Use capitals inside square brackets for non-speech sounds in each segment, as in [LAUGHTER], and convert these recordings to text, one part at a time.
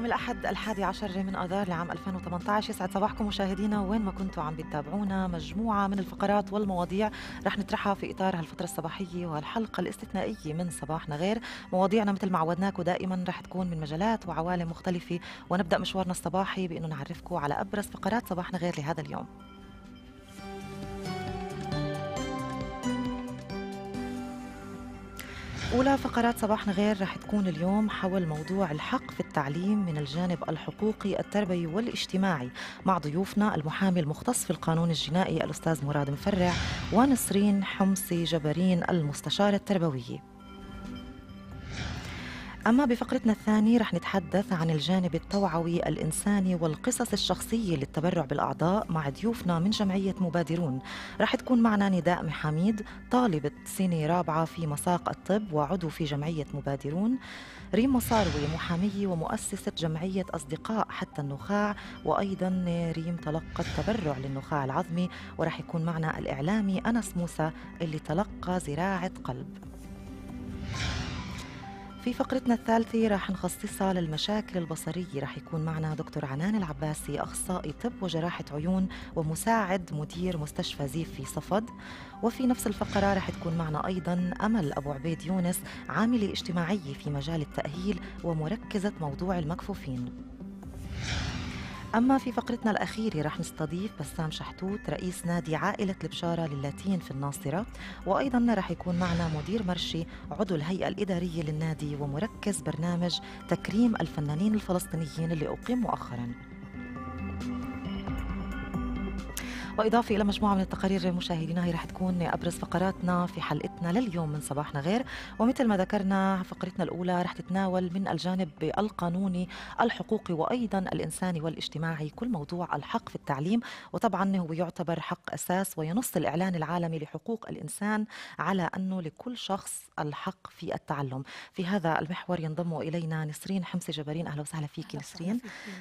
يوم الأحد الحادي عشر من آذار لعام 2018 يسعد صباحكم مشاهدينا وين ما كنتوا عم بتتابعونا مجموعة من الفقرات والمواضيع رح نطرحها في إطار هالفترة الصباحية والحلقة الاستثنائية من صباحنا غير مواضيعنا مثل ما عودناكم دائما رح تكون من مجالات وعوالم مختلفة ونبدأ مشوارنا الصباحي بأنه نعرفكم على أبرز فقرات صباحنا غير لهذا اليوم أولى فقرات صباحنا غير رح تكون اليوم حول موضوع الحق في التعليم من الجانب الحقوقي التربوي والاجتماعي مع ضيوفنا المحامي المختص في القانون الجنائي الأستاذ مراد مفرع ونسرين حمصي جبرين المستشارة التربوية أما بفقرتنا الثانية رح نتحدث عن الجانب التوعوي الإنساني والقصص الشخصية للتبرع بالأعضاء مع ضيوفنا من جمعية مبادرون رح تكون معنا نداء محاميد طالبة سنة رابعة في مساق الطب وعضو في جمعية مبادرون ريم مصاروي محامية ومؤسسة جمعية أصدقاء حتى النخاع وأيضا ريم تلقت تبرع للنخاع العظمي ورح يكون معنا الإعلامي أنس موسى اللي تلقى زراعة قلب في فقرتنا الثالثة راح نخصصها للمشاكل البصرية راح يكون معنا دكتور عنان العباسي أخصائي طب وجراحة عيون ومساعد مدير مستشفى زيف في صفد وفي نفس الفقرة راح تكون معنا أيضا أمل أبو عبيد يونس عاملة اجتماعية في مجال التأهيل ومركزة موضوع المكفوفين أما في فقرتنا الأخيرة رح نستضيف بسام شحتوت رئيس نادي عائلة البشارة للاتين في الناصرة وأيضا رح يكون معنا مدير مرشي عضو الهيئة الإدارية للنادي ومركز برنامج تكريم الفنانين الفلسطينيين اللي أقيم مؤخراً وإضافة إلى مجموعة من التقارير مشاهدينا هي رح تكون أبرز فقراتنا في حلقتنا لليوم من صباحنا غير ومثل ما ذكرنا فقرتنا الأولى رح تتناول من الجانب القانوني الحقوقي وأيضا الإنساني والاجتماعي كل موضوع الحق في التعليم وطبعا هو يعتبر حق أساس وينص الإعلان العالمي لحقوق الإنسان على أنه لكل شخص الحق في التعلم في هذا المحور ينضم إلينا نسرين حمسي جبرين أهلا وسهلا فيك نسرين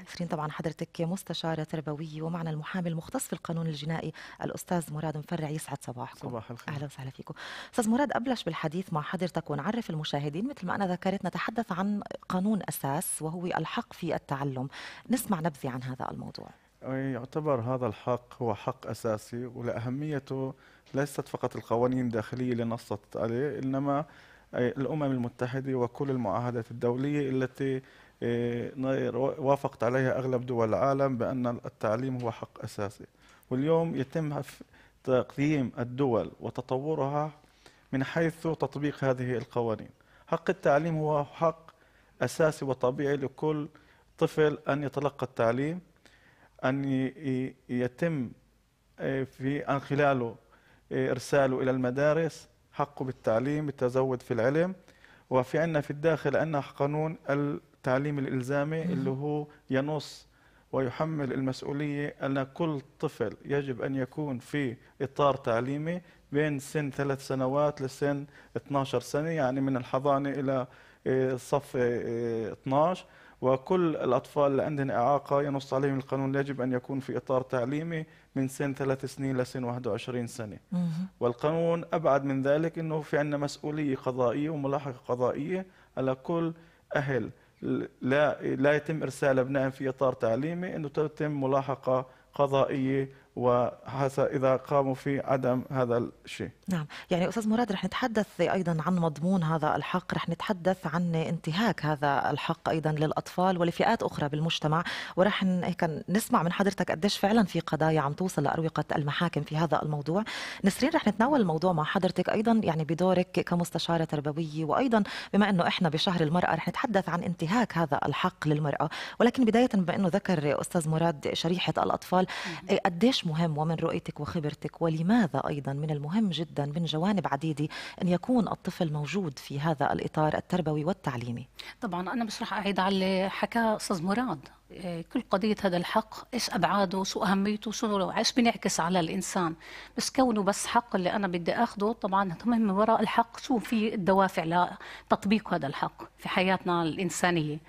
نسرين طبعا حضرتك مستشارة تربوية ومعنا المحامي المختص في القانون الجديد الجنائي الاستاذ مراد مفرع يسعد صباحكم صباح الخير اهلا وسهلا فيكم استاذ مراد ابلش بالحديث مع حضرتك ونعرف المشاهدين مثل ما انا ذكرت نتحدث عن قانون اساس وهو الحق في التعلم نسمع نبذه عن هذا الموضوع يعتبر هذا الحق هو حق اساسي ولاهميته ليست فقط القوانين الداخليه اللي نصت عليه انما الامم المتحده وكل المعاهدات الدوليه التي إيه، وافقت عليها اغلب دول العالم بان التعليم هو حق اساسي واليوم يتم تقييم الدول وتطورها من حيث تطبيق هذه القوانين حق التعليم هو حق أساسي وطبيعي لكل طفل أن يتلقى التعليم أن يتم آه، في أن خلاله آه، إرساله إلى المدارس حقه بالتعليم التزود في العلم وفي عندنا في الداخل عندنا قانون التعليم الإلزامي اللي هو ينص ويحمل المسؤولية أن كل طفل يجب أن يكون في إطار تعليمي بين سن ثلاث سنوات لسن 12 سنة يعني من الحضانة إلى آه، صف 12 آه، وكل الأطفال اللي عندهم إعاقة ينص عليهم القانون يجب أن يكون في إطار تعليمي من سن ثلاث سنين لسن 21 سنة والقانون أبعد من ذلك أنه في عندنا مسؤولية قضائية وملاحقة قضائية على كل أهل لا لا يتم ارسال ابنائهم في اطار تعليمي انه تتم ملاحقه قضائيه وحتى اذا قاموا في عدم هذا الشيء. نعم، يعني استاذ مراد رح نتحدث ايضا عن مضمون هذا الحق، رح نتحدث عن انتهاك هذا الحق ايضا للاطفال ولفئات اخرى بالمجتمع، ورح هيك نسمع من حضرتك قديش فعلا في قضايا عم توصل لاروقه المحاكم في هذا الموضوع. نسرين رح نتناول الموضوع مع حضرتك ايضا يعني بدورك كمستشاره تربويه وايضا بما انه احنا بشهر المراه رح نتحدث عن انتهاك هذا الحق للمراه، ولكن بدايه بما انه ذكر استاذ مراد شريحه الاطفال إيه، قديش ليش مهم ومن رؤيتك وخبرتك ولماذا أيضا من المهم جدا من جوانب عديدة أن يكون الطفل موجود في هذا الإطار التربوي والتعليمي طبعا أنا بس رح أعيد على اللي حكاه أستاذ مراد إيه، كل قضية هذا الحق إيش أبعاده شو أهميته شو إيش بنعكس على الإنسان بس كونه بس حق اللي أنا بدي أخده طبعا من وراء الحق شو في الدوافع لتطبيق هذا الحق في حياتنا الإنسانية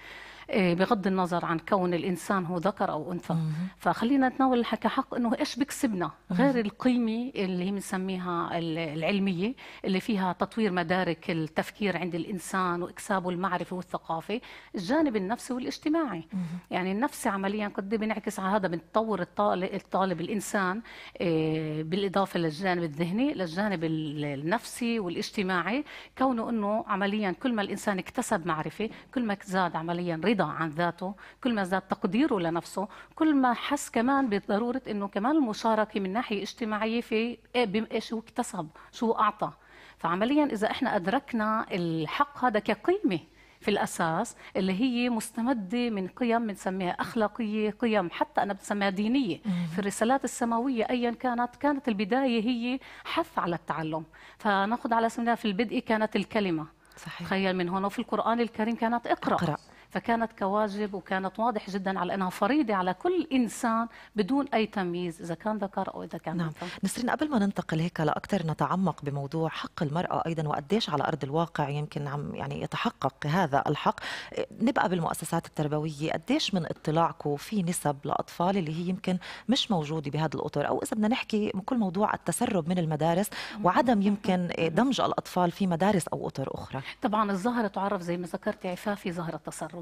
آه، بغض النظر عن كون الانسان هو ذكر او انثى فخلينا نتناول كحق انه ايش بيكسبنا غير القيمه اللي هي بنسميها العلميه اللي فيها تطوير مدارك التفكير عند الانسان واكسابه المعرفه والثقافه الجانب النفسي والاجتماعي يعني النفسي عمليا قد إيه بينعكس على هذا بنطور الطالب, الطالب الانسان آه، بالاضافه للجانب الذهني للجانب النفسي والاجتماعي كونه انه عمليا كل ما الانسان اكتسب معرفه كل ما زاد عمليا رضا رضا عن ذاته كل ما زاد تقديره لنفسه كل ما حس كمان بضروره انه كمان المشاركه من ناحيه اجتماعيه في إيش إيه هو اكتسب شو اعطى فعمليا اذا احنا ادركنا الحق هذا كقيمه في الاساس اللي هي مستمده من قيم بنسميها اخلاقيه، قيم حتى انا بسميها دينيه، في الرسالات السماويه ايا كانت كانت البدايه هي حث على التعلم، فناخذ على سبيل في البدء كانت الكلمه صحيح. تخيل من هون وفي القرآن الكريم كانت اقرأ, اقرأ. فكانت كواجب وكانت واضح جدا على انها فريضه على كل انسان بدون اي تمييز اذا كان ذكر او اذا كان نعم نسرين قبل ما ننتقل هيك لاكثر نتعمق بموضوع حق المراه ايضا وقديش على ارض الواقع يمكن عم يعني يتحقق هذا الحق نبقى بالمؤسسات التربويه قديش من اطلاعكم في نسب لاطفال اللي هي يمكن مش موجوده بهذا الاطر او اذا بدنا نحكي كل موضوع التسرب من المدارس وعدم يمكن دمج الاطفال في مدارس او اطر اخرى طبعا الظاهره تعرف زي ما ذكرتي عفافي ظاهره تسرب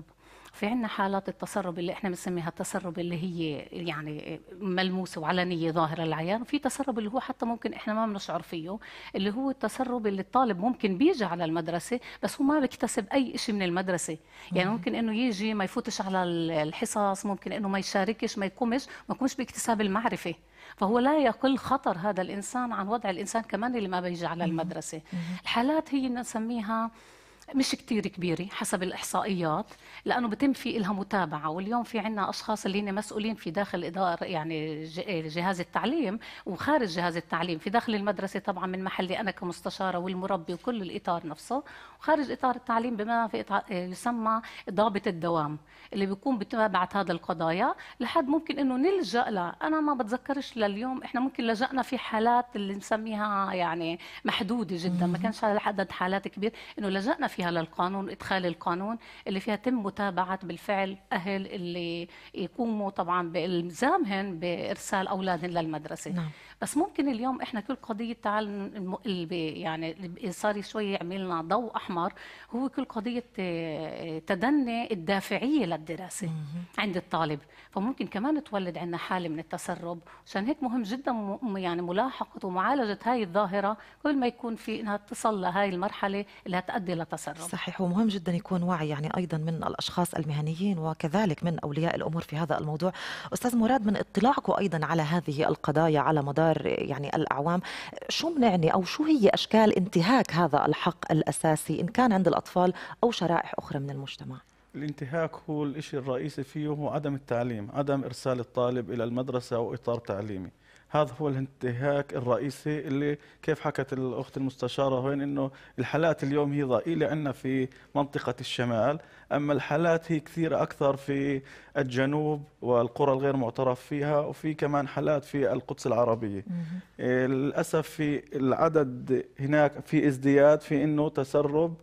في عنا حالات التسرب اللي احنا بنسميها التسرب اللي هي يعني ملموسه وعلنيه ظاهره للعيان وفي تسرب اللي هو حتى ممكن احنا ما بنشعر فيه اللي هو التسرب اللي الطالب ممكن بيجي على المدرسه بس هو ما بيكتسب اي شيء من المدرسه يعني ممكن انه يجي ما يفوتش على الحصص ممكن انه ما يشاركش ما يقومش ما يقومش باكتساب المعرفه فهو لا يقل خطر هذا الانسان عن وضع الانسان كمان اللي ما بيجي على المدرسه الحالات هي نسميها مش كتير كبيرة حسب الإحصائيات لأنه بتم في إلها متابعة واليوم في عنا أشخاص اللي هن مسؤولين في داخل إدارة يعني جهاز التعليم وخارج جهاز التعليم في داخل المدرسة طبعا من محلي أنا كمستشارة والمربي وكل الإطار نفسه وخارج إطار التعليم بما في يسمى ضابط الدوام اللي بيكون بتابعة هذا القضايا لحد ممكن إنه نلجأ لها أنا ما بتذكرش لليوم إحنا ممكن لجأنا في حالات اللي نسميها يعني محدودة جدا ما كانش عدد حالات كبير إنه لجأنا في فيها للقانون ادخال القانون اللي فيها تم متابعه بالفعل اهل اللي يقوموا طبعا بالزامهم بارسال اولادهم للمدرسه نعم. بس ممكن اليوم احنا كل قضيه تعال يعني صار شوي يعمل لنا ضوء احمر هو كل قضيه آه، تدني الدافعيه للدراسه عند الطالب فممكن كمان تولد عندنا حاله من التسرب عشان هيك مهم جدا يعني ملاحقه ومعالجه هاي الظاهره قبل ما يكون في انها تصل لهي المرحله اللي هتؤدي لتسرب صحيح ومهم جدا يكون وعي يعني ايضا من الاشخاص المهنيين وكذلك من اولياء الامور في هذا الموضوع استاذ مراد من اطلاعكم ايضا على هذه القضايا على مدار انتظار يعني الاعوام شو منعني او شو هي اشكال انتهاك هذا الحق الاساسي ان كان عند الاطفال او شرائح اخرى من المجتمع الانتهاك هو الشيء الرئيسي فيه هو عدم التعليم عدم ارسال الطالب الى المدرسه او اطار تعليمي هذا هو الانتهاك الرئيسي اللي كيف حكت الاخت المستشاره هون انه الحالات اليوم هي ضئيله عندنا في منطقه الشمال اما الحالات هي كثيره اكثر في الجنوب والقرى الغير معترف فيها وفي كمان حالات في القدس العربيه إيه، للاسف في العدد هناك في ازدياد في انه تسرب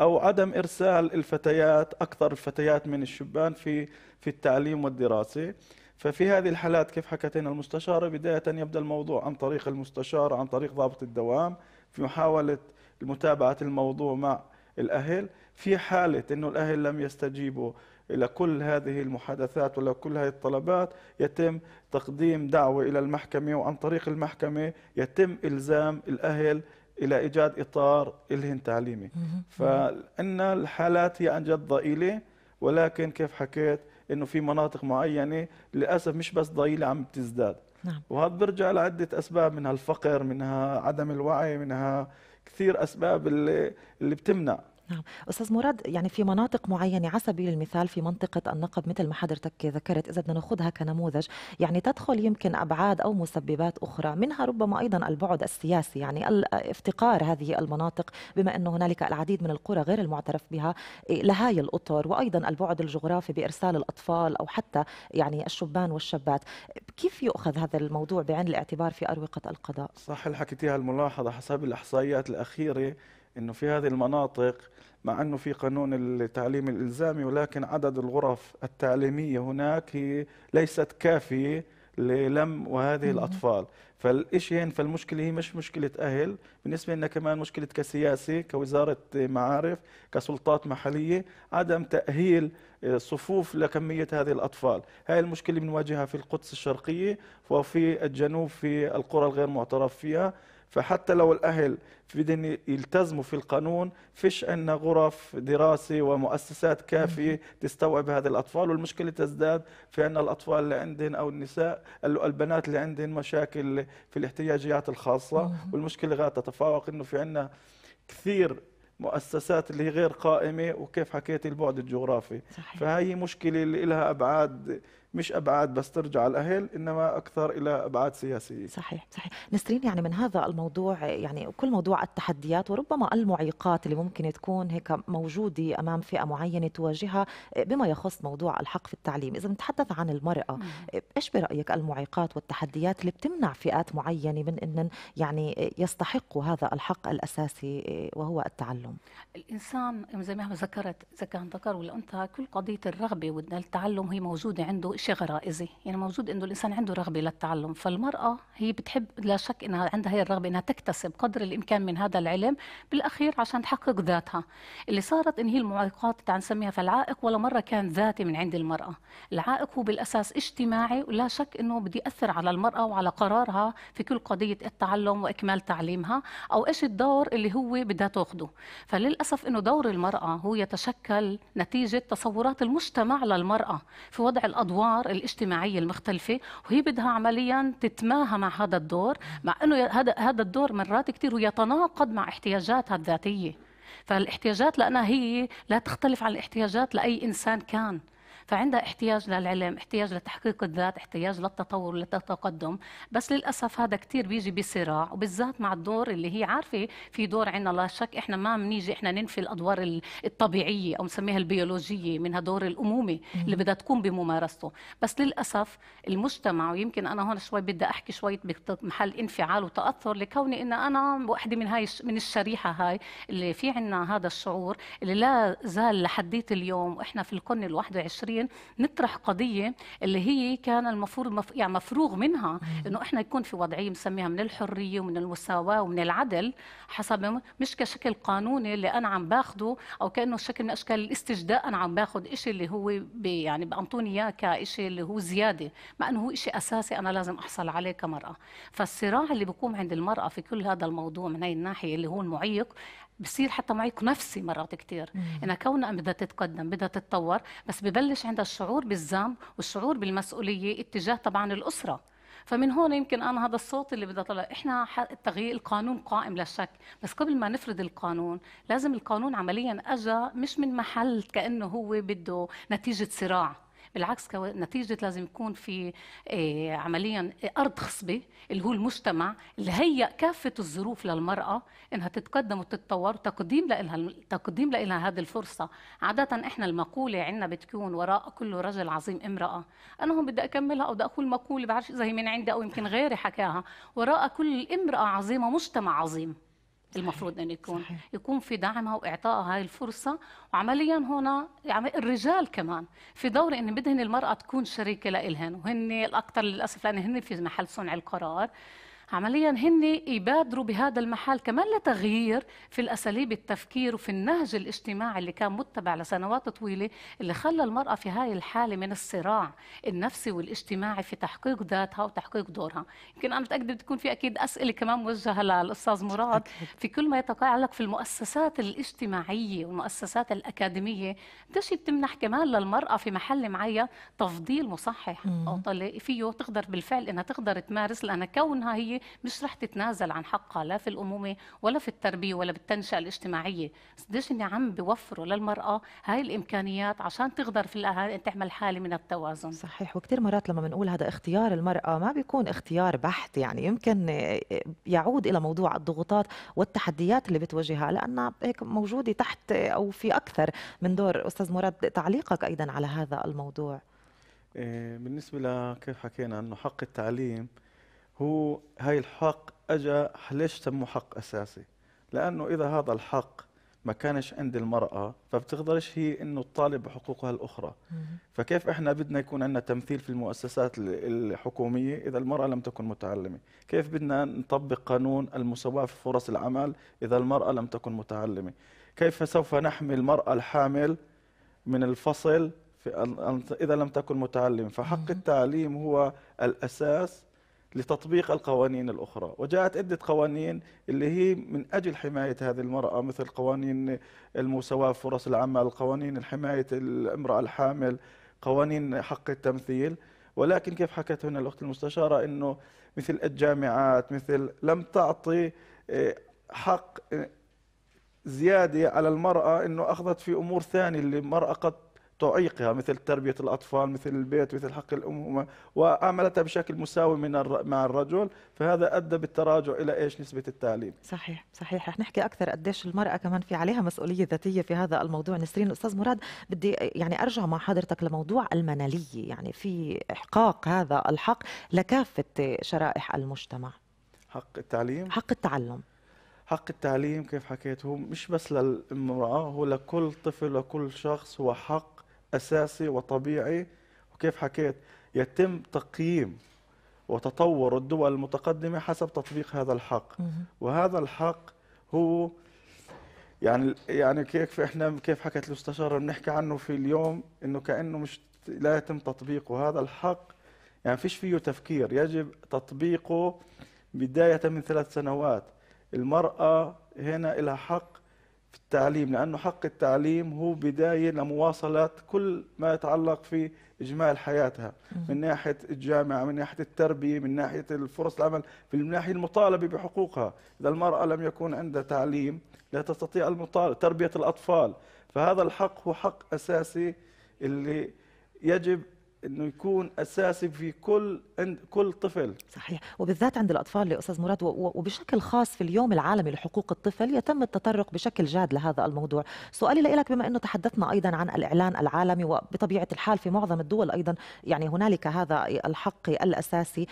او عدم ارسال الفتيات اكثر الفتيات من الشبان في في التعليم والدراسه ففي هذه الحالات كيف حكت لنا المستشاره بدايه يبدا الموضوع عن طريق المستشار عن طريق ضابط الدوام في محاوله متابعه الموضوع مع الاهل في حاله انه الاهل لم يستجيبوا الى كل هذه المحادثات ولا كل هذه الطلبات يتم تقديم دعوه الى المحكمه وعن طريق المحكمه يتم الزام الاهل الى ايجاد اطار الهن تعليمي فان الحالات هي عن جد ضئيله ولكن كيف حكيت انه في مناطق معينه للاسف مش بس ضئيله عم بتزداد نعم. وهذا بيرجع لعده اسباب منها الفقر منها عدم الوعي منها كثير اسباب اللي, اللي بتمنع نعم استاذ مراد يعني في مناطق معينه على سبيل المثال في منطقه النقب مثل ما حضرتك ذكرت اذا بدنا ناخذها كنموذج يعني تدخل يمكن ابعاد او مسببات اخرى منها ربما ايضا البعد السياسي يعني افتقار هذه المناطق بما انه هنالك العديد من القرى غير المعترف بها إيه، لهاي الاطر وايضا البعد الجغرافي بارسال الاطفال او حتى يعني الشبان والشابات كيف يؤخذ هذا الموضوع بعين الاعتبار في اروقه القضاء صح اللي حكيتيها الملاحظه حسب الاحصائيات الاخيره انه في هذه المناطق مع انه في قانون التعليم الالزامي ولكن عدد الغرف التعليميه هناك هي ليست كافيه للم وهذه الاطفال فالشيء فالمشكله هي مش مشكله اهل بالنسبه لنا كمان مشكله كسياسي كوزاره معارف كسلطات محليه عدم تاهيل آه، صفوف لكميه هذه الاطفال هاي المشكله بنواجهها في القدس الشرقيه وفي الجنوب في القرى الغير معترف فيها فحتى لو الأهل بدهم يلتزموا في القانون فيش عندنا غرف دراسة ومؤسسات كافية تستوعب هذه الأطفال والمشكلة تزداد في عندنا الأطفال اللي عندهم أو النساء البنات اللي عندهم مشاكل في الاحتياجيات الخاصة والمشكلة غير تتفوق أنه في عندنا كثير مؤسسات اللي هي غير قائمة وكيف حكيت البعد الجغرافي صحيح. فهي مشكلة اللي لها أبعاد مش ابعاد بس ترجع الاهل انما اكثر الى ابعاد سياسيه صحيح صحيح نسرين يعني من هذا الموضوع يعني كل موضوع التحديات وربما المعيقات اللي ممكن تكون هيك موجوده امام فئه معينه تواجهها آه، بما يخص موضوع الحق في التعليم اذا نتحدث عن المراه آه، ايش برايك المعيقات والتحديات اللي بتمنع فئات معينه من ان يعني آه، يستحقوا هذا الحق الاساسي وهو التعلم الانسان زي ما ذكرت اذا كان ذكر ولا انثى كل قضيه الرغبه والتعلم هي موجوده عنده شيء غرائزي يعني موجود انه الانسان عنده رغبه للتعلم فالمراه هي بتحب لا شك انها عندها هي الرغبه انها تكتسب قدر الامكان من هذا العلم بالاخير عشان تحقق ذاتها اللي صارت ان هي المعيقات تعال نسميها فالعائق ولا مره كان ذاتي من عند المراه العائق هو بالاساس اجتماعي ولا شك انه بده ياثر على المراه وعلى قرارها في كل قضيه التعلم واكمال تعليمها او ايش الدور اللي هو بدها تاخذه فللاسف انه دور المراه هو يتشكل نتيجه تصورات المجتمع للمراه في وضع الادوار الأدوار الاجتماعية المختلفة وهي بدها عمليا تتماهى مع هذا الدور مع أنه هذا هذا الدور مرات كثير ويتناقض مع احتياجاتها الذاتية فالاحتياجات لأنها هي لا تختلف عن الاحتياجات لأي إنسان كان فعندها احتياج للعلم احتياج لتحقيق الذات احتياج للتطور للتقدم بس للأسف هذا كثير بيجي بصراع وبالذات مع الدور اللي هي عارفة في دور عندنا لا شك احنا ما بنيجي احنا ننفي الأدوار الطبيعية أو نسميها البيولوجية منها دور الأمومة اللي بدها تقوم بممارسته بس للأسف المجتمع ويمكن أنا هون شوي بدي أحكي شوي محل انفعال وتأثر لكوني أن أنا وحده من هاي من الشريحة هاي اللي في عنا هذا الشعور اللي لا زال لحديت اليوم وإحنا في القرن ال 21 معين نطرح قضيه اللي هي كان المفروض مف... يعني مفروغ منها انه احنا يكون في وضعيه بنسميها من الحريه ومن المساواه ومن العدل حسب مش كشكل قانوني اللي انا عم باخده او كانه شكل من اشكال الاستجداء انا عم باخذ شيء اللي هو بي يعني بانطوني اياه كشيء اللي هو زياده مع انه هو شيء اساسي انا لازم احصل عليه كمراه فالصراع اللي بيقوم عند المراه في كل هذا الموضوع من هي الناحيه اللي هو المعيق بصير حتى معيق نفسي مرات كثير انها كونها بدها تتقدم بدها تتطور بس ببلش عندها الشعور بالذنب والشعور بالمسؤوليه اتجاه طبعا الاسره فمن هون يمكن انا هذا الصوت اللي بدي اطلع احنا التغيير القانون قائم لا شك بس قبل ما نفرض القانون لازم القانون عمليا اجى مش من محل كانه هو بده نتيجه صراع بالعكس نتيجة لازم يكون في آه، عمليا أرض خصبة اللي هو المجتمع اللي هيئ كافة الظروف للمرأة إنها تتقدم وتتطور تقديم لها تقديم لها هذه الفرصة عادة إحنا المقولة عندنا بتكون وراء كل رجل عظيم امرأة أنا هون بدي أكملها أو بدي أقول مقولة بعرفش إذا هي من عندي أو يمكن غيري حكاها وراء كل امرأة عظيمة مجتمع عظيم صحيح. المفروض ان يكون صحيح. يكون في دعمها واعطائها هاي الفرصه وعمليا هنا يعني الرجال كمان في دور ان بدهن المراه تكون شريكه لإلهن وهن الاكثر للاسف لان هن في محل صنع القرار عمليا هن يبادروا بهذا المحل كمان لتغيير في الأساليب التفكير وفي النهج الاجتماعي اللي كان متبع لسنوات طويلة اللي خلى المرأة في هاي الحالة من الصراع النفسي والاجتماعي في تحقيق ذاتها وتحقيق دورها يمكن أنا متأكدة بتكون في أكيد أسئلة كمان موجهة للأستاذ مراد في كل ما يتعلق في المؤسسات الاجتماعية والمؤسسات الأكاديمية بدش بتمنح كمان للمرأة في محل معين تفضيل مصحح أو فيه تقدر بالفعل إنها تقدر تمارس لأن كونها هي مش رح تتنازل عن حقها لا في الامومه ولا في التربيه ولا بالتنشئه الاجتماعيه قديش اني عم بوفروا للمراه هاي الامكانيات عشان تقدر في الأهالي تعمل حاله من التوازن صحيح وكثير مرات لما بنقول هذا اختيار المراه ما بيكون اختيار بحت يعني يمكن يعود الى موضوع الضغوطات والتحديات اللي بتواجهها لانها هيك موجوده تحت او في اكثر من دور استاذ مراد تعليقك ايضا على هذا الموضوع إيه، بالنسبه لكيف حكينا انه حق التعليم هو هاي الحق اجى ليش سموه حق اساسي لانه اذا هذا الحق ما كانش عند المرأة فبتقدرش هي انه تطالب بحقوقها الاخرى فكيف احنا بدنا يكون عندنا تمثيل في المؤسسات الحكومية اذا المرأة لم تكن متعلمة كيف بدنا نطبق قانون المساواة في فرص العمل اذا المرأة لم تكن متعلمة كيف سوف نحمي المرأة الحامل من الفصل في اذا لم تكن متعلمة فحق التعليم هو الاساس لتطبيق القوانين الأخرى وجاءت عدة قوانين اللي هي من أجل حماية هذه المرأة مثل قوانين المساواة في فرص العمل قوانين حماية الامرأة الحامل قوانين حق التمثيل ولكن كيف حكت هنا الأخت المستشارة أنه مثل الجامعات مثل لم تعطي آه، حق آه، زيادة على المرأة أنه أخذت في أمور ثانية اللي المرأة قد تعيقها مثل تربية الأطفال مثل البيت مثل حق الأمومة وعاملتها بشكل مساوي من الر... مع الرجل فهذا أدى بالتراجع إلى إيش نسبة التعليم صحيح صحيح رح نحكي أكثر قديش المرأة كمان في عليها مسؤولية ذاتية في هذا الموضوع نسرين أستاذ مراد بدي يعني أرجع مع حضرتك لموضوع المنالية يعني في إحقاق هذا الحق لكافة شرائح المجتمع حق التعليم حق التعلم حق التعليم كيف حكيت هو مش بس للمرأة هو لكل طفل وكل شخص هو حق اساسي وطبيعي وكيف حكيت يتم تقييم وتطور الدول المتقدمه حسب تطبيق هذا الحق وهذا الحق هو يعني يعني كيف احنا كيف حكت المستشاره بنحكي عنه في اليوم انه كانه مش لا يتم تطبيقه هذا الحق يعني فيش فيه تفكير يجب تطبيقه بدايه من ثلاث سنوات المراه هنا لها حق في التعليم لأنه حق التعليم هو بداية لمواصلة كل ما يتعلق في إجمال حياتها من ناحية الجامعة من ناحية التربية من ناحية الفرص العمل من ناحية المطالبة بحقوقها إذا المرأة لم يكن عندها تعليم لا تستطيع المطالبة تربية الأطفال فهذا الحق هو حق أساسي اللي يجب انه يكون اساسي في كل عند كل طفل صحيح وبالذات عند الاطفال يا استاذ مراد وبشكل خاص في اليوم العالمي لحقوق الطفل يتم التطرق بشكل جاد لهذا الموضوع سؤالي لك بما انه تحدثنا ايضا عن الاعلان العالمي وبطبيعه الحال في معظم الدول ايضا يعني هنالك هذا الحق الاساسي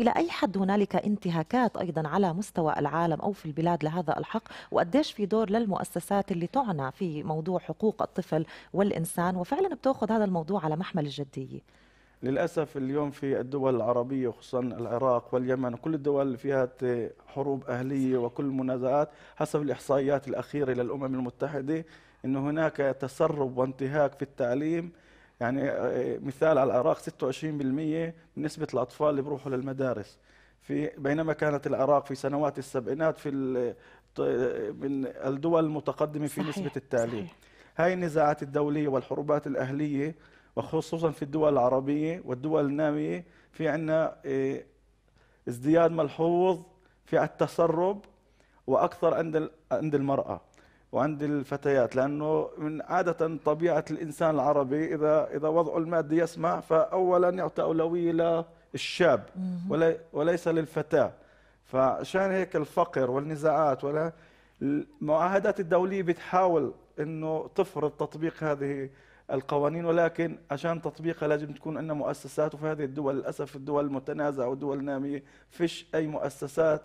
الى اي حد هنالك انتهاكات ايضا على مستوى العالم او في البلاد لهذا الحق وقديش في دور للمؤسسات اللي تعنى في موضوع حقوق الطفل والانسان وفعلا بتاخذ هذا الموضوع على محمل الجديه للأسف اليوم في الدول العربية خصوصا العراق واليمن وكل الدول اللي فيها حروب أهلية وكل منازعات حسب الإحصائيات الأخيرة للأمم المتحدة أن هناك تسرب وانتهاك في التعليم يعني آه، آه، مثال على العراق 26% من نسبة الأطفال اللي بروحوا للمدارس في بينما كانت العراق في سنوات السبعينات في من الدول المتقدمة في صحيح. نسبة التعليم صحيح. هاي النزاعات الدولية والحروبات الأهلية وخصوصا في الدول العربية والدول النامية في عنا إيه، ازدياد ملحوظ في التسرب واكثر عند عند المراه وعند الفتيات لانه من عاده طبيعه الانسان العربي اذا اذا وضعه المادي يسمح فاولا يعطي اولويه للشاب وليس للفتاه فعشان هيك الفقر والنزاعات ولا المعاهدات الدوليه بتحاول انه تفرض تطبيق هذه القوانين ولكن عشان تطبيقها لازم تكون عندنا مؤسسات وفي هذه الدول للاسف الدول المتنازعه والدول الناميه فيش اي مؤسسات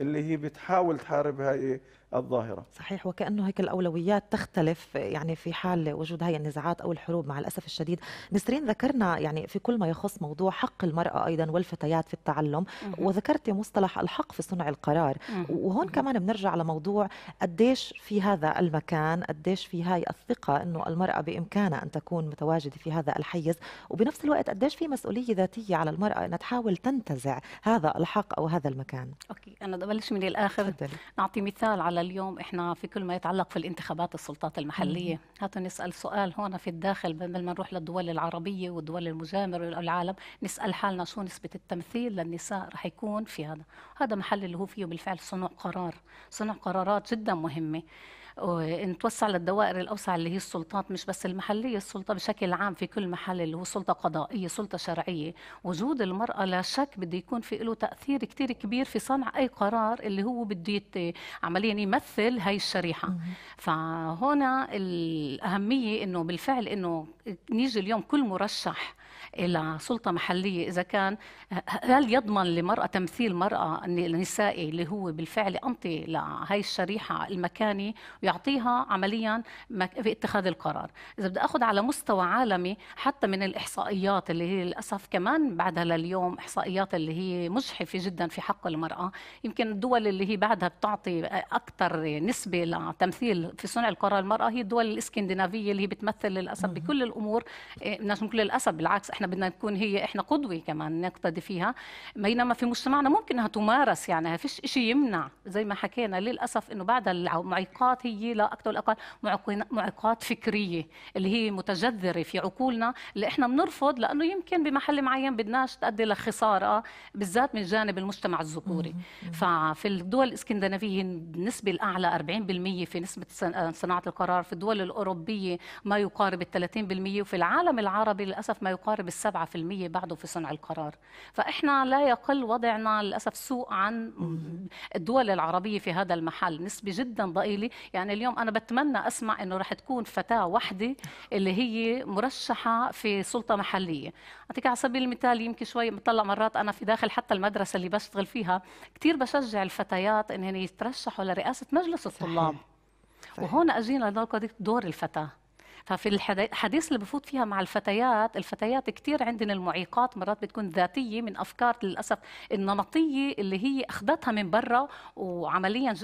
اللي هي بتحاول تحارب هاي الظاهرة صحيح وكأنه هيك الأولويات تختلف يعني في حال وجود هاي النزاعات أو الحروب مع الأسف الشديد نسرين ذكرنا يعني في كل ما يخص موضوع حق المرأة أيضا والفتيات في التعلم وذكرت مصطلح الحق في صنع القرار وهون كمان بنرجع لموضوع قديش في هذا المكان قديش في هاي الثقة أنه المرأة بإمكانها أن تكون متواجدة في هذا الحيز وبنفس الوقت قديش في مسؤولية ذاتية على المرأة أنها تحاول تنتزع هذا الحق أو هذا المكان أوكي أنا ببلش من الآخر أعطي نعطي مثال على لليوم احنا في كل ما يتعلق في الانتخابات السلطات المحليه هاتوا نسال سؤال هون في الداخل قبل ما نروح للدول العربيه والدول المجاوره والعالم نسال حالنا شو نسبه التمثيل للنساء رح يكون في هذا هذا محل اللي هو فيه بالفعل صنع قرار صنع قرارات جدا مهمه نتوسع للدوائر الاوسع اللي هي السلطات مش بس المحليه السلطه بشكل عام في كل محل اللي هو سلطه قضائيه سلطه شرعيه وجود المراه لا شك بده يكون في له تاثير كثير كبير في صنع اي قرار اللي هو بده عمليا يمثل هاي الشريحه فهنا الاهميه انه بالفعل انه نيجي اليوم كل مرشح الى سلطه محليه اذا كان هل يضمن لمراه تمثيل مراه النسائي اللي هو بالفعل انطي لهي الشريحه المكاني ويعطيها عمليا في اتخاذ القرار اذا بدي اخذ على مستوى عالمي حتى من الاحصائيات اللي هي للاسف كمان بعدها لليوم احصائيات اللي هي مجحفه جدا في حق المراه يمكن الدول اللي هي بعدها بتعطي اكثر نسبه لتمثيل في صنع القرار المراه هي الدول الاسكندنافيه اللي هي بتمثل للاسف بكل الامور مش إيه، كل للاسف بالعكس احنا احنا بدنا نكون هي احنا قدوه كمان نقتدي فيها بينما في مجتمعنا ممكن انها تمارس يعني ما فيش شيء يمنع زي ما حكينا للاسف انه بعد المعيقات هي لا اكثر ولا اقل معيقات فكريه اللي هي متجذره في عقولنا اللي احنا بنرفض لانه يمكن بمحل معين بدناش تؤدي لخساره بالذات من جانب المجتمع الذكوري ففي الدول الاسكندنافيه النسبه الاعلى 40% في نسبه صناعه القرار في الدول الاوروبيه ما يقارب ال 30% وفي العالم العربي للاسف ما يقارب بالسبعة في المية بعده في صنع القرار فإحنا لا يقل وضعنا للأسف سوء عن الدول العربية في هذا المحل نسبة جدا ضئيلة يعني اليوم أنا بتمنى أسمع أنه رح تكون فتاة واحدة اللي هي مرشحة في سلطة محلية أعطيك على سبيل المثال يمكن شوي بطلع مرات أنا في داخل حتى المدرسة اللي بشتغل فيها كثير بشجع الفتيات أنهم يترشحوا لرئاسة مجلس الطلاب صحيح. صحيح. وهون اجينا لدور الفتاه ففي الحديث اللي بفوت فيها مع الفتيات الفتيات كثير عندنا المعيقات مرات بتكون ذاتيه من افكار للاسف النمطيه اللي هي اخذتها من برا وعمليا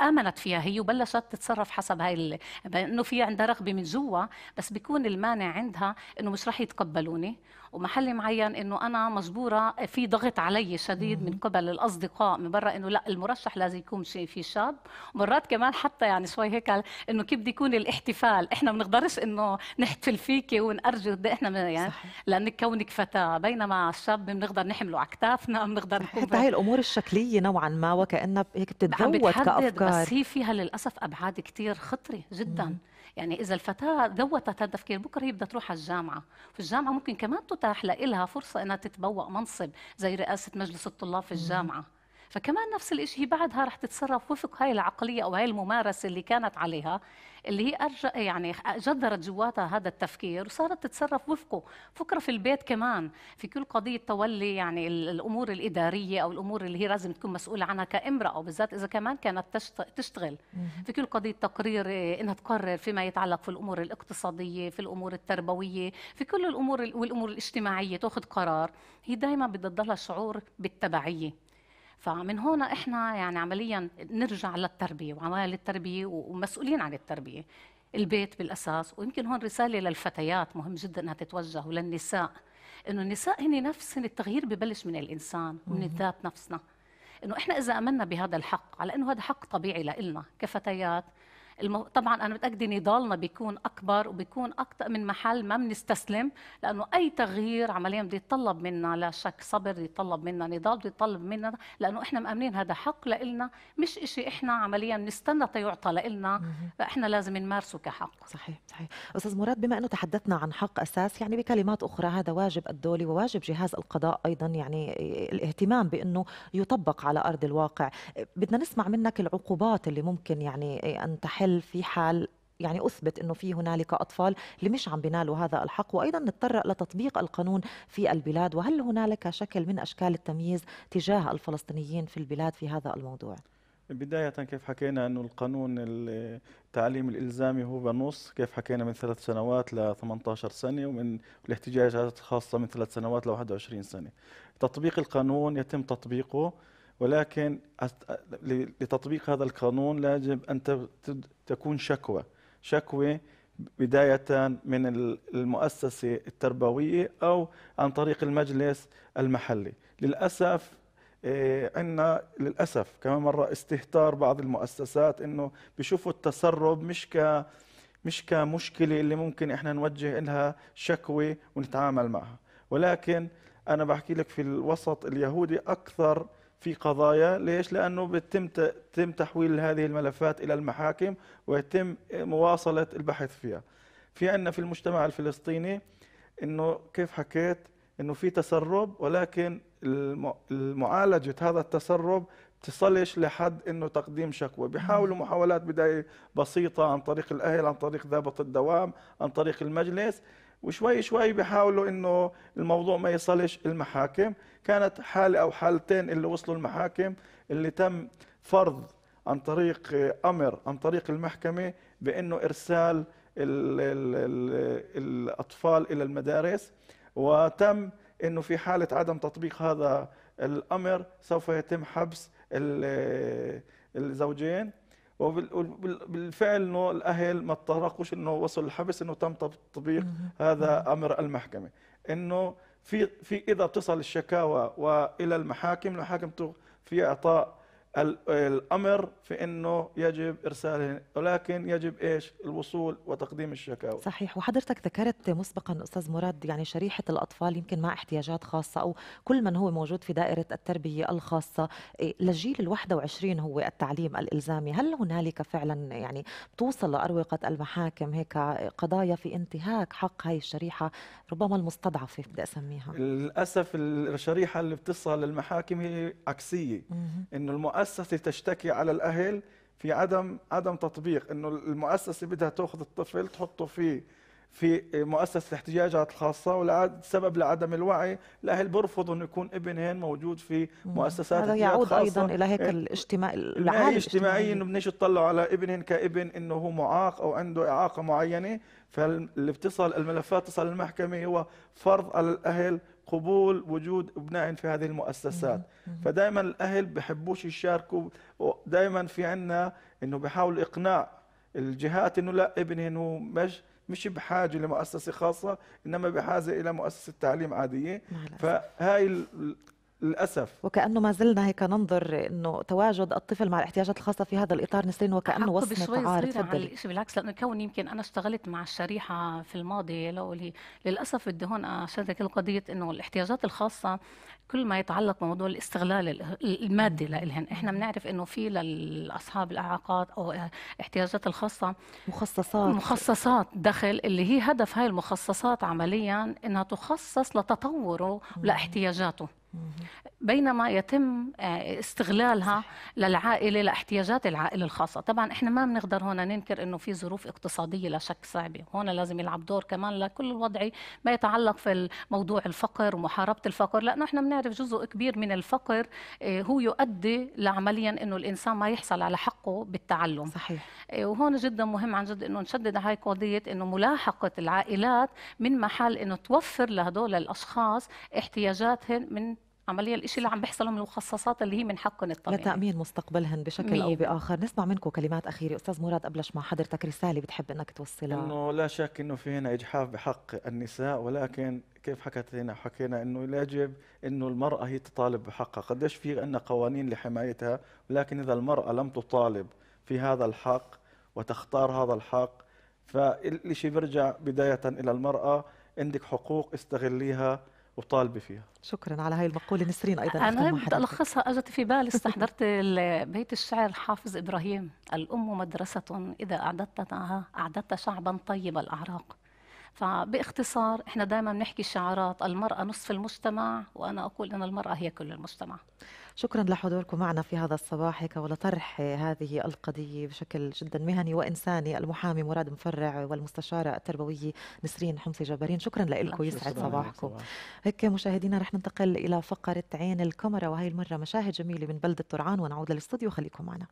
امنت فيها هي وبلشت تتصرف حسب هاي انه في عندها رغبه من جوا بس بيكون المانع عندها انه مش رح يتقبلوني ومحل معين انه انا مجبوره في ضغط علي شديد من قبل الاصدقاء من برا انه لا المرشح لازم يكون شيء في شاب مرات كمان حتى يعني شوي هيك انه كيف بده يكون الاحتفال احنا ما بنقدرش انه نحتفل فيكي ونأرجو إيه احنا يعني لانك كونك فتاه بينما الشاب بنقدر نحمله على كتافنا بنقدر حتى هاي الامور الشكليه نوعا ما وكانها هيك بتتزود كافكار بس هي فيها للاسف ابعاد كثير خطره جدا مم. يعني اذا الفتاه ذوتت التفكير بكره هي بدها تروح على الجامعه في الجامعه ممكن كمان تتاح لها فرصه انها تتبوأ منصب زي رئاسه مجلس الطلاب في الجامعه فكمان نفس الشيء هي بعدها رح تتصرف وفق هاي العقليه او هاي الممارسه اللي كانت عليها اللي هي أرج... يعني جذرت جواتها هذا التفكير وصارت تتصرف وفقه فكره في البيت كمان في كل قضيه تولي يعني الامور الاداريه او الامور اللي هي لازم تكون مسؤوله عنها كامراه او بالذات اذا كمان كانت تشتغل في كل قضيه تقرير آه، انها تقرر فيما يتعلق في الامور الاقتصاديه في الامور التربويه في كل الامور والامور الاجتماعيه تاخذ قرار هي دائما بدها تضلها شعور بالتبعيه فمن هون احنا يعني عمليا نرجع للتربيه وعمال التربيه ومسؤولين عن التربيه البيت بالاساس ويمكن هون رساله للفتيات مهم جدا انها تتوجه وللنساء انه النساء هن نفسهن التغيير ببلش من الانسان ومن الذات نفسنا انه احنا اذا امنا بهذا الحق على انه هذا حق طبيعي لنا كفتيات طبعا انا متاكده نضالنا بيكون اكبر وبيكون اكثر من محل ما بنستسلم لانه اي تغيير عمليا بده يتطلب منا لا شك صبر بده يتطلب منا نضال بده يتطلب منا لانه احنا مامنين هذا حق لنا مش شيء احنا عمليا بنستنى تيعطى لنا فاحنا لازم نمارسه كحق صحيح صحيح استاذ مراد بما انه تحدثنا عن حق اساس يعني بكلمات اخرى هذا واجب الدولي وواجب جهاز القضاء ايضا يعني الاهتمام بانه يطبق على ارض الواقع بدنا نسمع منك العقوبات اللي ممكن يعني ان تحل هل في حال يعني اثبت انه في هنالك اطفال اللي مش عم بينالوا هذا الحق وايضا نتطرق لتطبيق القانون في البلاد وهل هنالك شكل من اشكال التمييز تجاه الفلسطينيين في البلاد في هذا الموضوع؟ بداية كيف حكينا أنه القانون التعليم الإلزامي هو بنص كيف حكينا من ثلاث سنوات ل 18 سنة ومن الاحتجاجات الخاصة من ثلاث سنوات ل 21 سنة تطبيق القانون يتم تطبيقه ولكن لتطبيق هذا القانون لازم أن تكون شكوى شكوى بداية من المؤسسة التربوية أو عن طريق المجلس المحلي للأسف إيه، عندنا للأسف كمان مرة استهتار بعض المؤسسات أنه بيشوفوا التسرب مش ك مش كمشكلة اللي ممكن إحنا نوجه لها شكوى ونتعامل معها ولكن أنا بحكي لك في الوسط اليهودي أكثر في قضايا ليش لانه بيتم تم تحويل هذه الملفات الى المحاكم ويتم مواصله البحث فيها في عندنا في المجتمع الفلسطيني انه كيف حكيت انه في تسرب ولكن معالجه هذا التسرب تصلش لحد انه تقديم شكوى بيحاولوا محاولات بدايه بسيطه عن طريق الاهل عن طريق ضابط الدوام عن طريق المجلس وشوي شوي بيحاولوا انه الموضوع ما يصلش المحاكم كانت حاله او حالتين اللي وصلوا المحاكم اللي تم فرض عن طريق امر عن طريق المحكمه بانه ارسال ال ال ال الاطفال الى المدارس وتم انه في حاله عدم تطبيق هذا الامر سوف يتم حبس الزوجين وبالفعل انه الاهل ما تطرقوش انه وصل الحبس انه تم تطبيق هذا امر المحكمه انه في في اذا بتصل الشكاوى والى المحاكم المحاكم في اعطاء الامر في انه يجب ارسالهن ولكن يجب ايش الوصول وتقديم الشكاوى صحيح وحضرتك ذكرت مسبقا استاذ مراد يعني شريحه الاطفال يمكن مع احتياجات خاصه او كل من هو موجود في دائره التربيه الخاصه إيه، للجيل ال21 هو التعليم الالزامي هل هنالك فعلا يعني بتوصل لاروقه المحاكم هيك قضايا في انتهاك حق هاي الشريحه ربما المستضعفه بدي اسميها للاسف الشريحه اللي بتصل للمحاكم هي عكسيه انه المؤسسه تشتكي على الاهل في عدم عدم تطبيق انه المؤسسه بدها تاخذ الطفل تحطه في في مؤسسه الاحتياجات الخاصه ولعد سبب لعدم الوعي الاهل بيرفضوا انه يكون ابنهن موجود في مؤسسات هذا يعود ايضا الى هيك إيه، الاجتماع العالي الاجتماعي انه بدناش تطلعوا على ابنهن كابن انه هو معاق او عنده اعاقه معينه فاللي بتصل الملفات تصل للمحكمه هو فرض على الاهل قبول وجود ابنائهم في هذه المؤسسات فدائما الاهل بحبوش يشاركوا ودائما في عنا انه بحاول اقناع الجهات انه لا ابني انه مش مش بحاجه لمؤسسه خاصه انما بحاجه الى مؤسسه تعليم عاديه فهاي للاسف وكانه ما زلنا هيك ننظر انه تواجد الطفل مع الاحتياجات الخاصه في هذا الاطار نسرين وكانه وصمه عار تفضلي بالعكس لانه كون يمكن انا اشتغلت مع الشريحه في الماضي لو لي للاسف بدي هون اشارك القضيه انه الاحتياجات الخاصه كل ما يتعلق بموضوع الاستغلال المادي لإلهن احنا بنعرف انه في لاصحاب الاعاقات او احتياجات الخاصه مخصصات مخصصات دخل اللي هي هدف هاي المخصصات عمليا انها تخصص لتطوره ولاحتياجاته بينما يتم آه، استغلالها للعائله لاحتياجات العائله الخاصه طبعا احنا ما بنقدر هون ننكر انه في ظروف اقتصاديه لا شك صعبه هون لازم يلعب دور كمان لكل الوضع ما يتعلق في موضوع الفقر ومحاربه الفقر لانه احنا بنعرف جزء كبير من الفقر آه، هو يؤدي لعمليا انه الانسان ما يحصل على حقه بالتعلم صحيح آه، وهون جدا مهم عن جد انه نشدد هاي قضيه انه ملاحقه العائلات من محل انه توفر لهدول الاشخاص احتياجاتهم من عمليا الشيء اللي عم بيحصل من المخصصات اللي هي من حقهم الطبيعي لتامين مستقبلهن بشكل او باخر نسمع منكم كلمات اخيره استاذ مراد ابلش مع حضرتك رساله بتحب انك توصلها انه لا شك انه في هنا اجحاف بحق النساء ولكن كيف حكت هنا حكينا انه يجب انه المراه هي تطالب بحقها قديش في عندنا قوانين لحمايتها ولكن اذا المراه لم تطالب في هذا الحق وتختار هذا الحق فالشيء بيرجع بدايه الى المراه عندك حقوق استغليها وطالبه فيها شكرا على هاي المقوله نسرين ايضا انا بدي الخصها اجت في بالي [LAUGHS] استحضرت بيت الشعر حافظ ابراهيم الام مدرسه اذا اعددتها اعددت شعبا طيب الاعراق فباختصار احنا دائما بنحكي شعارات المراه نصف المجتمع وانا اقول ان المراه هي كل المجتمع شكرا لحضوركم معنا في هذا الصباح هيك ولطرح هذه القضية بشكل جدا مهني وإنساني المحامي مراد مفرع والمستشارة التربوية نسرين حمصي جبارين شكرا لكم يسعد صباحكم هيك مشاهدينا رح ننتقل إلى فقرة عين الكاميرا وهي المرة مشاهد جميلة من بلدة طرعان ونعود للاستوديو خليكم معنا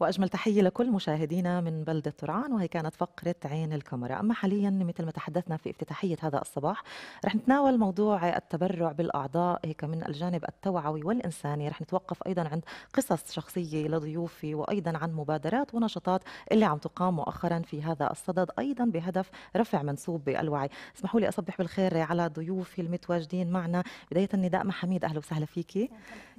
واجمل تحيه لكل مشاهدينا من بلده ترعان وهي كانت فقره عين الكاميرا اما حاليا مثل ما تحدثنا في افتتاحيه هذا الصباح رح نتناول موضوع التبرع بالاعضاء هيك من الجانب التوعوي والانساني رح نتوقف ايضا عند قصص شخصيه لضيوفي وايضا عن مبادرات ونشاطات اللي عم تقام مؤخرا في هذا الصدد ايضا بهدف رفع منسوب الوعي اسمحوا لي اصبح بالخير على ضيوفي المتواجدين معنا بدايه نداء محميد اهلا وسهلا فيكي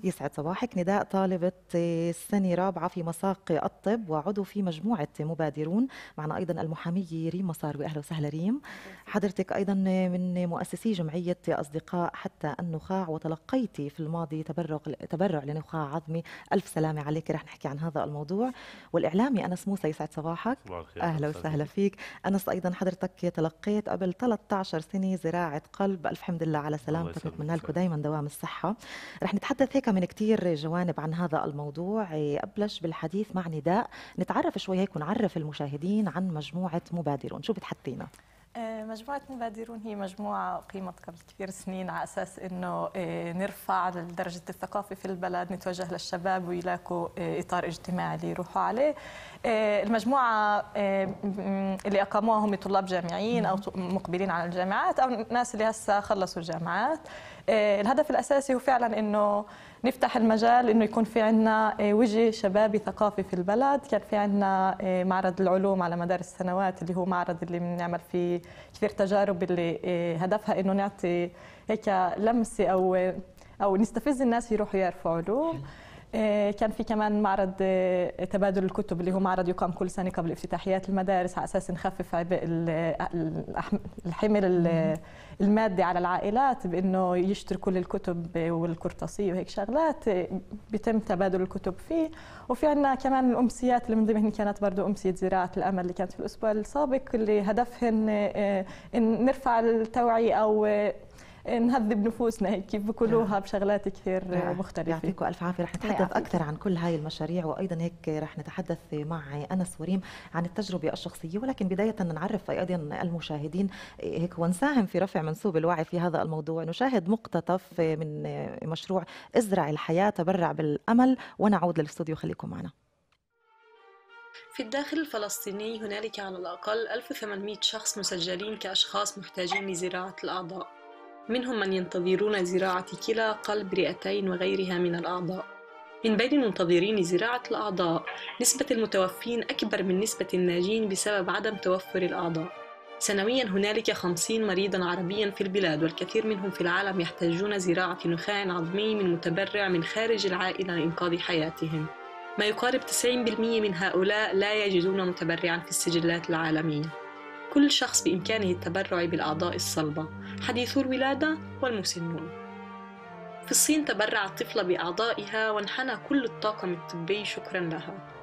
يسعد صباحك نداء طالبه السنه رابعه في مساق فريق الطب وعضو في مجموعه مبادرون معنا ايضا المحاميه ريم مصاروي اهلا وسهلا ريم حضرتك ايضا من مؤسسي جمعيه اصدقاء حتى النخاع وتلقيتي في الماضي تبرع تبرع لنخاع عظمي الف سلامه عليك رح نحكي عن هذا الموضوع والاعلامي انس موسى يسعد صباحك اهلا وسهلا فيك انس ايضا حضرتك تلقيت قبل 13 سنه زراعه قلب الف حمد لله على سلامتك نتمنى لكم دائما دوام الصحه رح نتحدث هيك من كثير جوانب عن هذا الموضوع ابلش بالحديث مع نداء نتعرف شوي هيك ونعرف المشاهدين عن مجموعة مبادرون شو بتحطينا؟ آه، مجموعة مبادرون هي مجموعة أقيمت قبل كثير سنين على أساس أنه آه، نرفع درجة الثقافة في البلد نتوجه للشباب ويلاقوا آه، إطار اجتماعي ليروحوا عليه المجموعة اللي أقاموها هم طلاب جامعيين أو مقبلين على الجامعات أو الناس اللي هسه خلصوا الجامعات آه، الهدف الاساسي هو فعلا انه نفتح المجال انه يكون في عندنا آه، وجه شبابي ثقافي في البلد، كان في عندنا آه، معرض العلوم على مدار السنوات اللي هو معرض اللي بنعمل فيه كثير تجارب اللي هدفها انه نعطي هيك لمسه او او نستفز الناس يروحوا يعرفوا علوم. آه، كان في كمان معرض آه، تبادل الكتب اللي هو معرض يقام كل سنه قبل افتتاحيات المدارس على اساس نخفف عبء الحمل المادي على العائلات بانه يشتروا كل الكتب والقرطاسيه وهيك شغلات آه، بيتم تبادل الكتب فيه وفي عندنا كمان الامسيات اللي من ضمنهم كانت برضه امسيه زراعه الامل اللي كانت في الاسبوع السابق اللي هدفهن نرفع التوعيه او إيه، نهذب نفوسنا هيك بكلوها بشغلات كثير مختلفه يعطيكم الف عافيه رح نتحدث اكثر عن كل هاي المشاريع وايضا هيك رح نتحدث مع انس وريم عن التجربه الشخصيه ولكن بدايه نعرف ايضا المشاهدين إيه، هيك ونساهم في رفع منسوب الوعي في هذا الموضوع نشاهد مقتطف من مشروع ازرع الحياه تبرع بالامل ونعود للاستوديو خليكم معنا في الداخل الفلسطيني هنالك على الأقل 1800 شخص مسجلين كأشخاص محتاجين لزراعة الأعضاء منهم من ينتظرون زراعة كلى قلب رئتين وغيرها من الأعضاء من بين المنتظرين زراعة الأعضاء نسبة المتوفين أكبر من نسبة الناجين بسبب عدم توفر الأعضاء سنويا هنالك 50 مريضا عربيا في البلاد والكثير منهم في العالم يحتاجون زراعة نخاع عظمي من متبرع من خارج العائلة لإنقاذ حياتهم ما يقارب 90% من هؤلاء لا يجدون متبرعا في السجلات العالمية كل شخص بإمكانه التبرع بالأعضاء الصلبة حديثو الولادة والمسنون في الصين تبرعت طفلة بأعضائها وانحنى كل الطاقم الطبي شكرا لها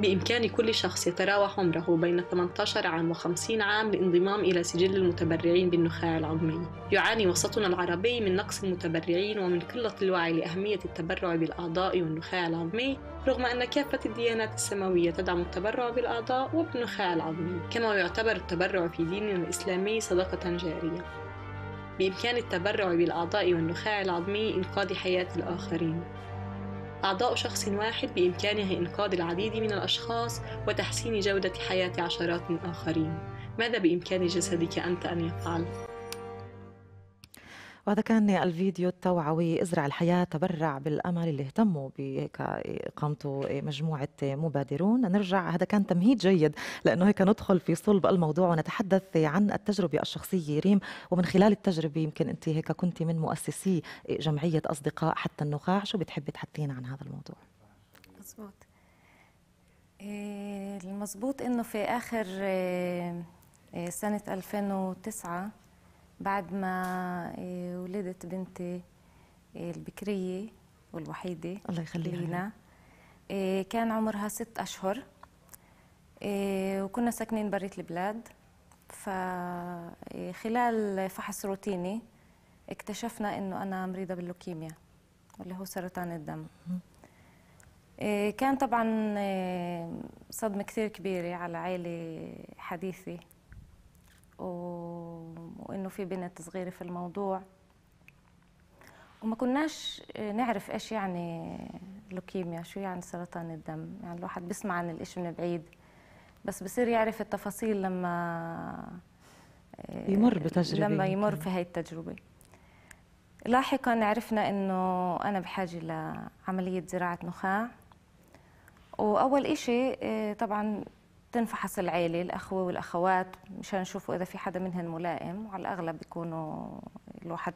بإمكان كل شخص يتراوح عمره بين 18 عام و50 عام الانضمام إلى سجل المتبرعين بالنخاع العظمي. يعاني وسطنا العربي من نقص المتبرعين ومن قلة الوعي لأهمية التبرع بالأعضاء والنخاع العظمي، رغم أن كافة الديانات السماوية تدعم التبرع بالأعضاء وبالنخاع العظمي، كما يعتبر التبرع في ديننا الإسلامي صدقة جارية. بإمكان التبرع بالأعضاء والنخاع العظمي إنقاذ حياة الآخرين. أعضاء شخص واحد بإمكانه إنقاذ العديد من الأشخاص وتحسين جودة حياة عشرات آخرين ماذا بإمكان جسدك أنت أن يفعل؟ وهذا كان الفيديو التوعوي ازرع الحياه تبرع بالامل اللي اهتموا بهيك اقامته مجموعه مبادرون نرجع هذا كان تمهيد جيد لانه هيك ندخل في صلب الموضوع ونتحدث عن التجربه الشخصيه ريم ومن خلال التجربه يمكن انت هيك كنت من مؤسسي جمعيه اصدقاء حتى النخاع شو بتحبي تحكينا عن هذا الموضوع مزبوط المزبوط إيه، انه في اخر إيه، سنه 2009 بعد ما آه، ولدت بنتي آه، البكرية والوحيدة الله يخليها لينا آه، كان عمرها ست أشهر وكنا ساكنين بريت البلاد فخلال فحص روتيني اكتشفنا انه انا مريضه باللوكيميا اللي هو سرطان الدم كان طبعا صدمه كثير كبيره على عائله حديثه وانه في بنت صغيره في الموضوع وما كناش نعرف ايش يعني لوكيميا شو يعني سرطان الدم يعني الواحد بيسمع عن الإشي من بعيد بس بصير يعرف التفاصيل لما يمر آه، بتجربة لما يعني. يمر في هاي التجربة لاحقا عرفنا انه انا بحاجة لعملية زراعة نخاع واول إشي آه، طبعا تنفحص العيلة الأخوة والأخوات مشان نشوفوا إذا في حدا منهم ملائم وعلى الأغلب بيكونوا الواحد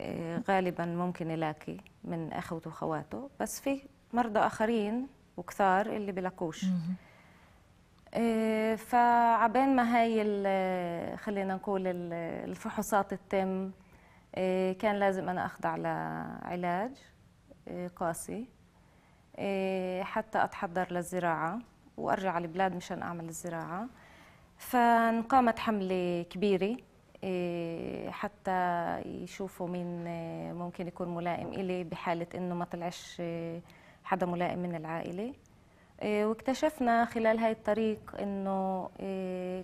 آه، غالبا ممكن يلاقي من أخوته وخواته بس في مرضى آخرين وكثار اللي بلاقوش آه، فعبين ما هاي آه، خلينا نقول الفحوصات تتم كان لازم أنا أخضع لعلاج قاسي حتى أتحضر للزراعة وارجع على البلاد مشان اعمل الزراعه فانقامت حمله كبيره إيه، حتى يشوفوا مين إيه، ممكن يكون ملائم إلي بحالة إنه ما طلعش إيه، حدا ملائم من العائلة واكتشفنا خلال هاي الطريق إنه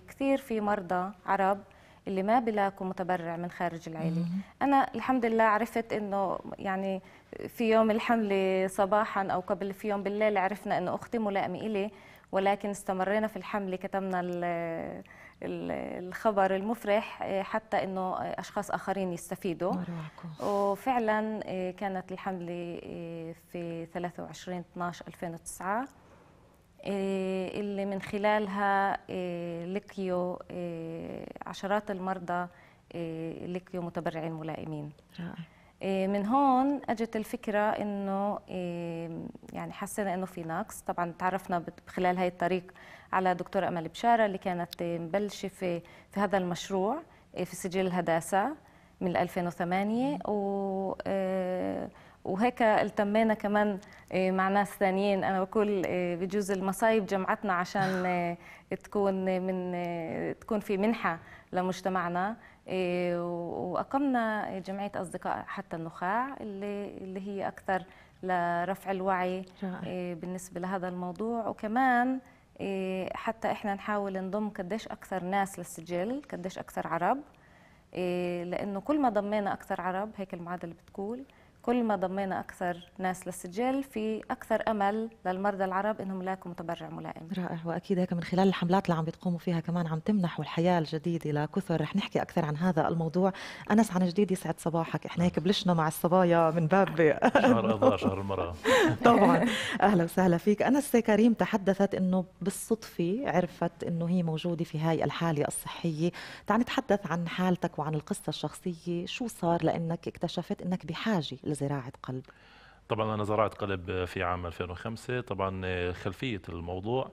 كثير في مرضى عرب اللي ما بلاقوا متبرع من خارج العائلة أنا الحمد لله عرفت إنه يعني في يوم الحملة صباحا أو قبل في يوم بالليل عرفنا إنه أختي ملائمة إلي ولكن استمرينا في الحمل كتمنا الخبر المفرح إيه، حتى انه اشخاص اخرين يستفيدوا وفعلا إيه، كانت الحمله إيه، في 23 12 2009 اللي من خلالها لقيوا عشرات المرضى لقيوا متبرعين ملائمين رائع إيه، من هون اجت الفكره انه إيه، يعني حسينا انه في نقص طبعا تعرفنا خلال هاي الطريق على دكتوره امل بشاره اللي كانت إيه، مبلشه في في هذا المشروع في سجل الهداسه من 2008 و وهيك التمينا كمان مع ناس ثانيين انا بقول بجوز المصايب جمعتنا عشان تكون من تكون في منحه لمجتمعنا إيه، واقمنا جمعيه اصدقاء حتى النخاع اللي اللي هي اكثر لرفع الوعي إيه، بالنسبه لهذا الموضوع وكمان إيه، حتى احنا نحاول نضم قديش اكثر ناس للسجل قديش اكثر عرب لانه كل ما ضمينا اكثر عرب هيك المعادله بتقول كل ما ضمينا أكثر ناس للسجل في أكثر أمل للمرضى العرب أنهم يلاقوا متبرع ملائم رائع وأكيد هيك من خلال الحملات اللي عم بتقوموا فيها كمان عم تمنحوا الحياة الجديدة لكثر رح نحكي أكثر عن هذا الموضوع أنس عن جديد يسعد صباحك إحنا هيك بلشنا مع الصبايا من باب [LAUGHS] شهر شهر المرأة [LAUGHS] طبعا أهلا وسهلا فيك أنس كريم تحدثت أنه بالصدفة عرفت أنه هي موجودة في هاي الحالة الصحية تعال نتحدث عن حالتك وعن القصة الشخصية شو صار لأنك اكتشفت أنك بحاجة لزراعه قلب؟ طبعا انا زرعت قلب في عام 2005 طبعا آه، خلفيه الموضوع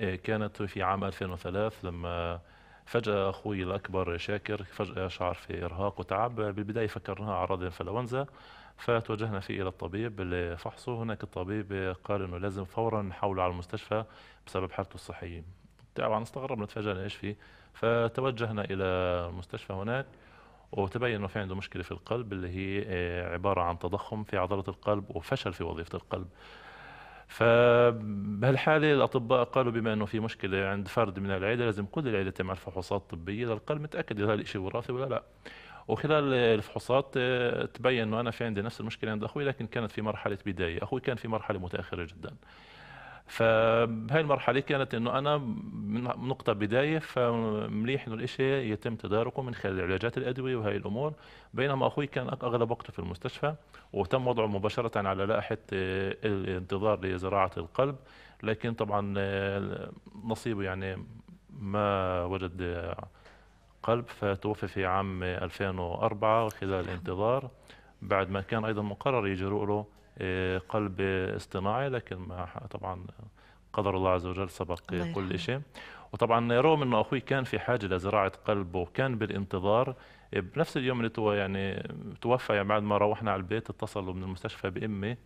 آه، كانت في عام 2003 لما فجأة أخوي الأكبر شاكر فجأة شعر في إرهاق وتعب بالبداية فكرناها أعراض إنفلونزا فتوجهنا فيه إلى الطبيب لفحصه هناك الطبيب قال أنه لازم فورا نحوله على المستشفى بسبب حالته الصحية طبعا استغربنا تفاجئنا إيش فيه فتوجهنا إلى المستشفى هناك وتبين انه في عنده مشكله في القلب اللي هي آه، عباره عن تضخم في عضله القلب وفشل في وظيفه القلب فبهالحاله الاطباء قالوا بما انه في مشكله عند فرد من العائله لازم كل العائله تعمل فحوصات طبيه للقلب متاكد اذا هذا الشيء وراثي ولا لا وخلال الفحوصات آه، تبين انه انا في عندي نفس المشكله عند اخوي لكن كانت في مرحله بدايه، اخوي كان في مرحله متاخره جدا. فبهي المرحله كانت انه انا من نقطه بدايه فمليح انه الشيء يتم تداركه من خلال علاجات الادويه وهي الامور بينما اخوي كان اغلب وقته في المستشفى وتم وضعه مباشره على لائحه آه، الانتظار لزراعه القلب لكن طبعا آه، نصيبه يعني ما وجد آه، قلب فتوفي في عام 2004 خلال الانتظار بعد ما كان ايضا مقرر يجرؤ له قلب اصطناعي لكن ما طبعا قدر الله عز وجل سبق كل شيء وطبعا رغم انه اخوي كان في حاجه لزراعه قلبه وكان بالانتظار بنفس اليوم اللي تو يعني توفى يعني بعد ما روحنا على البيت اتصلوا من المستشفى بامي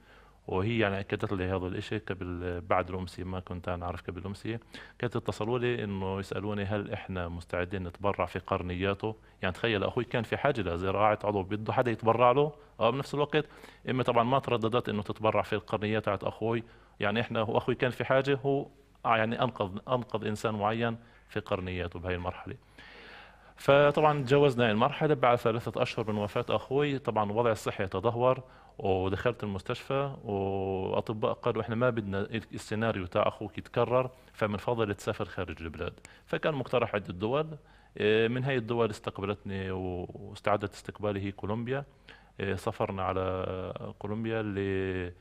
وهي يعني اكدت لي هذا الشيء قبل بعد الامسيه ما كنت انا اعرف قبل الامسيه كانت اتصلوا لي انه يسالوني هل احنا مستعدين نتبرع في قرنياته يعني تخيل اخوي كان في حاجه لزراعه عضو بده حدا يتبرع له اه بنفس الوقت اما طبعا ما ترددت انه تتبرع في القرنيه تاعت اخوي يعني احنا هو اخوي كان في حاجه هو آه، يعني انقذ انقذ انسان معين في قرنياته بهي المرحله فطبعا تجاوزنا المرحله بعد ثلاثه اشهر من وفاه اخوي طبعا الوضع الصحي تدهور ودخلت المستشفى واطباء قالوا احنا ما بدنا السيناريو تاع اخوك يتكرر فمن فضل تسافر خارج البلاد فكان مقترح عده دول آه، من هاي الدول استقبلتني واستعدت استقبالي هي كولومبيا آه، سافرنا على كولومبيا اللي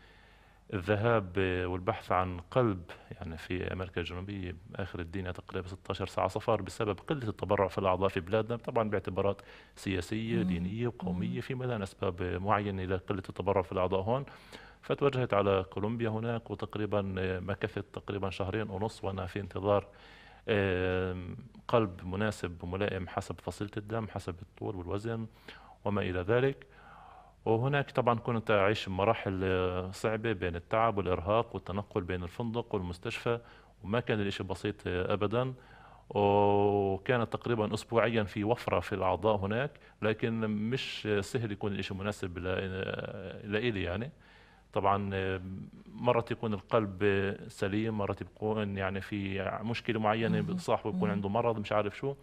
الذهاب والبحث عن قلب يعني في امريكا الجنوبيه اخر الدنيا تقريبا 16 ساعه سفر بسبب قله التبرع في الاعضاء في بلادنا طبعا باعتبارات سياسيه دينيه وقوميه في لنا اسباب معينه لقله التبرع في الاعضاء هون فتوجهت على كولومبيا هناك وتقريبا مكثت تقريبا شهرين ونص وانا في انتظار قلب مناسب وملائم حسب فصيله الدم حسب الطول والوزن وما الى ذلك وهناك طبعا كنت أعيش مراحل صعبة بين التعب والإرهاق والتنقل بين الفندق والمستشفى وما كان الإشي بسيط أبدا وكانت تقريبا أسبوعيا في وفرة في الأعضاء هناك لكن مش سهل يكون الإشي مناسب لإلي يعني طبعا مرة يكون القلب سليم مرة يكون يعني في مشكلة معينة صاحبه يكون عنده مرض مش عارف شو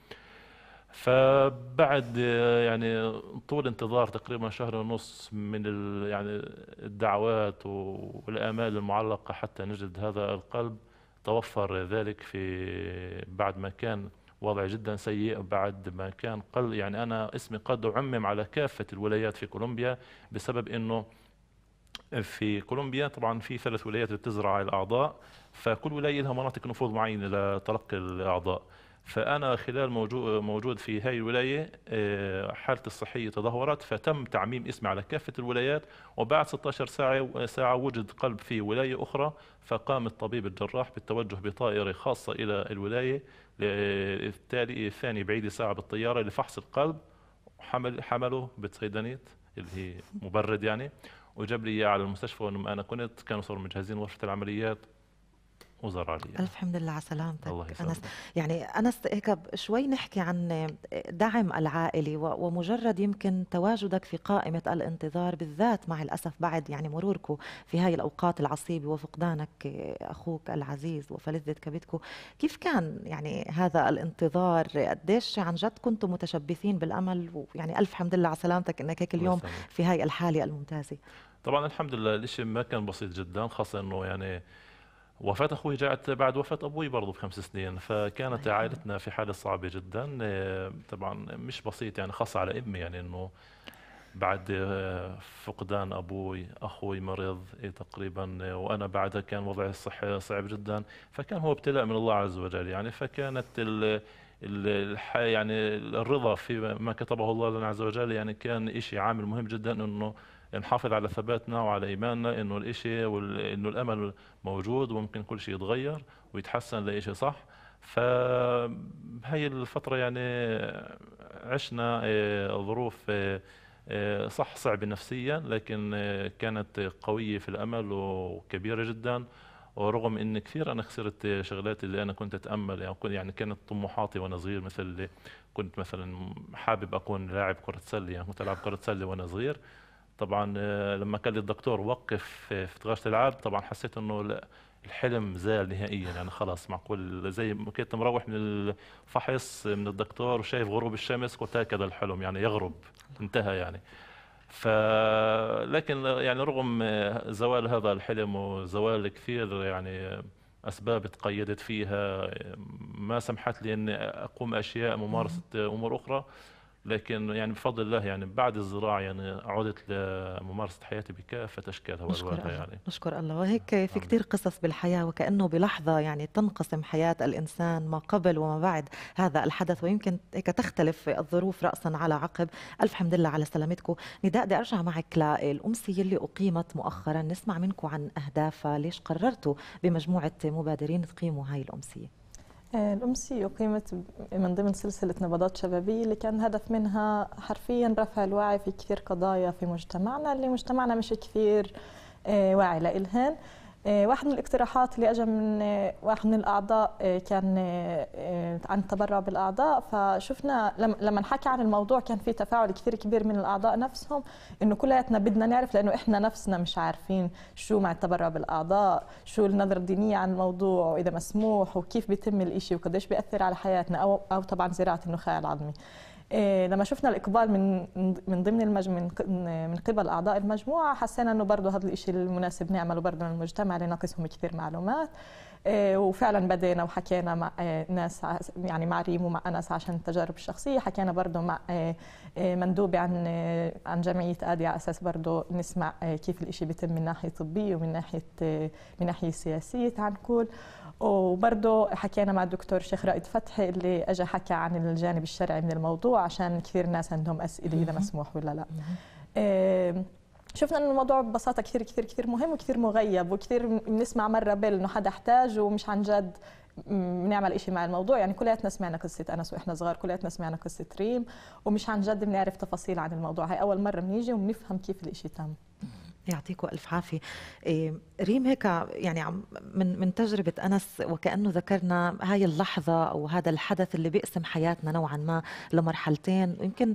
فبعد آه، يعني طول انتظار تقريبا شهر ونص من يعني الدعوات والامال المعلقه حتى نجد هذا القلب توفر ذلك في بعد ما كان وضع جدا سيء بعد ما كان قل يعني انا اسمي قد عمم على كافه الولايات في كولومبيا بسبب انه في كولومبيا طبعا في ثلاث ولايات بتزرع الاعضاء فكل ولايه لها مناطق نفوذ معينه لتلقي الاعضاء فأنا خلال موجود في هاي الولاية آه، حالتي الصحية تدهورت فتم تعميم اسمي على كافة الولايات وبعد 16 ساعة, ساعة وجد قلب في ولاية أخرى فقام الطبيب الجراح بالتوجه بطائرة خاصة إلى الولاية التالي الثاني بعيد ساعة بالطيارة لفحص القلب حمل حمله بتصيدنيت اللي هي مبرد يعني وجاب لي اياه على المستشفى وانا انا كنت كانوا صاروا مجهزين غرفه العمليات وزراء الف حمد لله على سلامتك الله يسلمك. انس يعني انس هيك شوي نحكي عن دعم العائله ومجرد يمكن تواجدك في قائمه الانتظار بالذات مع الاسف بعد يعني مروركم في هاي الاوقات العصيبه وفقدانك اخوك العزيز وفلذه كبدكم كيف كان يعني هذا الانتظار قديش عن جد كنتم متشبثين بالامل ويعني الف حمد لله على سلامتك انك هيك اليوم في هاي الحاله الممتازه طبعا الحمد لله الشيء ما كان بسيط جدا خاصه انه يعني وفاة أخوي جاءت بعد وفاة أبوي برضه بخمس سنين فكانت أيوة. عائلتنا في حالة صعبة جدا آه، طبعا مش بسيط يعني خاصة على أمي يعني أنه بعد آه، فقدان أبوي أخوي مرض إيه، تقريبا آه، وأنا بعدها كان وضعي الصحي صعب جدا فكان هو ابتلاء من الله عز وجل يعني فكانت الحياة يعني الرضا في ما كتبه الله لنا عز وجل يعني كان شيء عامل مهم جدا أنه نحافظ على ثباتنا وعلى ايماننا انه الشيء انه الامل موجود وممكن كل شيء يتغير ويتحسن لشيء صح فهي الفتره يعني عشنا آه، ظروف آه، آه، صح صعبه نفسيا لكن كانت قويه في الامل وكبيره جدا ورغم ان كثير انا خسرت شغلات اللي انا كنت اتامل يعني, يعني كانت طموحاتي وانا صغير مثل كنت مثلا حابب اكون لاعب كره سله يعني كنت العب كره سله وانا صغير طبعا آه، لما قال لي الدكتور وقف في تغاشة العاب طبعا حسيت انه الحلم زال نهائيا يعني خلاص معقول زي ما كنت مروح من الفحص من الدكتور وشايف غروب الشمس قلت هكذا الحلم يعني يغرب انتهى يعني ف لكن يعني رغم آه، زوال هذا الحلم وزوال كثير يعني اسباب تقيدت فيها ما سمحت لي اني اقوم اشياء ممارسه امور اخرى لكن يعني بفضل الله يعني بعد الزراعه يعني عدت لممارسه حياتي بكافه اشكالها والوانها يعني نشكر الله وهيك في نعم. كثير قصص بالحياه وكانه بلحظه يعني تنقسم حياه الانسان ما قبل وما بعد هذا الحدث ويمكن هيك تختلف الظروف راسا على عقب الف حمد لله على سلامتكم نداء بدي ارجع معك للامسيه اللي اقيمت مؤخرا نسمع منكم عن اهدافها ليش قررتوا بمجموعه مبادرين تقيموا هاي الامسيه آه، الأمسية أقيمت من ضمن سلسلة نبضات شبابية اللي كان هدف منها حرفيا رفع الوعي في كثير قضايا في مجتمعنا اللي مجتمعنا مش كثير آه، واعي لإلهن إيه، واحد من الاقتراحات اللي اجى من إيه، واحد من الاعضاء إيه، كان عن التبرع بالاعضاء فشفنا لما انحكى عن الموضوع كان في تفاعل كثير كبير من الاعضاء نفسهم انه كلياتنا بدنا نعرف لانه احنا نفسنا مش عارفين شو مع التبرع بالاعضاء شو النظره الدينيه عن الموضوع واذا مسموح وكيف بيتم الإشي وقديش بياثر على حياتنا او او طبعا زراعه النخاع العظمي إيه، لما شفنا الاقبال من من ضمن المجم من قبل اعضاء المجموعه حسينا انه برضه هذا الشيء المناسب نعمله برضه للمجتمع لناقصهم كثير معلومات إيه، وفعلا بدينا وحكينا مع إيه، ناس يعني مع ريم ومع انس عشان التجارب الشخصيه حكينا برضه مع مندوبه عن عن جمعيه ادي على اساس برضه نسمع كيف الشيء بيتم من ناحيه طبيه ومن ناحيه من ناحيه سياسيه عن كل وبرضه حكينا مع الدكتور شيخ رائد فتحي اللي اجى حكى عن الجانب الشرعي من الموضوع عشان كثير ناس عندهم اسئله اذا مسموح ولا لا شفنا انه الموضوع ببساطه كثير كثير كثير مهم وكثير مغيب وكثير بنسمع مره بال انه حدا احتاج ومش عن جد بنعمل شيء مع الموضوع يعني كلياتنا سمعنا قصه انس واحنا صغار كلياتنا سمعنا قصه ريم ومش عن جد بنعرف تفاصيل عن الموضوع هاي اول مره بنيجي وبنفهم كيف الشيء تم يعطيكم الف عافيه إيه، ريم هيك يعني من من تجربه انس وكانه ذكرنا هاي اللحظه او هذا الحدث اللي بيقسم حياتنا نوعا ما لمرحلتين ويمكن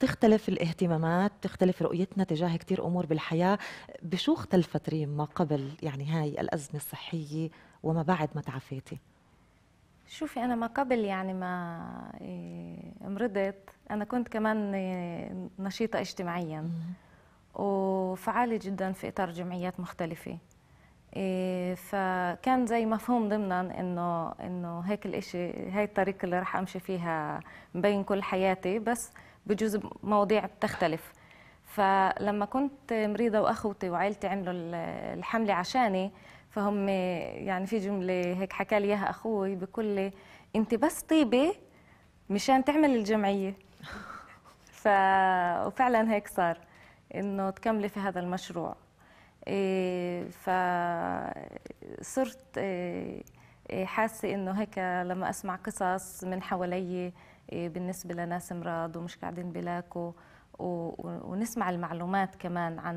تختلف الاهتمامات تختلف رؤيتنا تجاه كثير امور بالحياه بشو اختلفت ريم ما قبل يعني هاي الازمه الصحيه وما بعد ما تعافيتي شوفي انا ما قبل يعني ما مرضت إيه، انا كنت كمان إيه، نشيطه اجتماعيا وفعالة جدا في إطار جمعيات مختلفة إيه، فكان زي مفهوم ضمنا انه انه هيك الاشي هاي الطريقة اللي راح امشي فيها مبين كل حياتي بس بجوز مواضيع بتختلف فلما كنت مريضة واخوتي وعائلتي عملوا الحملة عشاني فهم يعني في جملة هيك حكى لي اياها اخوي بكل لي انت بس طيبة مشان تعمل الجمعية [LAUGHS] ف وفعلا هيك صار انه تكملي في هذا المشروع إيه، فصرت إيه، إيه، حاسه انه هيك لما اسمع قصص من حوالي بالنسبه لناس امراض ومش قاعدين بلاكو ونسمع المعلومات كمان عن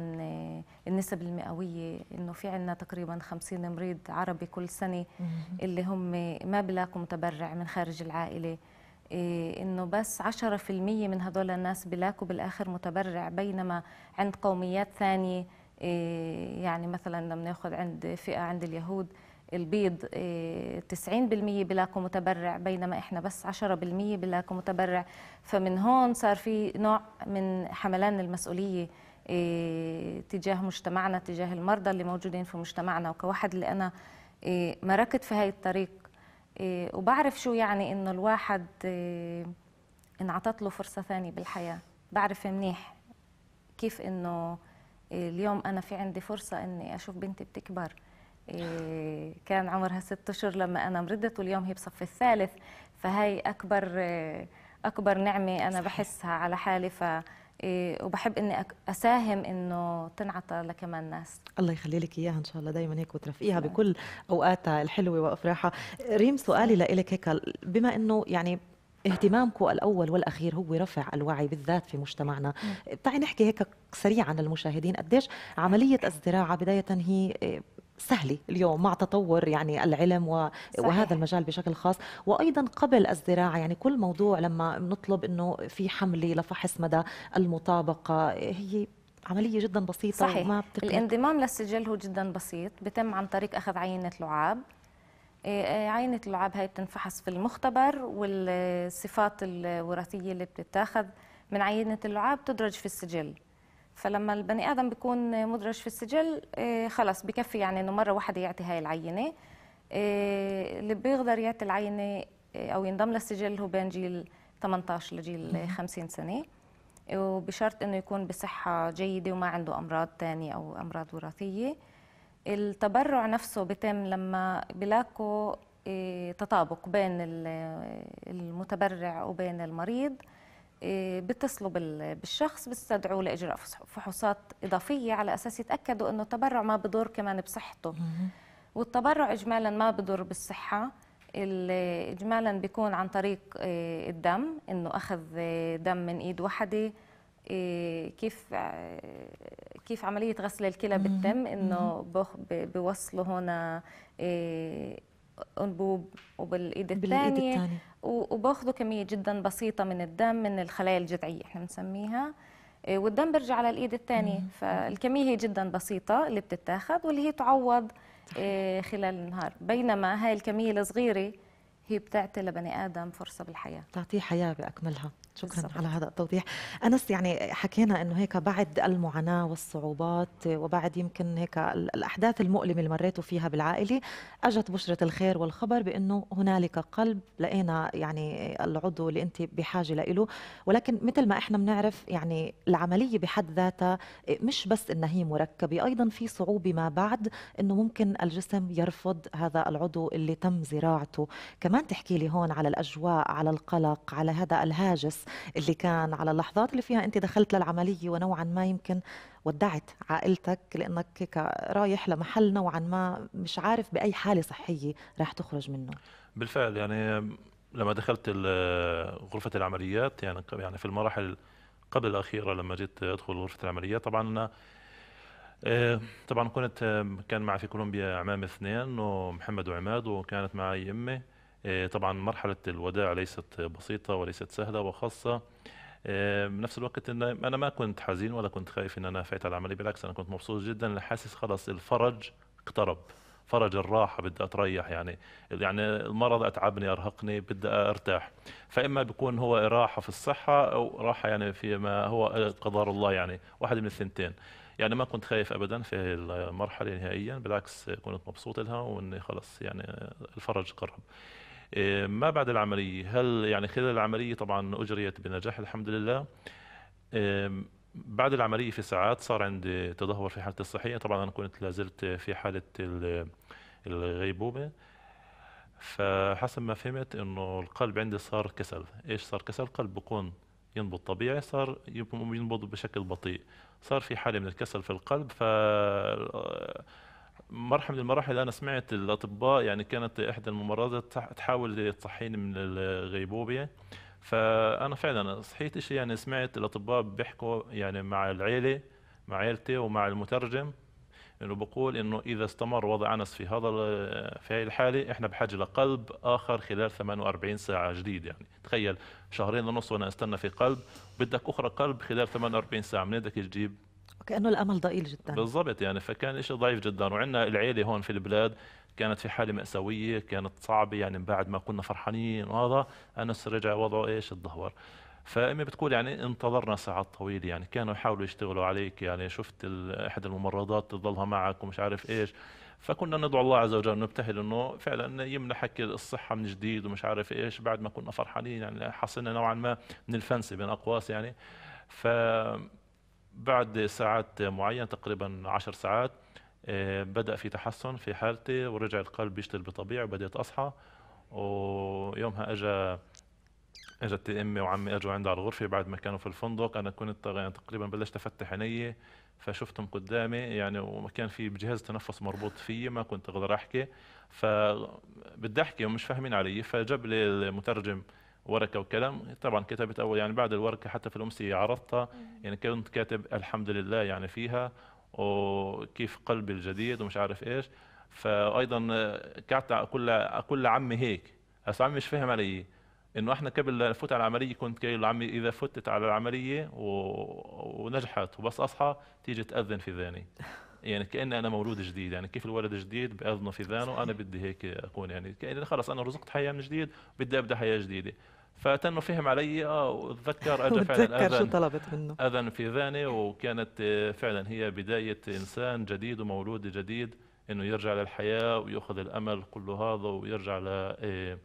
النسب المئوية إنه في عندنا تقريبا 50 مريض عربي كل سنة اللي هم ما بلاقوا متبرع من خارج العائلة إيه، انه بس 10% من هذول الناس بلاقوا بالاخر متبرع بينما عند قوميات ثانيه إيه، يعني مثلا لما ناخذ عند فئه عند اليهود البيض 90% إيه، بلاقوا متبرع بينما احنا بس 10% بلاقوا متبرع فمن هون صار في نوع من حملان المسؤوليه تجاه مجتمعنا تجاه المرضى اللي موجودين في مجتمعنا وكواحد اللي انا مركت في هاي الطريق إيه، وبعرف شو يعني انه الواحد إيه، انعطت له فرصه ثانيه بالحياه بعرف منيح كيف انه إيه، اليوم انا في عندي فرصه اني اشوف بنتي بتكبر كان عمرها ست اشهر لما انا مرضت واليوم هي بصف الثالث فهي اكبر اكبر نعمه انا بحسها على حالي ف إيه، وبحب اني اساهم انه تنعطى لكمان ناس الله يخلي لك اياها ان شاء الله دائما هيك وترفقيها بكل اوقاتها الحلوه وافراحها ريم سؤالي لك هيك بما انه يعني اهتمامكم الاول والاخير هو رفع الوعي بالذات في مجتمعنا تعي نحكي هيك سريعا للمشاهدين قديش عمليه [LAUGHS] الزراعه بدايه هي إيه، سهلة اليوم مع تطور يعني العلم و... صحيح. وهذا المجال بشكل خاص وأيضا قبل الزراعة يعني كل موضوع لما بنطلب أنه في حملة لفحص مدى المطابقة هي عملية جدا بسيطة صحيح. وما الانضمام للسجل هو جدا بسيط بتم عن طريق أخذ عينة لعاب إيه، إيه، عينة اللعاب هاي بتنفحص في المختبر والصفات الوراثية اللي بتتاخذ من عينة اللعاب تدرج في السجل فلما البني ادم بيكون مدرج في السجل إيه، خلص بكفي يعني انه مره واحده يعطي هاي العينه إيه، اللي بيقدر يعطي العينه إيه، او ينضم للسجل هو بين جيل 18 لجيل 50 سنه وبشرط انه يكون بصحه جيده وما عنده امراض ثانيه او امراض وراثيه التبرع نفسه بيتم لما بلاقوا تطابق بين المتبرع وبين المريض إيه، بيتصلوا بالشخص بيستدعوه لاجراء فحوصات اضافيه على اساس يتاكدوا انه التبرع ما بضر كمان بصحته والتبرع اجمالا ما بضر بالصحه اجمالا بيكون عن طريق إيه، الدم انه اخذ إيه، دم من ايد وحده كيف كيف عمليه غسل الكلى بتتم انه بوصلوا هنا انبوب وبالايد الثانيه وباخذوا كميه جدا بسيطه من الدم من الخلايا الجذعيه احنا بنسميها إيه، والدم بيرجع على الايد الثانيه فالكميه هي جدا بسيطه اللي بتتاخذ واللي هي تعوض إيه، خلال النهار بينما هاي الكميه الصغيره هي بتعطي لبني ادم فرصه بالحياه بتعطيه حياه باكملها شكرا على هذا التوضيح انس يعني حكينا انه هيك بعد المعاناه والصعوبات وبعد يمكن هيك الاحداث المؤلمه اللي مريتوا فيها بالعائله اجت بشره الخير والخبر بانه هنالك قلب لقينا يعني العضو اللي انت بحاجه له ولكن مثل ما احنا بنعرف يعني العمليه بحد ذاتها مش بس انها هي مركبه ايضا في صعوبه ما بعد انه ممكن الجسم يرفض هذا العضو اللي تم زراعته كمان تحكي لي هون على الاجواء على القلق على هذا الهاجس اللي كان على اللحظات اللي فيها انت دخلت للعمليه ونوعا ما يمكن ودعت عائلتك لانك رايح لمحل نوعا ما مش عارف باي حاله صحيه راح تخرج منه بالفعل يعني لما دخلت غرفه العمليات يعني يعني في المراحل قبل الاخيره لما جيت ادخل غرفه العمليات طبعا أنا آه، طبعا كنت آه، كان معي في كولومبيا عمامي اثنين ومحمد وعماد وكانت معي امي آه، طبعا مرحلة الوداع ليست بسيطة وليست سهلة وخاصة بنفس آه، الوقت ان انا ما كنت حزين ولا كنت خايف ان انا فات على عملي بالعكس انا كنت مبسوط جدا حاسس خلاص الفرج اقترب فرج الراحة بدي أتريح يعني يعني المرض أتعبني أرهقني بدي أرتاح فإما بيكون هو راحة في الصحة أو راحة يعني فيما هو قدر الله يعني واحد من الثنتين يعني ما كنت خايف ابدا في المرحله نهائيا بالعكس كنت مبسوط لها واني خلص يعني الفرج قرب إيه، ما بعد العمليه هل يعني خلال العمليه طبعا اجريت بنجاح الحمد لله إيه، بعد العمليه في ساعات صار عندي تدهور في حالتي الصحيه طبعا انا كنت لازلت في حاله الغيبوبه فحسب ما فهمت انه القلب عندي صار كسل ايش صار كسل القلب بكون ينبض طبيعي صار ينبض بشكل بطيء صار في حاله من الكسل في القلب ف مرحله من المراحل انا سمعت الاطباء يعني كانت احدى الممرضات تحاول تصحيني من الغيبوبيه فانا فعلا صحيت شيء يعني سمعت الاطباء بيحكوا يعني مع العيله مع عيلتي ومع المترجم انه بقول انه اذا استمر وضع انس في هذا في هذه الحاله احنا بحاجه لقلب اخر خلال 48 ساعه جديد يعني تخيل شهرين ونص وانا استنى في قلب بدك اخرى قلب خلال 48 ساعه من بدك تجيب كانه الامل ضئيل جدا بالضبط يعني فكان شيء ضعيف جدا وعندنا العيله هون في البلاد كانت في حاله ماساويه كانت صعبه يعني بعد ما كنا فرحانين وهذا انس رجع وضعه ايش الدهور فامي بتقول يعني انتظرنا ساعات طويله يعني كانوا يحاولوا يشتغلوا عليك يعني شفت احد الممرضات تضلها معك ومش عارف ايش فكنا ندعو الله عز وجل نبتهل انه فعلا يمنحك الصحه من جديد ومش عارف ايش بعد ما كنا فرحانين يعني حصلنا نوعا ما من الفنسه بين اقواس يعني ف بعد ساعات معينه تقريبا 10 ساعات آه، بدا في تحسن في حالتي ورجع القلب يشتغل بطبيعي وبديت اصحى ويومها اجى اجت امي وعمي اجوا عندي على الغرفه بعد ما كانوا في الفندق انا كنت يعني تقريبا بلشت افتح عيني فشفتهم قدامي يعني وما كان في جهاز تنفس مربوط فيي ما كنت اقدر احكي فبدي احكي ومش فاهمين علي فجاب لي المترجم ورقه وكلام طبعا كتبت اول يعني بعد الورقه حتى في الامسيه عرضتها يعني كنت كاتب الحمد لله يعني فيها وكيف قلبي الجديد ومش عارف ايش فايضا قعدت اقول اقول لعمي هيك بس عمي مش فاهم علي انه احنا قبل لا نفوت على العمليه كنت قايل لعمي اذا فتت على العمليه و... ونجحت وبس اصحى تيجي تاذن في ذاني [LAUGHS] يعني كاني انا مولود جديد يعني كيف الولد جديد باذنه في ذانه انا بدي هيك اكون يعني كاني خلص انا رزقت حياه من جديد بدي ابدا حياه جديده فتنو فهم علي اه وتذكر [LAUGHS] اجى فعلا اذن شو طلبت منه اذن في اذاني وكانت آه، فعلا هي بدايه انسان جديد ومولود جديد انه يرجع للحياه وياخذ الامل كله هذا ويرجع ل آه،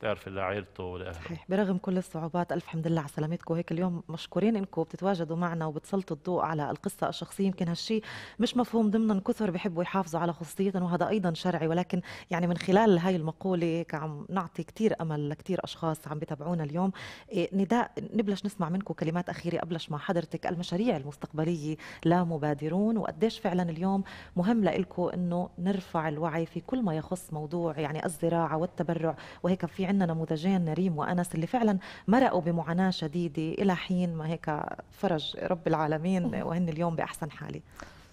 بتعرفي لعائلته ولاهله صحيح برغم كل الصعوبات الف حمد لله على سلامتكم هيك اليوم مشكورين انكم بتتواجدوا معنا وبتسلطوا الضوء على القصه الشخصيه يمكن هالشيء مش مفهوم ضمن كثر بحبوا يحافظوا على خصوصيتهم وهذا ايضا شرعي ولكن يعني من خلال هاي المقوله هيك عم نعطي كثير امل لكثير اشخاص عم بتابعونا اليوم إيه نداء نبلش نسمع منكم كلمات اخيره ابلش مع حضرتك المشاريع المستقبليه لا مبادرون وقديش فعلا اليوم مهم لكم انه نرفع الوعي في كل ما يخص موضوع يعني الزراعه والتبرع وهيك في عندنا نموذجين ريم وانس اللي فعلا مرقوا بمعاناه شديده الى حين ما هيك فرج رب العالمين وهن اليوم باحسن حاله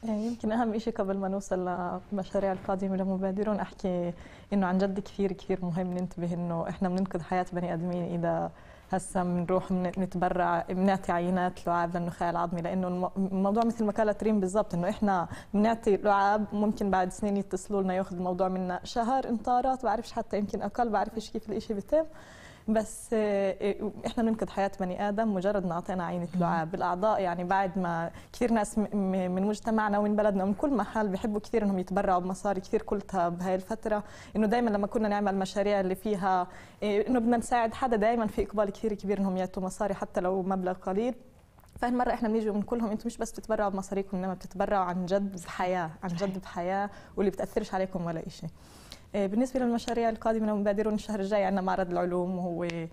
إيه، يمكن اهم شيء قبل ما نوصل للمشاريع القادمه لمبادرون احكي انه عن جد كثير كثير مهم ننتبه انه احنا بننقذ حياه بني ادمين اذا هسه بنروح نتبرع بنعطي عينات لعاب للنخاع العظمي لانه الموضوع مثل ما قالت ريم بالضبط انه احنا بنعطي لعاب ممكن بعد سنين يتصلوا لنا ياخذ الموضوع منا شهر انطارات بعرفش حتى يمكن اقل بعرفش كيف الشيء بيتم بس آه، آه، احنا بننقذ حياه بني ادم مجرد ما اعطينا عينه لعاب الاعضاء يعني بعد ما كثير ناس من مجتمعنا ومن بلدنا ومن كل محل بحبوا كثير انهم يتبرعوا بمصاري كثير قلتها بهاي الفتره انه دائما لما كنا نعمل مشاريع اللي فيها آه، انه بدنا نساعد حدا دائما في اقبال كثير كبير انهم يعطوا مصاري حتى لو مبلغ قليل فهالمرة احنا بنيجي بنقول لهم انتم مش بس بتتبرعوا بمصاريكم انما بتتبرعوا عن جد بحياه عن جد بحياه واللي بتاثرش عليكم ولا شيء آه، بالنسبه للمشاريع القادمه مبادرون الشهر الجاي عندنا معرض العلوم وهو آه،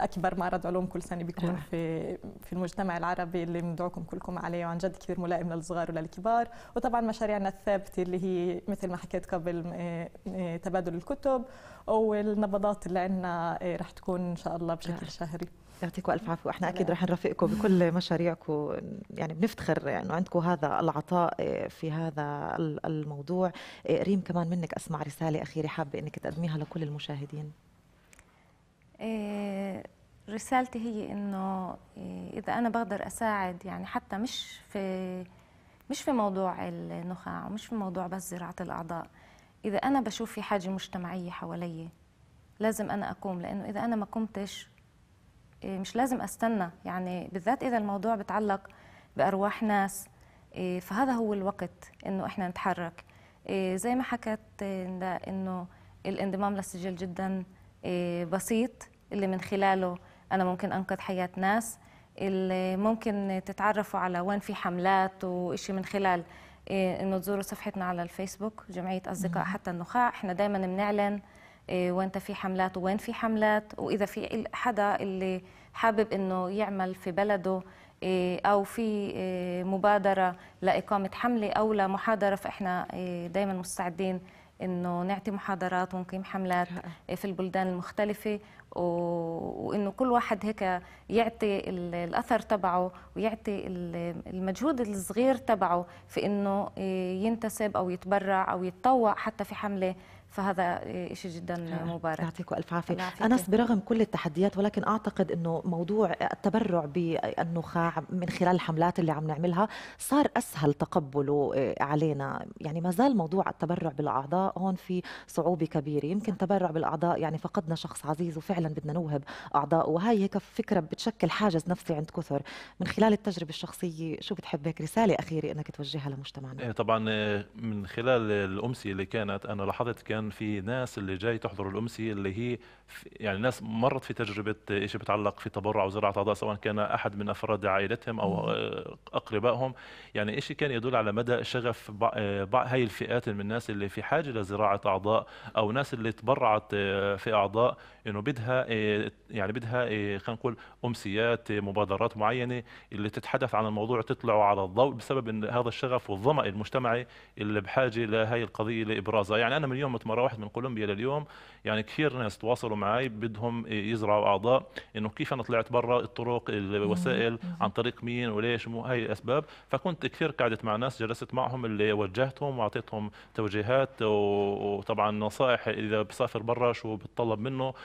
اكبر معرض علوم كل سنه بيكون نعم. في في المجتمع العربي اللي بندعوكم كلكم عليه وعن جد كثير ملائم للصغار وللكبار وطبعا مشاريعنا الثابته اللي هي مثل ما حكيت قبل آه، تبادل الكتب والنبضات اللي عندنا رح تكون ان شاء الله بشكل نعم. شهري يعطيكم الف عافيه واحنا اكيد رح نرافقكم بكل مشاريعكم يعني بنفتخر انه يعني عندكم هذا العطاء آه، في هذا الموضوع آه، ريم كمان منك اسمع رساله اخيره حابه انك تقدميها لكل المشاهدين آه، رسالتي هي انه اذا انا بقدر اساعد يعني حتى مش في مش في موضوع النخاع ومش في موضوع بس زراعه الاعضاء اذا انا بشوف في حاجه مجتمعيه حواليا لازم انا اقوم لانه اذا انا ما قمتش إيه، مش لازم استنى يعني بالذات اذا الموضوع بتعلق بارواح ناس إيه، فهذا هو الوقت انه احنا نتحرك إيه، زي ما حكت انه الانضمام للسجل جدا بسيط اللي من خلاله انا ممكن انقذ حياه ناس اللي ممكن تتعرفوا على وين في حملات وإشي من خلال انه تزوروا صفحتنا على الفيسبوك جمعيه اصدقاء حتى النخاع احنا دائما بنعلن إيه، وين في حملات وين في حملات واذا في حدا اللي حابب انه يعمل في بلده إيه، او في إيه، مبادره لاقامه حمله او لمحاضره فاحنا دائما مستعدين انه نعطي محاضرات ونقيم حملات في البلدان المختلفه وانه كل واحد هيك يعطي الاثر تبعه ويعطي المجهود الصغير تبعه في انه ينتسب او يتبرع او يتطوع حتى في حمله فهذا شيء جدا مبارك يعطيكم الف عافيه انس برغم كل التحديات ولكن اعتقد انه موضوع التبرع بالنخاع من خلال الحملات اللي عم نعملها صار اسهل تقبله آه، علينا يعني ما زال موضوع التبرع بالاعضاء هون في صعوبه كبيره يمكن تبرع بالاعضاء يعني فقدنا شخص عزيز وفعلا بدنا نوهب اعضاء وهي هيك فكره بتشكل حاجز نفسي عند كثر من خلال التجربه الشخصيه شو بتحب هيك رساله اخيره انك توجهها لمجتمعنا إيه، طبعا آه، من خلال الامسيه اللي كانت انا لاحظت كان كان في ناس اللي جاي تحضر الامسيه اللي هي يعني ناس مرت في تجربه شيء بتعلق في تبرع وزراعه اعضاء سواء كان احد من افراد عائلتهم او اقربائهم يعني شيء كان يدل على مدى شغف بعض هاي الفئات من الناس اللي في حاجه لزراعه اعضاء او ناس اللي تبرعت آه، في اعضاء انه بدها آه، يعني بدها آه، خلينا نقول امسيات آه، مبادرات معينه اللي تتحدث عن الموضوع تطلعوا على الضوء بسبب إن هذا الشغف والظما المجتمعي اللي بحاجه لهي القضيه لابرازها يعني انا من يوم ما روحت من كولومبيا لليوم يعني كثير ناس تواصلوا معي بدهم يزرعوا اعضاء انه كيف انا طلعت برا الطرق الوسائل عن طريق مين وليش مو هي الاسباب فكنت كثير قعدت مع ناس جلست معهم اللي وجهتهم واعطيتهم توجيهات وطبعا نصائح اذا بسافر برا شو بتطلب منه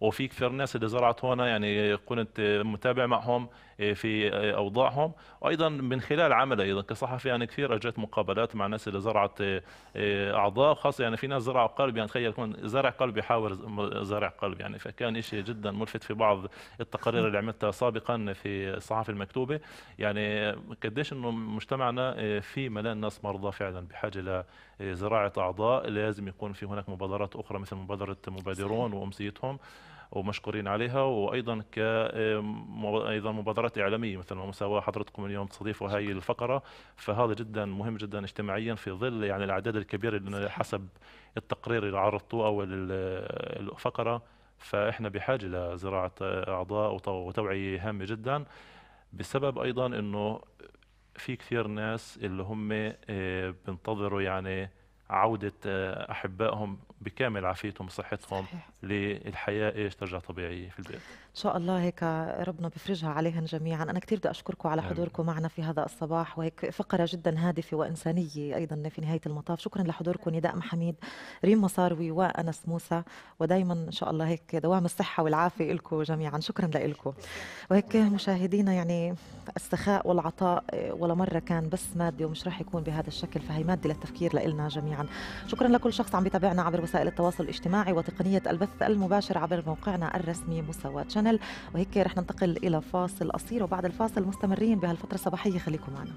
وفي كثير ناس اللي زرعت هون يعني كنت متابع معهم آه، في آه، اوضاعهم وايضا من خلال عملي ايضا كصحفي يعني كثير اجت مقابلات مع ناس اللي زرعت آه، اعضاء خاصه يعني في ناس زرعوا قلب يعني تخيل يكون زرع قلب يحاول زرع قلب يعني فكان شيء جدا ملفت في بعض التقارير اللي عملتها سابقا في الصحافه المكتوبه يعني قديش انه مجتمعنا في ملان ناس مرضى فعلا بحاجه لزراعه اعضاء لازم يكون في هناك مبادرات اخرى مثل مبادره مبادرون وامسيتهم ومشكورين عليها وايضا ك ايضا مبادرات اعلاميه مثل ما مساواه حضرتكم اليوم تستضيفوا هاي الفقره فهذا جدا مهم جدا اجتماعيا في ظل يعني الاعداد الكبيره اللي حسب التقرير اللي عرضتوه او الفقره فاحنا بحاجه لزراعه اعضاء وتوعيه هامه جدا بسبب ايضا انه في كثير ناس اللي هم آه، بينتظروا يعني عودة آه، أحبائهم بكامل عافيتهم وصحتهم صحيح. للحياه ايش ترجع طبيعيه في البيت. ان شاء الله هيك ربنا بفرجها عليهم جميعا، انا كثير بدي اشكركم على حضوركم معنا في هذا الصباح وهيك فقره جدا هادفه وانسانيه ايضا في نهايه المطاف، شكرا لحضوركم نداء محميد، ريم مصاروي وانس موسى ودائما ان شاء الله هيك دوام الصحه والعافيه لكم جميعا، شكرا لكم. وهيك مشاهدينا يعني السخاء والعطاء ولا مره كان بس مادي ومش راح يكون بهذا الشكل فهي ماده للتفكير لنا جميعا. شكرا لكل شخص عم بيتابعنا عبر وسائل التواصل الاجتماعي وتقنيه البث البث المباشر عبر موقعنا الرسمي مساواة شانل وهيك رح ننتقل إلى فاصل قصير وبعد الفاصل مستمرين بهالفترة الصباحية خليكم معنا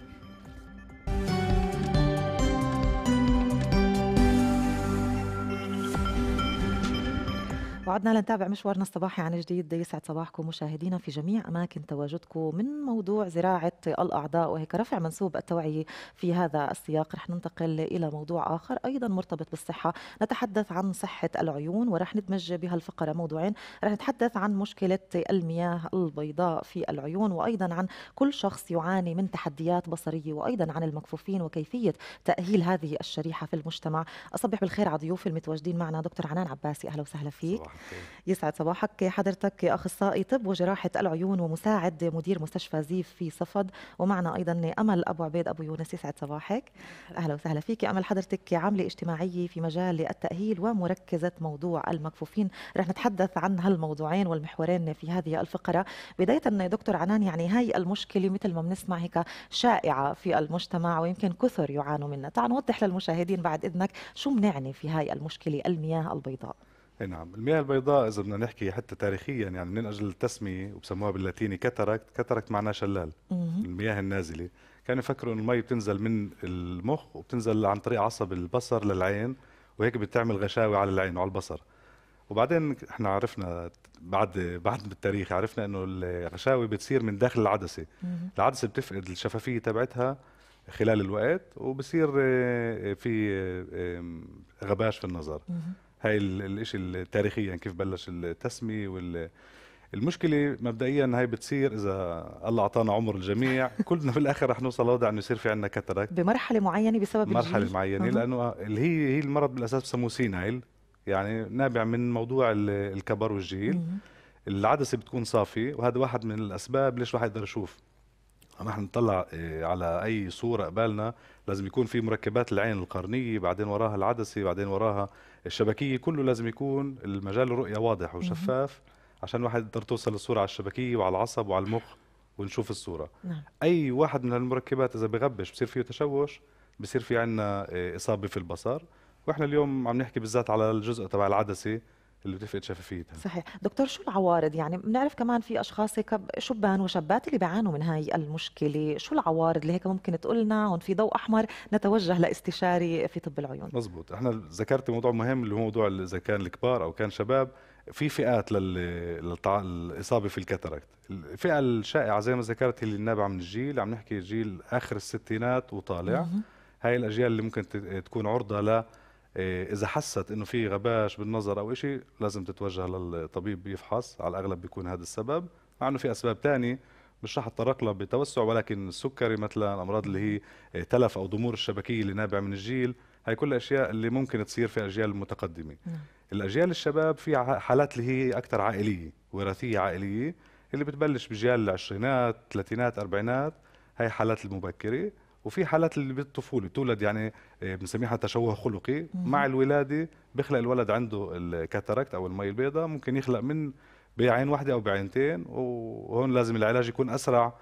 وعدنا لنتابع مشوارنا الصباحي عن جديد يسعد صباحكم مشاهدينا في جميع أماكن تواجدكم من موضوع زراعة الأعضاء وهيك رفع منسوب التوعية في هذا السياق رح ننتقل إلى موضوع آخر أيضا مرتبط بالصحة نتحدث عن صحة العيون ورح ندمج بهالفقرة موضوعين رح نتحدث عن مشكلة المياه البيضاء في العيون وأيضا عن كل شخص يعاني من تحديات بصرية وأيضا عن المكفوفين وكيفية تأهيل هذه الشريحة في المجتمع أصبح بالخير على ضيوف المتواجدين معنا دكتور عنان عباسي أهلا وسهلا فيك صباح يسعد صباحك حضرتك اخصائي طب وجراحه العيون ومساعد مدير مستشفى زيف في صفد ومعنا ايضا امل ابو عبيد ابو يونس يسعد صباحك اهلا وسهلا فيك امل حضرتك عامله اجتماعيه في مجال التاهيل ومركزه موضوع المكفوفين رح نتحدث عن هالموضوعين والمحورين في هذه الفقره بدايه دكتور عنان يعني هاي المشكله مثل ما بنسمع هيك شائعه في المجتمع ويمكن كثر يعانوا منها تعال نوضح للمشاهدين بعد اذنك شو بنعني في هاي المشكله المياه البيضاء اي نعم، المياه البيضاء إذا بدنا نحكي حتى تاريخيا يعني من أجل التسمية وبسموها باللاتيني كاتاراكت، كاتاراكت معناه شلال، مم. المياه النازلة، كانوا يفكروا إنه المي بتنزل من المخ وبتنزل عن طريق عصب البصر للعين وهيك بتعمل غشاوة على العين وعلى البصر. وبعدين احنا عرفنا بعد بعد بالتاريخ عرفنا انه الغشاوه بتصير من داخل العدسه مم. العدسه بتفقد الشفافيه تبعتها خلال الوقت وبصير آه، في آه، غباش في النظر مم. هاي الشيء التاريخيا يعني كيف بلش التسميه وال المشكله مبدئيا هاي بتصير اذا الله اعطانا عمر الجميع [LAUGHS] كلنا بالاخر رح نوصل لوضع انه يصير في عندنا كترك بمرحله معينه بسبب مرحله الجيل. معينه لانه اللي هي هي المرض بالاساس بسموه سينايل يعني نابع من موضوع الكبر والجيل العدسه بتكون صافيه وهذا واحد من الاسباب ليش الواحد يقدر يشوف عم احنا نطلع آه، على اي صوره قبالنا لازم يكون في مركبات العين القرنيه بعدين وراها العدسه بعدين وراها الشبكيه كله لازم يكون المجال الرؤيه واضح وشفاف عشان الواحد يقدر توصل الصوره على الشبكيه وعلى العصب وعلى المخ ونشوف الصوره نعم. اي واحد من هالمركبات اذا بغبش بصير فيه تشوش بصير في عنا آه، اصابه في البصر واحنا اليوم عم نحكي بالذات على الجزء تبع العدسه اللي بتفقد شفافيتها صحيح دكتور شو العوارض يعني بنعرف كمان في اشخاص هيك شبان وشابات اللي بيعانوا من هاي المشكله شو العوارض اللي هيك ممكن تقول لنا هون في ضوء احمر نتوجه لاستشاري في طب العيون مزبوط احنا ذكرت موضوع مهم اللي هو موضوع اذا كان الكبار او كان شباب في فئات للاصابه في الكاتاركت الفئه الشائعه زي ما ذكرت اللي النابعه من الجيل عم نحكي جيل اخر الستينات وطالع هاي الاجيال اللي ممكن تكون عرضه ل إيه، اذا حست انه في غباش بالنظر او شيء لازم تتوجه للطبيب يفحص على الاغلب بيكون هذا السبب مع انه في اسباب ثانيه مش رح اتطرق لها بتوسع ولكن السكري مثلا الامراض اللي هي إيه، تلف او ضمور الشبكيه اللي نابع من الجيل هاي كل الاشياء اللي ممكن تصير في الاجيال المتقدمه نعم. الاجيال الشباب في حالات اللي هي اكثر عائليه وراثيه عائليه اللي بتبلش بجيال العشرينات ثلاثينات اربعينات هاي حالات المبكره وفي حالات اللي بالطفوله بتولد يعني آه، بنسميها تشوه خلقي مع الولاده بخلق الولد عنده الكاتاركت او المي البيضاء ممكن يخلق من بعين واحده او بعينتين وهون لازم العلاج يكون اسرع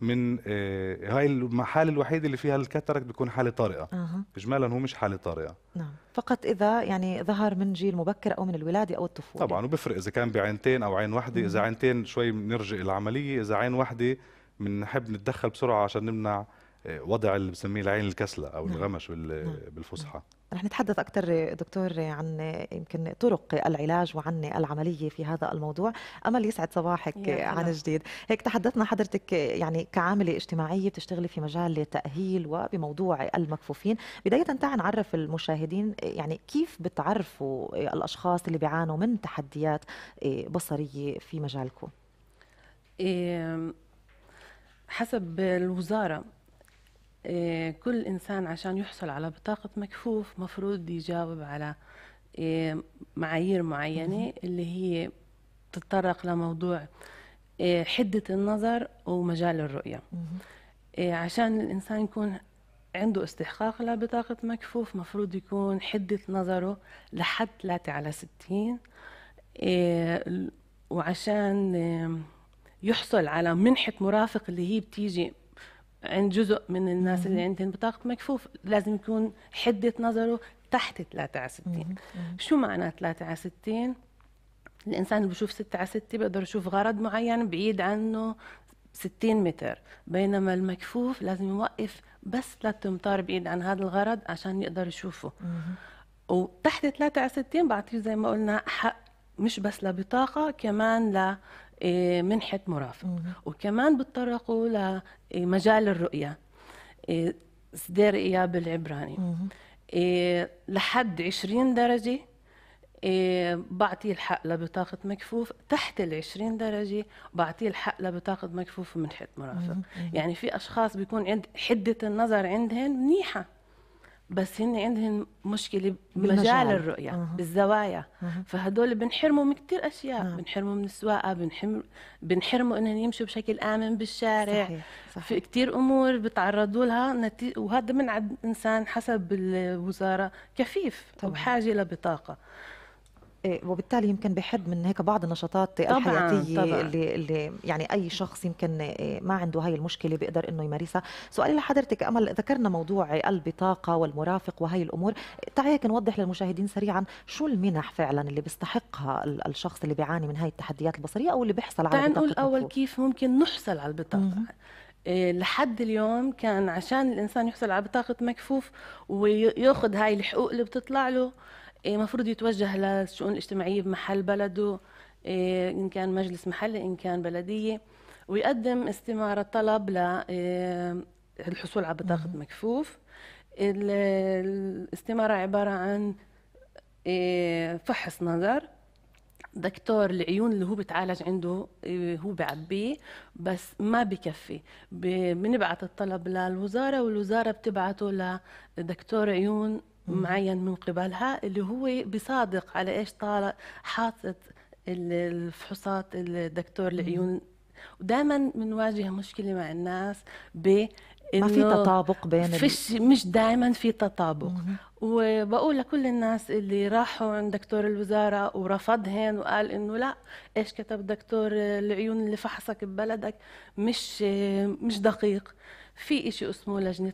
من آه، هاي الحالة الوحيدة اللي فيها الكاتاركت بيكون حالة طارئة أه. إجمالا هو مش حالة طارئة نعم فقط إذا يعني ظهر من جيل مبكر أو من الولادة أو الطفولة طبعا وبفرق إذا كان بعينتين أو عين واحدة إذا عينتين شوي بنرجع العملية إذا عين واحدة بنحب نتدخل بسرعة عشان نمنع وضع اللي بنسميه العين الكسلة أو نعم. الغمش نعم. نعم. بالفصحى نعم. رح نتحدث أكثر دكتور عن يمكن طرق العلاج وعن العملية في هذا الموضوع أمل يسعد صباحك عن جديد هيك تحدثنا حضرتك يعني كعاملة اجتماعية بتشتغلي في مجال التأهيل وبموضوع المكفوفين بداية تعال نعرف المشاهدين يعني كيف بتعرفوا الأشخاص اللي بيعانوا من تحديات بصرية في مجالكم إيه، حسب الوزارة آه، كل إنسان عشان يحصل على بطاقة مكفوف مفروض يجاوب على آه، معايير معينة اللي هي تتطرق لموضوع آه، حدة النظر ومجال الرؤية عشان الإنسان يكون عنده استحقاق لبطاقة مكفوف مفروض يكون حدة نظره لحد 3 على 60 وعشان يحصل على منحة مرافق اللي هي بتيجي عند جزء من الناس اللي عندهم بطاقه مكفوف لازم يكون حده نظره تحت 3 على 60 شو معنى 3 على 60 الانسان اللي بشوف 6 على 6 بقدر يشوف غرض معين بعيد عنه 60 متر بينما المكفوف لازم يوقف بس 3 امتار بعيد عن هذا الغرض عشان يقدر يشوفه وتحت 3 على 60 بعطيه زي ما قلنا حق مش بس لبطاقة كمان ل إيه، منحة مرافق وكمان بتطرقوا لمجال الرؤية إيه، دير إياب العبراني إيه، لحد 20 درجة بعطيه الحق لبطاقة مكفوف تحت ال 20 درجة بعطيه الحق لبطاقة مكفوف ومنحة مرافق يعني في أشخاص بيكون عند حدة النظر عندهم منيحة بس هن عندهم مشكله بمجال الرؤيه أه. بالزوايا أه. فهدول بنحرموا من كثير اشياء أه. بنحرموا من السواقه بنحرم بنحرموا انهم يمشوا بشكل امن بالشارع صحيح. صحيح. في كثير امور بتعرضوا لها نتي... وهذا عند انسان حسب الوزاره كفيف طبعا. وبحاجه لبطاقه إيه، وبالتالي يمكن بحد من هيك بعض النشاطات طبعاً الحياتيه طبعاً. اللي اللي يعني اي شخص يمكن إيه، ما عنده هاي المشكله بيقدر انه يمارسها سؤالي لحضرتك امل ذكرنا موضوع البطاقه والمرافق وهي الامور تعي هيك نوضح للمشاهدين سريعا شو المنح فعلا اللي بيستحقها الشخص اللي بيعاني من هاي التحديات البصريه او اللي بيحصل على البطاقه نقول اول كيف ممكن نحصل على البطاقه إيه، لحد اليوم كان عشان الانسان يحصل على بطاقه مكفوف وياخذ هاي الحقوق اللي بتطلع له إيه، مفروض يتوجه للشؤون الاجتماعية بمحل بلده إيه، إن كان مجلس محلي إن كان بلدية ويقدم استمارة طلب للحصول إيه، على بطاقة مكفوف الاستمارة عبارة عن فحص نظر دكتور العيون اللي هو بتعالج عنده هو بعبيه بس ما بكفي بنبعث الطلب للوزاره والوزاره بتبعته لدكتور عيون معين من قبلها اللي هو بيصادق على ايش طالع حاطط الفحوصات الدكتور العيون ودائما بنواجه مشكله مع الناس ب ما في تطابق بين فيش مش دائما في تطابق وبقول لكل الناس اللي راحوا عند دكتور الوزاره ورفضهن وقال انه لا ايش كتب دكتور العيون اللي فحصك ببلدك مش مش دقيق في شيء اسمه لجنه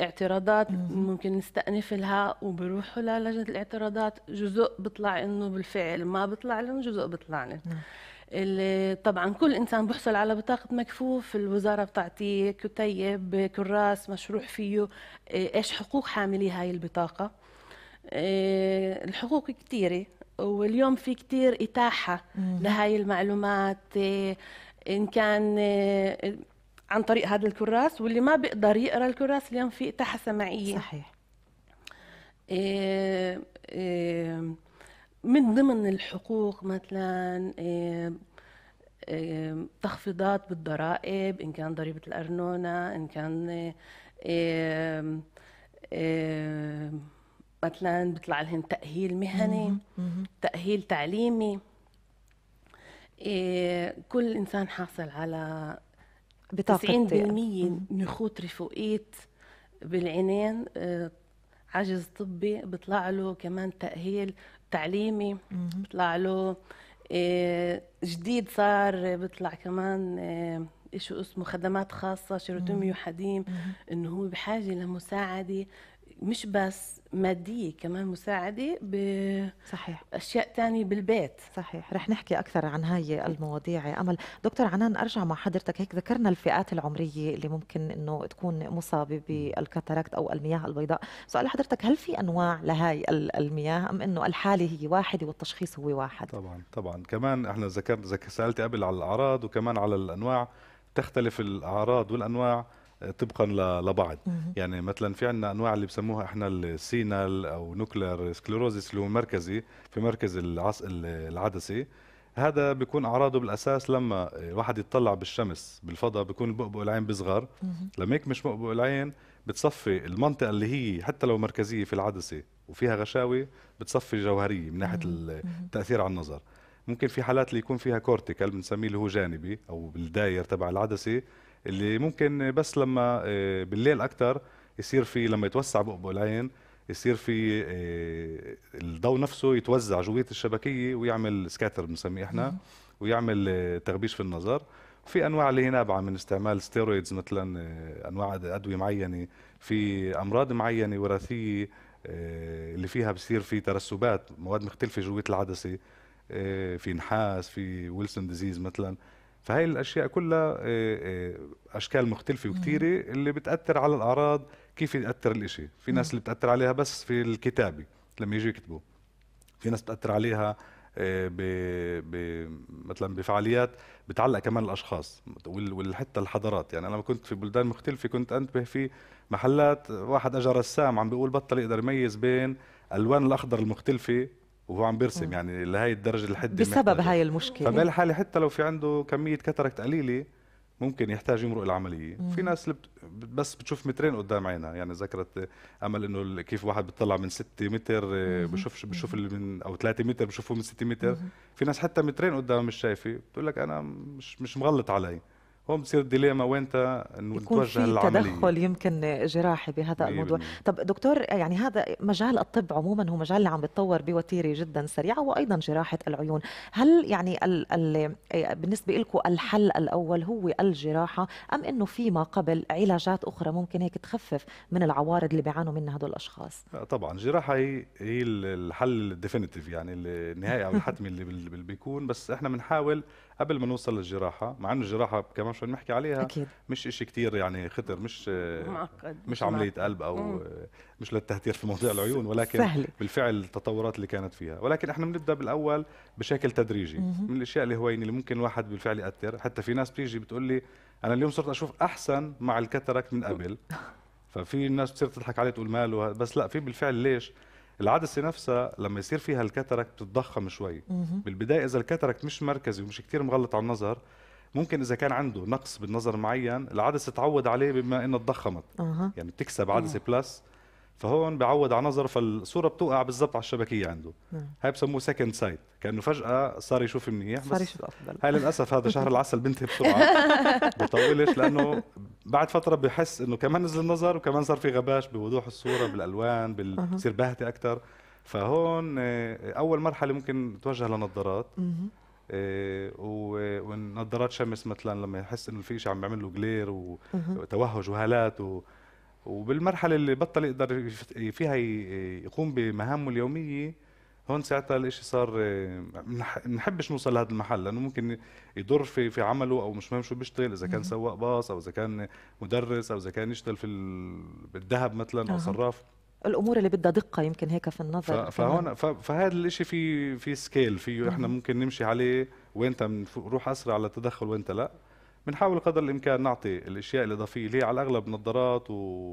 اعتراضات ممكن نستأنف لها وبروحوا للجنة الاعتراضات جزء بطلع انه بالفعل ما بطلع لهم جزء بطلع لهم نعم. اللي طبعا كل انسان بحصل على بطاقه مكفوف الوزاره بتعطيه كتيب كراس مشروع فيه إيه، ايش حقوق حاملي هاي البطاقه إيه، الحقوق كثيره واليوم في كثير اتاحه لهاي المعلومات إيه، ان كان عن طريق هذا الكراس واللي ما بيقدر يقرا الكراس اليوم في اتاحه سمعيه صحيح إيه إيه من ضمن الحقوق مثلا إيه, إيه، تخفيضات بالضرائب ان كان ضريبه الارنونه ان كان إيه، إيه، مثلا بيطلع لهم تاهيل مهني تاهيل تعليمي كل انسان حاصل على بطاقة 90% نخوت رفوقيت بالعينين آه، عجز طبي بيطلع له كمان تأهيل تعليمي بيطلع له آه، جديد صار آه، بيطلع كمان شو اسمه خدمات خاصة شيروتوميو حديم انه هو بحاجة لمساعدة مش بس مادية كمان مساعدة صحيح أشياء تانية بالبيت صحيح رح نحكي أكثر عن هاي المواضيع يا أمل دكتور عنان أرجع مع حضرتك هيك ذكرنا الفئات العمرية اللي ممكن أنه تكون مصابة بالكاتاركت أو المياه البيضاء سؤال حضرتك هل في أنواع لهاي المياه أم أنه الحالة هي واحدة والتشخيص هو واحد طبعا طبعا كمان احنا ذكرت سألت قبل على الأعراض وكمان على الأنواع تختلف الأعراض والأنواع طبقا لبعض يعني مثلا في عندنا انواع اللي بسموها احنا السينال او نوكلير سكليروزيس اللي هو مركزي في مركز العص العدسي هذا بيكون اعراضه بالاساس لما الواحد يتطلع بالشمس بالفضاء بيكون البؤبؤ العين بيصغر لما هيك مش بؤبؤ العين بتصفي المنطقه اللي هي حتى لو مركزيه في العدسه وفيها غشاوي بتصفي جوهريه من ناحيه التاثير على النظر ممكن في حالات اللي يكون فيها كورتيكال بنسميه اللي هو جانبي او بالداير تبع العدسه اللي ممكن بس لما آه، بالليل اكثر يصير في لما يتوسع العين يصير في آه، الضوء نفسه يتوزع جوية الشبكية ويعمل سكاتر بنسميه احنا ويعمل آه، تغبيش في النظر في انواع اللي هي نابعه من استعمال ستيرويدز مثلا انواع ادويه معينه في امراض معينه وراثيه اللي فيها بصير في ترسبات مواد مختلفه جوية العدسه في نحاس في ويلسون ديزيز مثلا فهي الاشياء كلها آه، آه، اشكال مختلفه وكثيره اللي بتاثر على الاعراض كيف ياثر الإشي في ناس اللي بتاثر عليها بس في الكتابه لما يجوا يكتبوا في ناس بتاثر عليها آه، ب... ب... مثلا بفعاليات بتعلق كمان الاشخاص وحتى الحضارات يعني انا كنت في بلدان مختلفه كنت انتبه في محلات واحد اجى رسام عم بيقول بطل يقدر يميز بين الوان الاخضر المختلفه وهو عم بيرسم م. يعني لهي الدرجه لحد بسبب هاي المشكله فبالحالة حتى لو في عنده كميه كتركت قليله ممكن يحتاج يمرق العمليه مم. في ناس بس بتشوف مترين قدام عينها يعني ذكرت امل انه كيف واحد بتطلع من 6 متر آه، بشوف بشوف اللي من او 3 متر بشوفه من 6 متر مم. في ناس حتى مترين قدام مش شايفه بتقول لك انا مش مش مغلط علي هون بصير الديليما وين نتوجه للعمليه يكون في تدخل يمكن جراحي بهذا الموضوع طب دكتور يعني هذا مجال الطب عموما هو مجال اللي عم بيتطور بوتيره جدا سريعه وايضا جراحه العيون هل يعني ال ال بالنسبه لكم الحل الاول هو الجراحه ام انه في ما قبل علاجات اخرى ممكن هيك تخفف من العوارض اللي بيعانوا منها هدول الاشخاص آه، طبعا الجراحه هي هي الحل الديفينيتيف يعني النهائي او الحتمي اللي بيكون بس احنا بنحاول قبل ما نوصل للجراحه مع انه الجراحه كمان شو بنحكي عليها أكيد. مش شيء كتير يعني خطر مش معقد مش عمليه قلب او مم. مش للتهتير في موضوع العيون ولكن سهل. بالفعل التطورات اللي كانت فيها ولكن احنا بنبدا بالاول بشكل تدريجي مم. من الاشياء اللي يعني اللي ممكن الواحد بالفعل ياثر حتى في ناس بتيجي بتقول لي انا اليوم صرت اشوف احسن مع الكترك من قبل [LAUGHS] ففي ناس بتصير تضحك عليه تقول ماله بس لا في بالفعل ليش العدسه نفسها لما يصير فيها الكاتراك بتتضخم شوي بالبدايه اذا الكاتراك مش مركزي ومش كتير مغلط على النظر ممكن اذا كان عنده نقص بالنظر معين العدسه تعود عليه بما انها تضخمت أه. يعني بتكسب عدسه أه. بلس فهون بعود على نظره فالصوره بتوقع بالضبط على الشبكيه عنده نعم. هاي بسموه سكند سايت كانه فجاه صار يشوف منيح صار يشوف افضل هاي للاسف هذا شهر [LAUGHS] العسل بنتهي بسرعه بطولش لانه بعد فتره بحس انه كمان نزل النظر وكمان صار في غباش بوضوح الصوره بالالوان بصير باهته اكثر فهون آه، اول مرحله ممكن توجه لنظارات آه، ونظارات شمس مثلا لما يحس انه في شيء عم بيعمل له جلير وتوهج وهالات و وبالمرحله اللي بطل يقدر فيها يقوم بمهامه اليوميه هون ساعتها الاشي صار بنحبش نوصل لهذا المحل لانه ممكن يضر في في عمله او مش مهم شو بيشتغل اذا كان سواق باص او اذا كان مدرس او اذا كان يشتغل في بالذهب مثلا او صراف الامور اللي بدها دقه يمكن هيك في النظر فهون فهذا الشيء في في سكيل فيه احنا ممكن نمشي عليه وين نروح اسرع على التدخل وين لا بنحاول قدر الامكان نعطي الاشياء الاضافيه اللي هي على الاغلب نظارات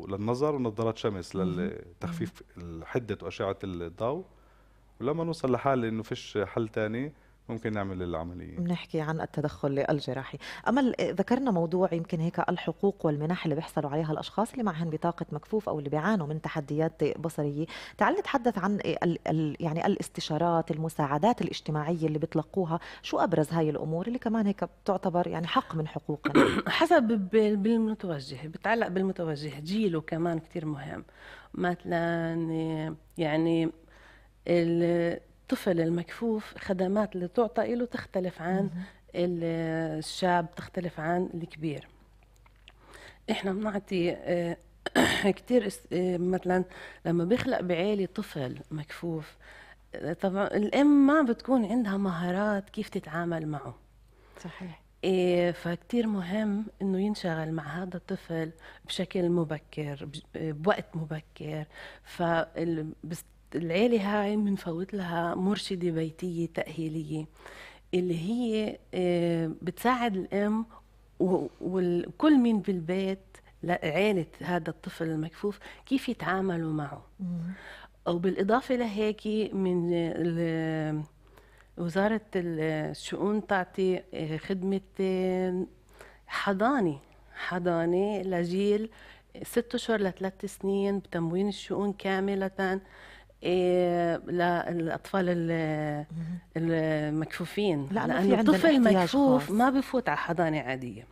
للنظر ونظارات شمس لتخفيف حده واشعه الضوء ولما نوصل لحال انه فيش حل ثاني ممكن نعمل العمليه بنحكي عن التدخل الجراحي امل ذكرنا موضوع يمكن هيك الحقوق والمنح اللي بيحصلوا عليها الاشخاص اللي معهم بطاقه مكفوف او اللي بيعانوا من تحديات بصريه تعال نتحدث عن الـ الـ يعني الاستشارات المساعدات الاجتماعيه اللي بتلقوها شو ابرز هاي الامور اللي كمان هيك بتعتبر يعني حق من حقوقنا [COUGHS] حسب بالمتوجه بتعلق بالمتوجه جيله كمان كثير مهم مثلا يعني الطفل المكفوف خدمات اللي تعطى له تختلف عن الشاب تختلف عن الكبير احنا بنعطي آه، [CLEARS THROAT] كثير آه، مثلا لما بيخلق بعيلة طفل مكفوف آه، طبعا الام ما بتكون عندها مهارات كيف تتعامل معه صحيح إيه فكتير مهم انه ينشغل مع هذا الطفل بشكل مبكر بوقت مبكر فبس العيلة هاي بنفوت لها مرشدة بيتية تأهيلية اللي هي آه، بتساعد الأم وكل مين بالبيت لعيلة هذا الطفل المكفوف كيف يتعاملوا معه وبالإضافة لهيك من وزارة الشؤون تعطي آه، خدمة آه، حضانة حضانة لجيل ست أشهر لثلاث سنين بتموين الشؤون كاملة إيه، للاطفال المكفوفين لا لانه في الطفل مكفوف خاص. ما بفوت على حضانه عاديه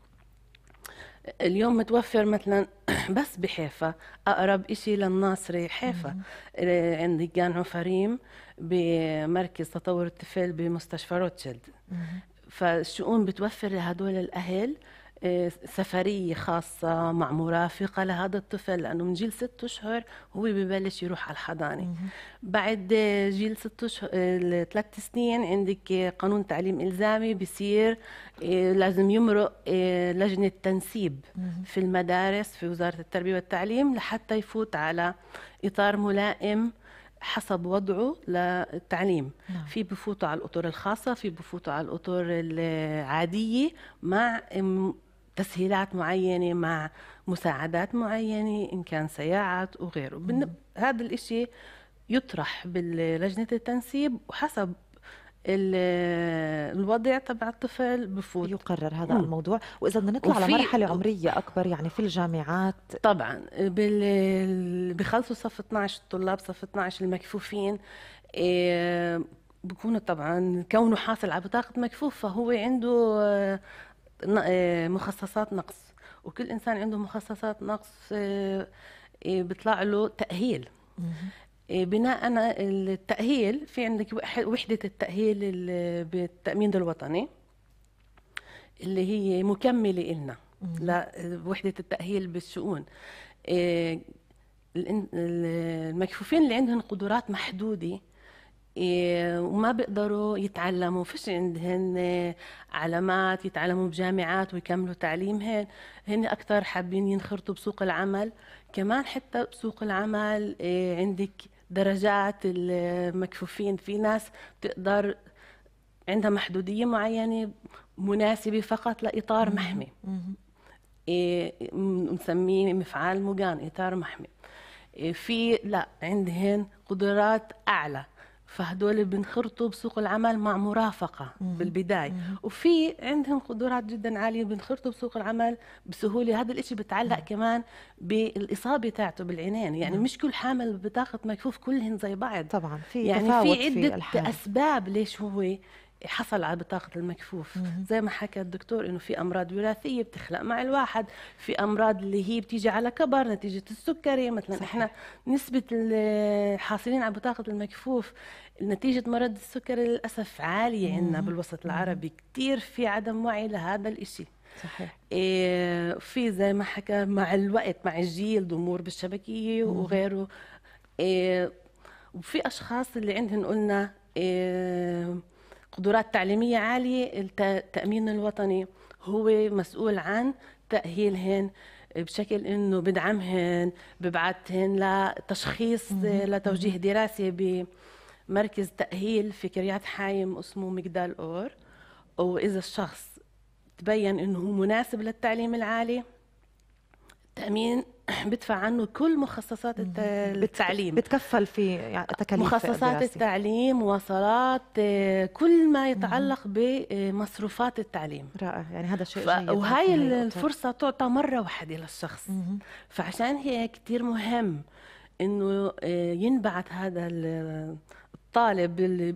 اليوم متوفر مثلا [CLEARS THROAT] بس بحيفا اقرب شيء للناصري حيفا إيه، عندي كان عفريم بمركز تطور الطفل بمستشفى روتشيلد فالشؤون بتوفر لهدول الاهل آه، سفرية خاصة مع مرافقة لهذا الطفل لأنه من جيل ست أشهر هو ببلش يروح على الحضانة بعد جيل ست أشهر آه، ثلاث سنين عندك قانون تعليم إلزامي بصير آه، لازم يمرق لجنة تنسيب في المدارس في وزارة التربية والتعليم لحتى يفوت على إطار ملائم حسب وضعه للتعليم نعم. في بفوتوا على الاطر الخاصه في بفوتوا على الاطر العاديه مع تسهيلات معينة مع مساعدات معينة إن كان سياعات وغيره بن... هذا الإشي يطرح بلجنة التنسيب وحسب الوضع تبع الطفل بفوت يقرر هذا مم. الموضوع واذا بدنا نطلع لمرحله عمريه اكبر يعني في الجامعات طبعا بال... بخلصوا صف 12 الطلاب صف 12 المكفوفين إيه بكونوا طبعا كونه حاصل على بطاقه مكفوف فهو عنده آه، مخصصات نقص وكل انسان عنده مخصصات نقص آه، آه، بيطلع له تاهيل بناء التاهيل في عندك وحده التاهيل بالتامين الوطني اللي هي مكمله لنا لوحده التاهيل بالشؤون المكفوفين اللي عندهم قدرات محدوده إيه، وما بيقدروا يتعلموا فيش عندهن علامات يتعلموا بجامعات ويكملوا تعليمهن هن أكثر حابين ينخرطوا بسوق العمل كمان حتى بسوق العمل إيه، عندك درجات المكفوفين في ناس بتقدر عندها محدودية معينة مناسبة فقط لإطار محمي نسميه إيه، مفعال مجان إطار محمي في لا عندهن قدرات أعلى فهدول بنخرطوا بسوق العمل مع مرافقه مم. بالبدايه مم. وفي عندهم قدرات جدا عاليه بنخرطوا بسوق العمل بسهوله هذا الشيء بتعلق مم. كمان بالاصابه تاعته بالعينين يعني مم. مش كل حامل بطاقه مكفوف كلهن زي بعض طبعا في يعني في عده في اسباب ليش هو حصل على بطاقة المكفوف مم. زي ما حكى الدكتور إنه في أمراض وراثية بتخلق مع الواحد في أمراض اللي هي بتيجي على كبر نتيجة السكري مثلا صحيح. إحنا نسبة الحاصلين على بطاقة المكفوف نتيجة مرض السكري للأسف عالية عندنا بالوسط العربي كثير في عدم وعي لهذا الإشي صحيح إيه في زي ما حكى مع الوقت مع الجيل ضمور بالشبكية مم. وغيره إيه وفي أشخاص اللي عندهم قلنا إيه قدرات تعليمية عالية التأمين الوطني هو مسؤول عن تأهيلهن بشكل انه بدعمهن ببعثهن لتشخيص آه، لتوجيه دراسه بمركز تاهيل في كريات حايم اسمه مجدال اور واذا الشخص تبين انه مناسب للتعليم العالي تامين [CLEARS THROAT] بدفع عنه كل مخصصات التعليم بتكفل في يعني تكاليف مخصصات التعليم مواصلات آه، كل ما يتعلق بمصروفات آه، التعليم رائع يعني هذا شيء ف... وهي يعني الفرصه تعطى مره واحده للشخص فعشان هي كثير مهم انه آه، ينبعث هذا الطالب اللي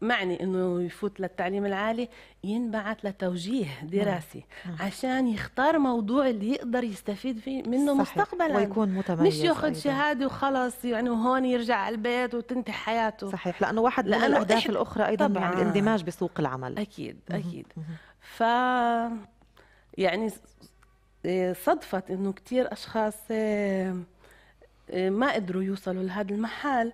معني انه يفوت للتعليم العالي ينبعث لتوجيه دراسي عشان يختار موضوع اللي يقدر يستفيد فيه منه صحيح. مستقبلا ويكون متميز مش ياخذ شهاده وخلص يعني وهون يرجع على البيت وتنتهي حياته صحيح لانه واحد من الاهداف إحد... الاخرى ايضا يعني طبعا. يعني الاندماج بسوق العمل اكيد اكيد ف يعني صدفت انه كثير اشخاص آه، آه، ما قدروا يوصلوا لهذا المحل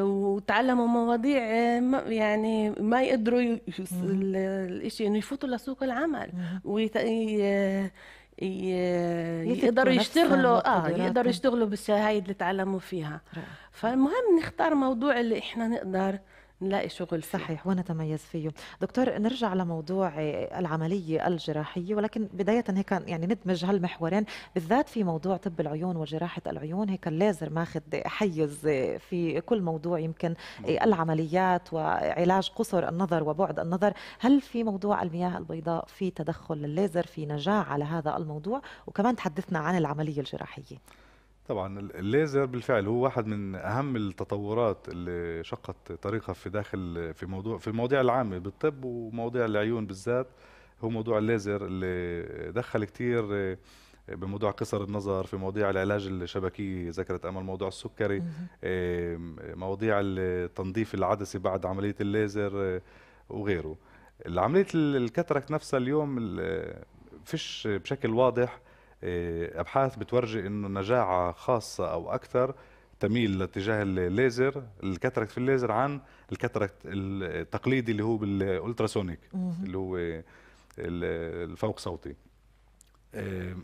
وتعلموا مواضيع آه، يعني ما يقدروا الشيء انه يفوتوا لسوق العمل ويت... يقدروا يشتغلوا اه يقدروا يشتغلوا بالشهايد اللي تعلموا فيها فالمهم نختار موضوع اللي احنا نقدر نلاقي شغل فيه صحيح ونتميز فيه دكتور نرجع لموضوع العملية الجراحية ولكن بداية هيك يعني ندمج هالمحورين بالذات في موضوع طب العيون وجراحة العيون هيك الليزر ماخذ حيز في كل موضوع يمكن العمليات وعلاج قصر النظر وبعد النظر هل في موضوع المياه البيضاء في تدخل الليزر في نجاح على هذا الموضوع وكمان تحدثنا عن العملية الجراحية طبعا الليزر بالفعل هو واحد من اهم التطورات اللي شقت طريقها في داخل في موضوع في المواضيع العامه بالطب ومواضيع العيون بالذات هو موضوع الليزر اللي دخل كثير آه، بموضوع قصر النظر في مواضيع العلاج الشبكي ذكرت امل موضوع السكري مواضيع تنظيف العدسه بعد عمليه الليزر آه، وغيره عمليه الكاتراكت نفسها اليوم آه، فيش بشكل واضح آه، ابحاث بتورجي انه نجاعه خاصه او اكثر تميل لاتجاه الليزر الكاتركت في الليزر عن الكاتركت التقليدي اللي هو بالالتراسونيك اللي هو الفوق صوتي آه،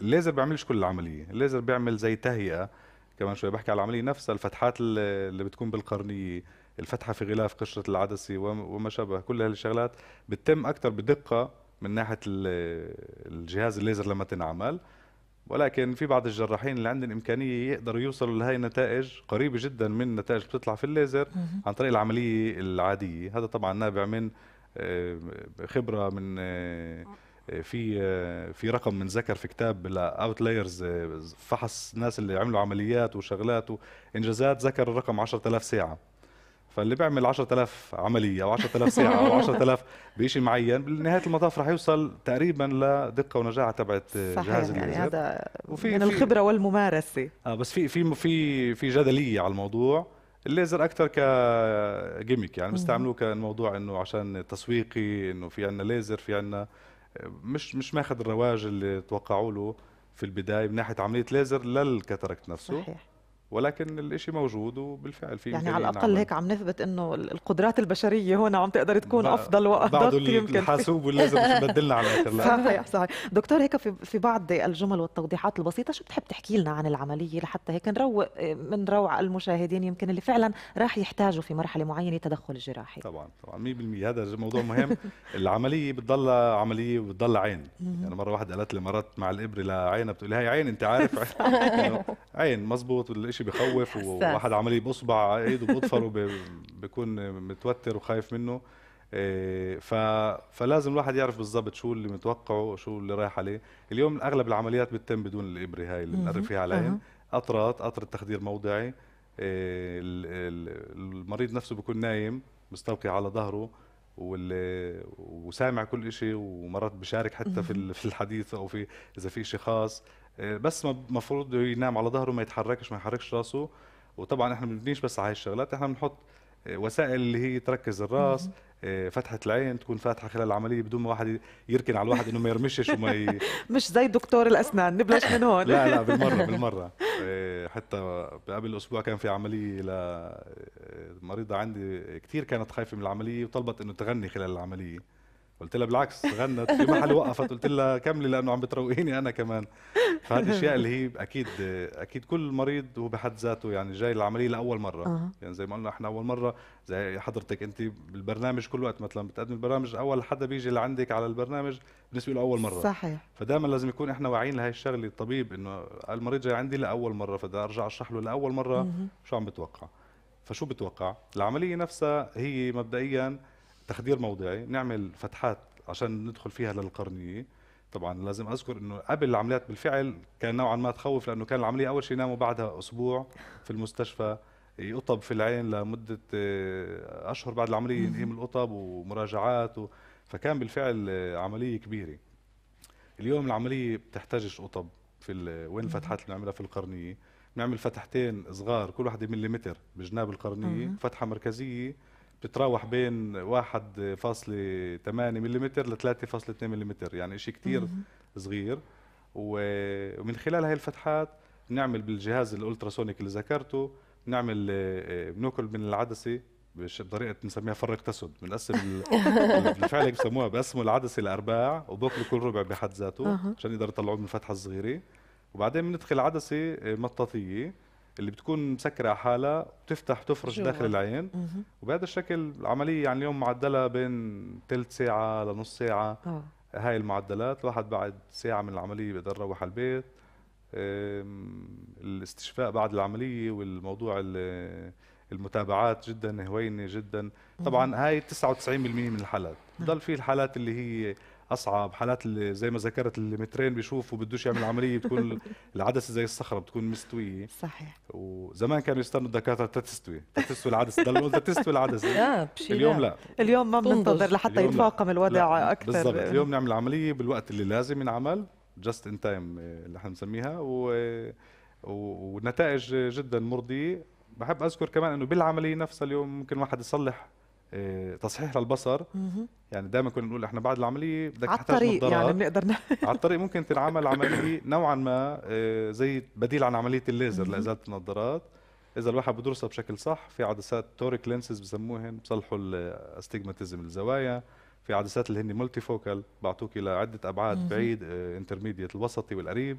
الليزر بيعملش كل العمليه الليزر بيعمل زي تهيئه كمان شوي بحكي على العمليه نفسها الفتحات اللي بتكون بالقرنيه الفتحه في غلاف قشره العدسه وما شابه كل هالشغلات بتتم اكثر بدقه من ناحيه الجهاز الليزر لما تنعمل ولكن في بعض الجراحين اللي عندهم امكانيه يقدروا يوصلوا لهي النتائج قريبه جدا من النتائج اللي بتطلع في الليزر عن طريق العمليه العاديه هذا طبعا نابع من آه، خبره من آه، في آه، في رقم من ذكر في كتاب لاوت لايرز فحص ناس اللي عملوا عمليات وشغلات وانجازات ذكر الرقم 10000 ساعه فاللي بيعمل 10000 عمليه او 10000 ساعه او 10000 [LAUGHS] بشيء معين بنهايه المطاف رح يوصل تقريبا لدقه ونجاعه تبعت جهاز يعني الليزر هذا وفي من الخبره والممارسه اه بس في في في في جدليه على الموضوع الليزر اكثر كجيميك يعني بيستعملوه كموضوع انه عشان تسويقي انه في عندنا ليزر في عندنا آه، مش مش ماخذ الرواج اللي توقعوا له في البدايه من ناحيه عمليه ليزر للكاتركت نفسه صحيح. ولكن الإشي موجود وبالفعل في يعني على الاقل هيك عم نثبت انه القدرات البشريه هون عم تقدر تكون افضل وافضل يمكن الحاسوب مش بدلنا على الاخر [LAUGHS] صحيح صحيح دكتور هيك في بعض الجمل والتوضيحات البسيطه شو بتحب تحكي لنا عن العمليه لحتى هيك نروق من روع المشاهدين يمكن اللي فعلا راح يحتاجوا في مرحله معينه تدخل جراحي طبعا طبعا 100% هذا موضوع مهم [LAUGHS] العمليه بتضل عمليه وبتضل عين يعني مره واحده قالت لي مرات مع الابره لعينها بتقول لي عين انت عارف [LAUGHS] يعني عين مزبوط شيء بخوف [LAUGHS] وواحد عمال بصبع ايده بأظفره وبكون متوتر وخايف منه آه، ف... فلازم الواحد يعرف بالضبط شو اللي متوقعه وشو اللي رايح عليه اليوم اغلب العمليات بتتم بدون الابره هاي اللي بنقرب فيها عليهم قطرات قطر تخدير موضعي آه، المريض نفسه بيكون نايم مستلقي على ظهره وسامع كل شيء ومرات بشارك حتى في الحديث او في اذا في شيء خاص آه، بس المفروض ينام على ظهره ما يتحركش ما يحركش راسه وطبعا احنا ما بنبنيش بس على هاي الشغلات احنا بنحط آه، وسائل اللي هي تركز الراس آه، فتحه العين تكون فاتحه خلال العمليه بدون ما واحد يركن على الواحد انه ما يرمشش وما ي... [LAUGHS] مش زي دكتور الاسنان نبلش من هون لا لا بالمره [LAUGHS] بالمره حتى قبل اسبوع كان في عمليه لمريضه عندي كثير كانت خايفه من العمليه وطلبت انه تغني خلال العمليه قلت لها بالعكس غنت في محل وقفت قلت لها كملي لانه عم بتروقيني انا كمان فهالاشياء اللي هي اكيد اكيد كل مريض هو بحد ذاته يعني جاي للعمليه لاول مره أه. يعني زي ما قلنا احنا اول مره زي حضرتك انت بالبرنامج كل وقت مثلا بتقدم البرامج اول حدا بيجي لعندك على البرنامج بالنسبه له اول مره صحيح فدائما لازم يكون احنا واعيين لهي الشغله الطبيب انه المريض جاي عندي لاول مره فبدي ارجع اشرح له لاول مره شو عم بتوقع فشو بتوقع العمليه نفسها هي مبدئيا تخدير موضعي نعمل فتحات عشان ندخل فيها للقرنيه طبعا لازم اذكر انه قبل العمليات بالفعل كان نوعا ما تخوف لانه كان العمليه اول شيء ناموا بعدها اسبوع في المستشفى يقطب في العين لمده آه، اشهر بعد العمليه من القطب ومراجعات و... فكان بالفعل آه، عمليه كبيره اليوم العمليه بتحتاجش قطب في ال... وين الفتحات اللي بنعملها في القرنيه بنعمل فتحتين صغار كل واحده مليمتر بجناب القرنيه فتحه مركزيه بتتراوح بين 1.8 ملم ل 3.2 ملم يعني شيء كثير صغير ومن خلال هاي الفتحات بنعمل بالجهاز الالتراسونيك اللي ذكرته بنعمل آه، آه، بناكل من العدسه بطريقه بنسميها فرق تسد بنقسم [LAUGHS] بالفعل هيك بسموها بقسموا العدسه لارباع وباكلوا كل ربع بحد ذاته عشان يقدروا يطلعوه من الفتحه الصغيره وبعدين بندخل عدسه آه، مطاطيه اللي بتكون مسكره حالها بتفتح تفرش داخل العين وبهذا الشكل العمليه يعني اليوم معدلها بين ثلث ساعه لنص ساعه أوه. هاي المعدلات الواحد بعد ساعه من العمليه بيقدر يروح على البيت الاستشفاء بعد العمليه والموضوع المتابعات جدا هوينه جدا طبعا هاي 99% من الحالات نعم. بضل في الحالات اللي هي اصعب حالات اللي زي ما ذكرت اللي مترين بيشوف وبدوش يعمل عمليه بتكون [LAUGHS] العدسه زي الصخره بتكون مستويه صحيح وزمان كانوا يستنوا الدكاتره تستوي تستوي العدسه ضلوا تستوي العدسه [LAUGHS] آه، اليوم يعني. لا اليوم ما بننتظر لحتى يتفاقم الوضع اكثر بالضبط اليوم نعمل عمليه بالوقت اللي لازم ينعمل جاست ان تايم اللي احنا بنسميها آه، و... ونتائج جدا مرضيه بحب اذكر كمان انه بالعمليه نفسها اليوم ممكن واحد يصلح آه، تصحيح للبصر يعني دائما كنا نقول احنا بعد العمليه بدك على الطريق يعني بنقدر [LAUGHS] على الطريق ممكن تنعمل عمليه نوعا ما آه، زي بديل عن عمليه الليزر لازاله النظارات اذا الواحد بدرسها بشكل صح في عدسات توريك لينسز بسموهن بصلحوا الاستجماتيزم الزوايا في عدسات اللي هن ملتي فوكال بعطوك الى عده ابعاد بعيد انترميديت آه، الوسطي والقريب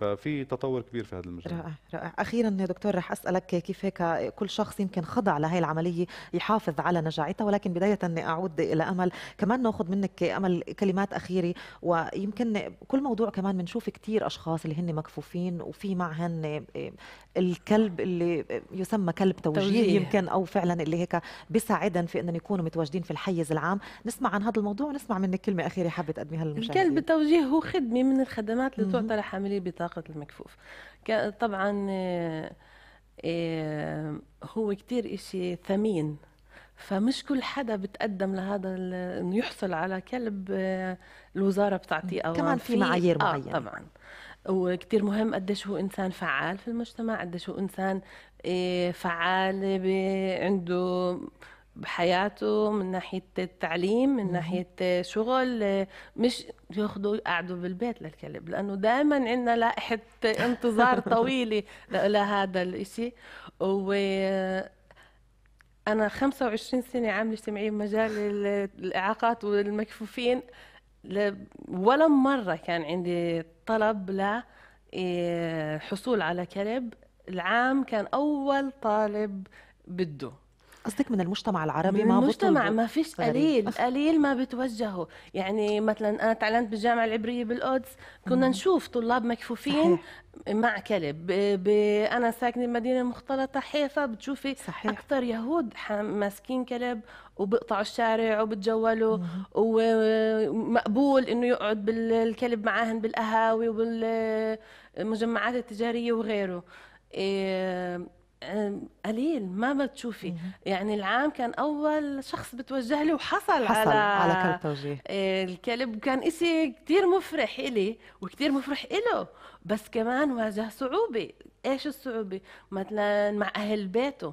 ففي تطور كبير في هذا المجال رائع رائع اخيرا يا دكتور رح اسالك كيف هيك كل شخص يمكن خضع لهي العمليه يحافظ على نجاعتها ولكن بدايه اعود الى امل كمان ناخذ منك امل كلمات اخيره ويمكن كل موضوع كمان بنشوف كثير اشخاص اللي هن مكفوفين وفي معهن الكلب اللي يسمى كلب توجيه, توجيه. يمكن او فعلا اللي هيك بيساعدهم في انهم يكونوا متواجدين في الحيز العام نسمع عن هذا الموضوع ونسمع منك كلمه اخيره حابه تقدميها للمشاهدين الكلب التوجيه هو خدمه من الخدمات اللي تعطى لحاملي بطاقه ساقط المكفوف طبعا آه، آه، هو كتير إشي ثمين فمش كل حدا بتقدم لهذا انه يحصل على كلب آه، الوزاره بتعطيه او كمان في معايير معينه آه طبعا وكتير مهم قديش هو انسان فعال في المجتمع قديش هو انسان فعال عنده بحياته من ناحية التعليم من ناحية شغل مش ياخذوا يقعدوا بالبيت للكلب لأنه دائما عندنا لائحة انتظار [LAUGHS] طويلة لهذا الإشي و أنا 25 سنة عاملة اجتماعية بمجال الإعاقات والمكفوفين ولا مرة كان عندي طلب لحصول إيه، على كلب العام كان أول طالب بده قصدك من المجتمع العربي من ما المجتمع ما فيش قليل قليل ما بتوجهوا يعني مثلا انا تعلمت بالجامعه العبريه بالقدس كنا نشوف طلاب مكفوفين مع كلب ب... انا ساكنه بمدينه مختلطه حيفا بتشوفي صحيح. اكثر يهود ماسكين كلب وبقطعوا الشارع وبتجولوا ومقبول انه يقعد بالكلب معاهن بالقهاوي وبالمجمعات التجاريه وغيره إيه قليل ما بتشوفي يعني العام كان اول شخص بتوجه لي وحصل حصل على على كلب توجيه إيه، الكلب كان إشي كثير مفرح إلي وكثير مفرح إله بس كمان واجه صعوبة ايش الصعوبة مثلا مع اهل بيته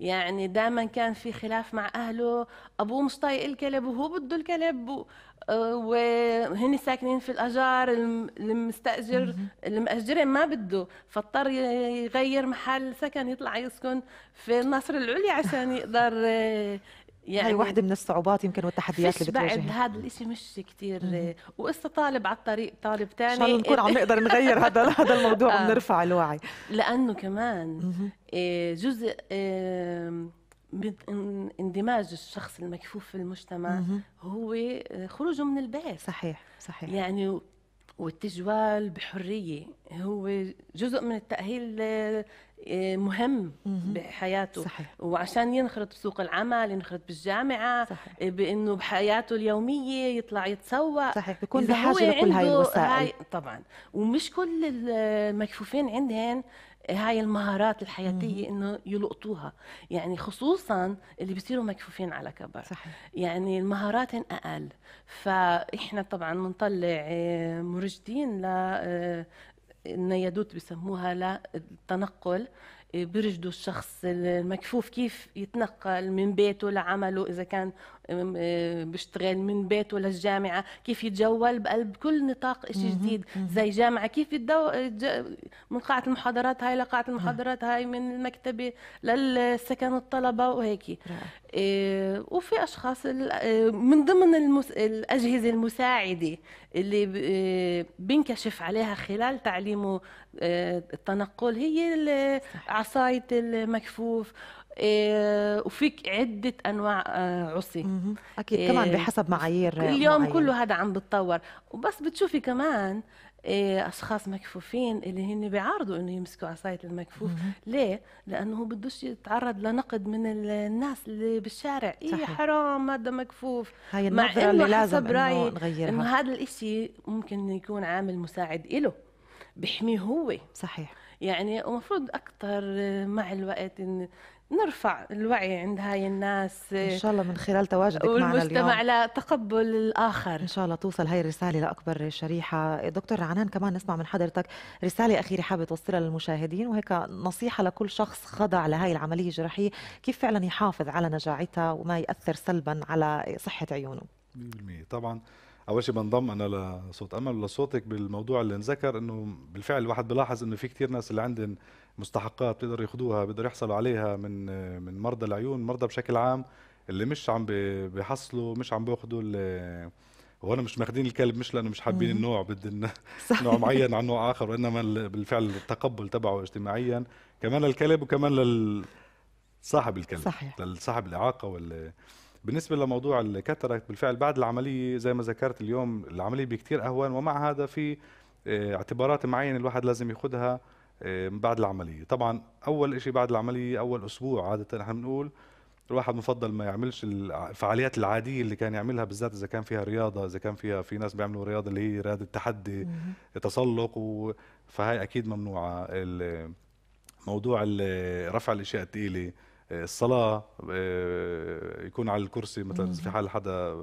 يعني دائما كان في خلاف مع اهله ابوه مش طايق الكلب وهو بده الكلب وهن ساكنين في الاجار المستاجر المأجرين ما بده فاضطر يغير محل سكن يطلع يسكن في النصر العليا عشان يقدر آه، يعني هاي واحدة من الصعوبات يمكن والتحديات اللي بتواجهها هذا الشيء مش كثير آه، وقصة طالب على الطريق طالب ثاني ان شاء الله نكون عم نقدر نغير هذا هذا الموضوع [LAUGHS] آه. ونرفع الوعي لأنه كمان جزء اندماج الشخص المكفوف في المجتمع مم. هو آه، خروجه من البيت صحيح صحيح يعني والتجوال بحرية هو جزء من التأهيل آه، آه، مهم بحياته صحيح. وعشان ينخرط بسوق العمل ينخرط بالجامعة صحيح. بأنه بحياته اليومية يطلع يتسوق صحيح بيكون بحاجة لكل هاي الوسائل هاي طبعا ومش كل المكفوفين عندهم هاي المهارات الحياتيه انه يلقطوها يعني خصوصا اللي بيصيروا مكفوفين على كبر صحيح. يعني المهارات اقل فاحنا طبعا بنطلع آه، مرشدين ل النيادوت آه، بسموها للتنقل آه، بيرشدوا الشخص المكفوف كيف يتنقل من بيته لعمله اذا كان آه، بيشتغل من بيته للجامعه كيف يتجول بقلب كل نطاق شيء جديد زي جامعه كيف يتدو... من قاعه المحاضرات هاي لقاعه المحاضرات نعم. هاي من المكتبه للسكن الطلبه وهيك نعم. آه، وفي اشخاص آه، من ضمن المس... الاجهزه المساعده اللي بينكشف عليها خلال تعليمه التنقل هي عصايه المكفوف آه، وفيك عدة أنواع آه، عصي أكيد كمان آه، بحسب معايير يوم معايير. كله هذا عم بتطور وبس بتشوفي كمان اشخاص مكفوفين اللي هن بيعارضوا انه يمسكوا عصايه المكفوف مم. ليه لانه هو بدوش يتعرض لنقد من الناس اللي بالشارع إيه، صحيح. اي حرام هذا مكفوف هاي مع انه اللي لازم رأي رايي انه, إنه هذا الإشي ممكن يكون عامل مساعد إله بحميه هو صحيح يعني ومفروض اكثر مع الوقت إن نرفع الوعي عند هاي الناس ان شاء الله من خلال تواجدك معنا اليوم والمجتمع لتقبل الاخر ان شاء الله توصل هاي الرساله لاكبر شريحه دكتور عنان كمان نسمع من حضرتك رساله اخيره حابه توصلها للمشاهدين وهيك نصيحه لكل شخص خضع لهي العمليه الجراحيه كيف فعلا يحافظ على نجاعتها وما ياثر سلبا على صحه عيونه 100% طبعا اول شيء بنضم انا لصوت امل ولصوتك بالموضوع اللي انذكر انه بالفعل الواحد بلاحظ انه في كثير ناس اللي عندهم مستحقات بيقدروا ياخذوها بيقدروا يحصلوا عليها من من مرضى العيون مرضى بشكل عام اللي مش عم بيحصلوا مش عم بياخذوا وانا مش ماخذين الكلب مش لانه مش حابين النوع بدنا نوع معين عن نوع اخر وانما بالفعل التقبل تبعه اجتماعيا كمان للكلب وكمان لل صاحب الكلب صحيح لصاحب الاعاقه وال بالنسبه لموضوع الكاتاراكت بالفعل بعد العمليه زي ما ذكرت اليوم العمليه بكثير اهون ومع هذا في آه، اعتبارات معينه الواحد لازم ياخذها آه، من بعد العمليه طبعا اول شيء بعد العمليه اول اسبوع عاده نحن بنقول الواحد مفضل ما يعملش الفعاليات العادية اللي كان يعملها بالذات إذا كان فيها رياضة إذا كان فيها في ناس بيعملوا رياضة اللي هي رياضة تحدي تسلق و... فهي أكيد ممنوعة موضوع رفع الأشياء الثقيلة آه، الصلاة آه، يكون على الكرسي مثلا في حال حدا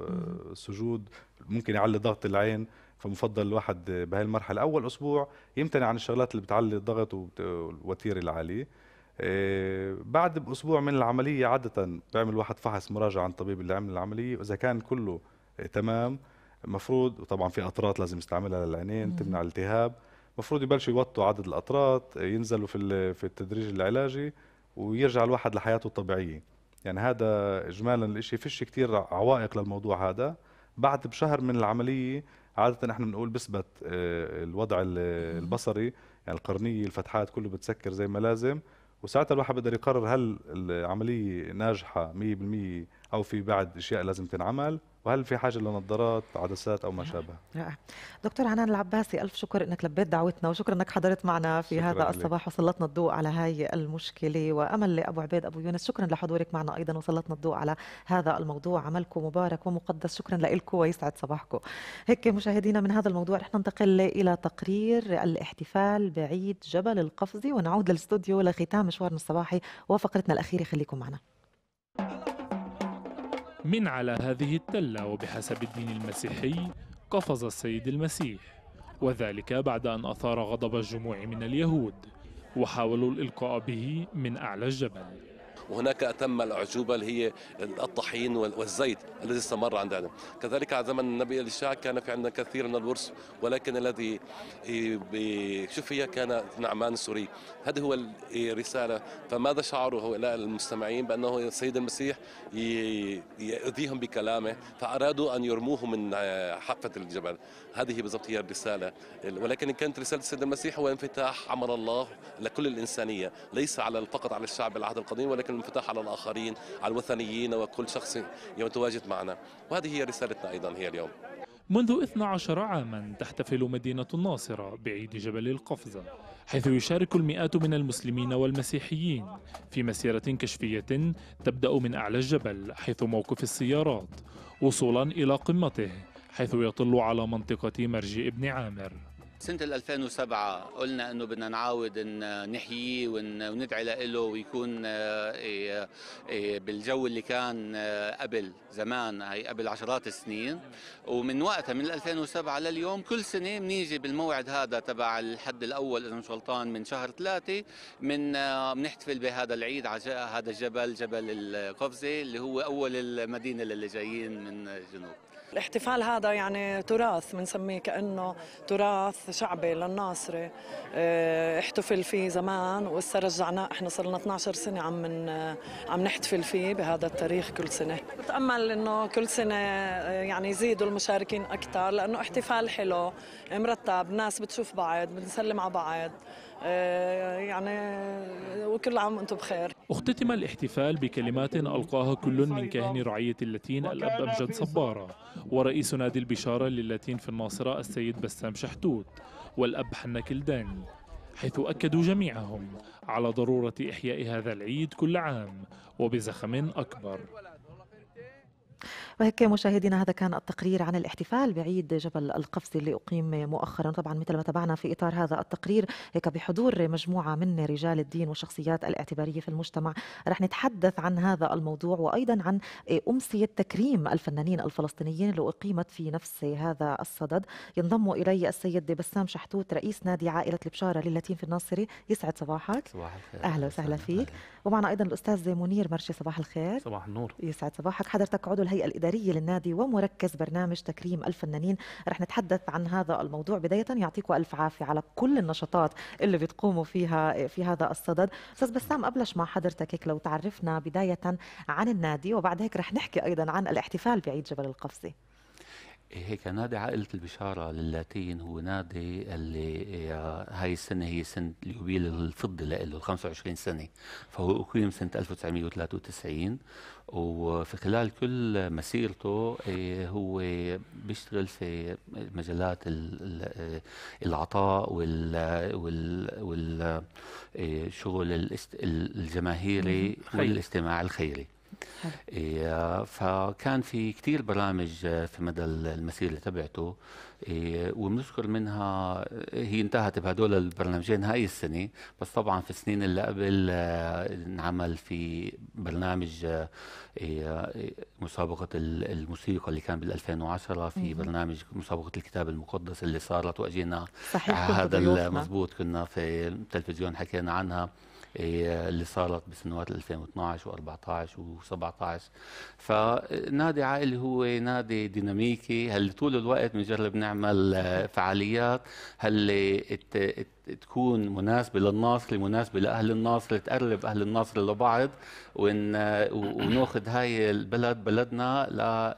سجود ممكن يعلي ضغط العين فمفضل الواحد بهالمرحله اول اسبوع يمتنع عن الشغلات اللي بتعلي الضغط والوتيره العاليه آه، بعد باسبوع من العمليه عاده بيعمل واحد فحص مراجعه عن الطبيب اللي عمل العمليه واذا كان كله آه، تمام مفروض وطبعا في اطرات لازم يستعملها للعينين تمنع الالتهاب مفروض يبلشوا يوطوا عدد الاطرات آه، ينزلوا في في التدريج العلاجي ويرجع الواحد لحياته الطبيعيه يعني هذا اجمالا الشيء فيش كثير عوائق للموضوع هذا بعد بشهر من العمليه عاده نحن بنقول بثبت آه، الوضع البصري يعني القرنيه الفتحات كله بتسكر زي ما لازم وساعتها الواحد بيقدر يقرر هل العمليه ناجحه 100% او في بعد اشياء لازم تنعمل وهل في حاجه لنظارات عدسات او ما آه. شابه رائع آه. دكتور عنان العباسي الف شكر انك لبيت دعوتنا وشكرا انك حضرت معنا في هذا عليك. الصباح وسلطنا الضوء على هاي المشكله وامل لابو عبيد ابو يونس شكرا لحضورك معنا ايضا وسلطنا الضوء على هذا الموضوع عملكم مبارك ومقدس شكرا لكم ويسعد صباحكم هيك مشاهدينا من هذا الموضوع رح ننتقل الى تقرير الاحتفال بعيد جبل القفزي ونعود للاستوديو لختام مشوارنا الصباحي وفقرتنا الاخيره خليكم معنا من على هذه التلة وبحسب الدين المسيحي قفز السيد المسيح وذلك بعد أن أثار غضب الجموع من اليهود وحاولوا الإلقاء به من أعلى الجبل وهناك أتم العجوبة اللي هي الطحين والزيت الذي استمر عندنا كذلك على زمن النبي الشاع كان في عندنا كثير من الورس ولكن الذي إيه، شفي كان نعمان السوري هذه هو الرسالة فماذا شعر هؤلاء المستمعين بأنه السيد المسيح يؤذيهم بكلامه فأرادوا أن يرموه من آه، حافة الجبل هذه بالضبط هي الرسالة ولكن كانت رسالة السيد المسيح هو انفتاح عمل الله لكل الإنسانية ليس على فقط على الشعب العهد القديم ولكن الانفتاح على الآخرين على الوثنيين وكل شخص يتواجد معنا وهذه هي رسالتنا أيضا هي اليوم منذ 12 عاما تحتفل مدينة الناصرة بعيد جبل القفزة حيث يشارك المئات من المسلمين والمسيحيين في مسيرة كشفية تبدأ من أعلى الجبل حيث موقف السيارات وصولا إلى قمته حيث يطل على منطقة مرج ابن عامر سنة 2007 قلنا انه بدنا نعاود نحييه وندعي له ويكون آه، إيه، إيه، بالجو اللي كان آه، قبل زمان هي قبل عشرات السنين ومن وقتها من 2007 لليوم كل سنة بنيجي بالموعد هذا تبع الحد الأول إذا سلطان من شهر ثلاثة من بنحتفل آه، بهذا العيد على هذا الجبل جبل القفزة اللي هو أول المدينة اللي جايين من الجنوب الاحتفال هذا يعني تراث بنسميه كأنه تراث شعبي للناصري آه، احتفل فيه زمان وهسه رجعناه احنا صرنا 12 سنة عم من آه، عم نحتفل فيه بهذا التاريخ كل سنة بتأمل انه كل سنة آه، يعني يزيدوا المشاركين أكثر لأنه احتفال حلو مرتب ناس بتشوف بعض بنسلم على بعض يعني وكل عام وانتم بخير اختتم الاحتفال بكلمات ألقاها كل من كاهن رعية اللاتين الأب أمجد صبارة ورئيس نادي البشارة للاتين في الناصرة السيد بسام شحتوت والأب حنا كلداني حيث أكدوا جميعهم على ضرورة إحياء هذا العيد كل عام وبزخم أكبر وهيك مشاهدينا هذا كان التقرير عن الاحتفال بعيد جبل القفز اللي أقيم مؤخرا طبعا مثل ما تابعنا في إطار هذا التقرير هيك بحضور مجموعة من رجال الدين والشخصيات الاعتبارية في المجتمع رح نتحدث عن هذا الموضوع وأيضا عن أمسية تكريم الفنانين الفلسطينيين اللي أقيمت في نفس هذا الصدد ينضم إلي السيد بسام شحتوت رئيس نادي عائلة البشارة للاتين في الناصري يسعد صباحك صباح الخير أهلا وسهلا فيك ومعنا أيضا الأستاذ منير مرشي صباح الخير صباح النور يسعد صباحك حضرتك عضو الهيئة الإدارية الإدارية للنادي ومركز برنامج تكريم الفنانين رح نتحدث عن هذا الموضوع بداية يعطيكم ألف عافية على كل النشاطات اللي بتقوموا فيها في هذا الصدد أستاذ بسام أبلش مع حضرتك هيك لو تعرفنا بداية عن النادي وبعد هيك رح نحكي أيضا عن الاحتفال بعيد جبل القفصي إيه، هيك نادي عائلة البشارة للاتين هو نادي اللي إيه، هاي السنة هي سنة اليوبيل الفضي ال 25 سنة فهو أقيم سنة 1993 وفي خلال كل مسيرته إيه، هو بيشتغل في مجالات العطاء والشغل الجماهيري والاجتماع الخيري إيه فكان في كثير برامج آه، في مدى المسيرة تبعته إيه منها آه، هي انتهت بهدول البرنامجين هاي السنة بس طبعا في السنين اللي قبل آه، انعمل في برنامج إيه مسابقة الموسيقى اللي كان بال 2010 في برنامج مسابقة الكتاب المقدس اللي صارت واجينا صحيح هذا المضبوط كنا في التلفزيون حكينا عنها إيه، اللي صارت بسنوات 2012 و14 و17 فنادي عائلي هو نادي ديناميكي هل طول الوقت بنجرب نعمل آه، فعاليات هل تكون مناسبة للناصر مناسبة لأهل الناصر تقرب أهل الناصر لبعض ون... وناخذ هاي البلد بلدنا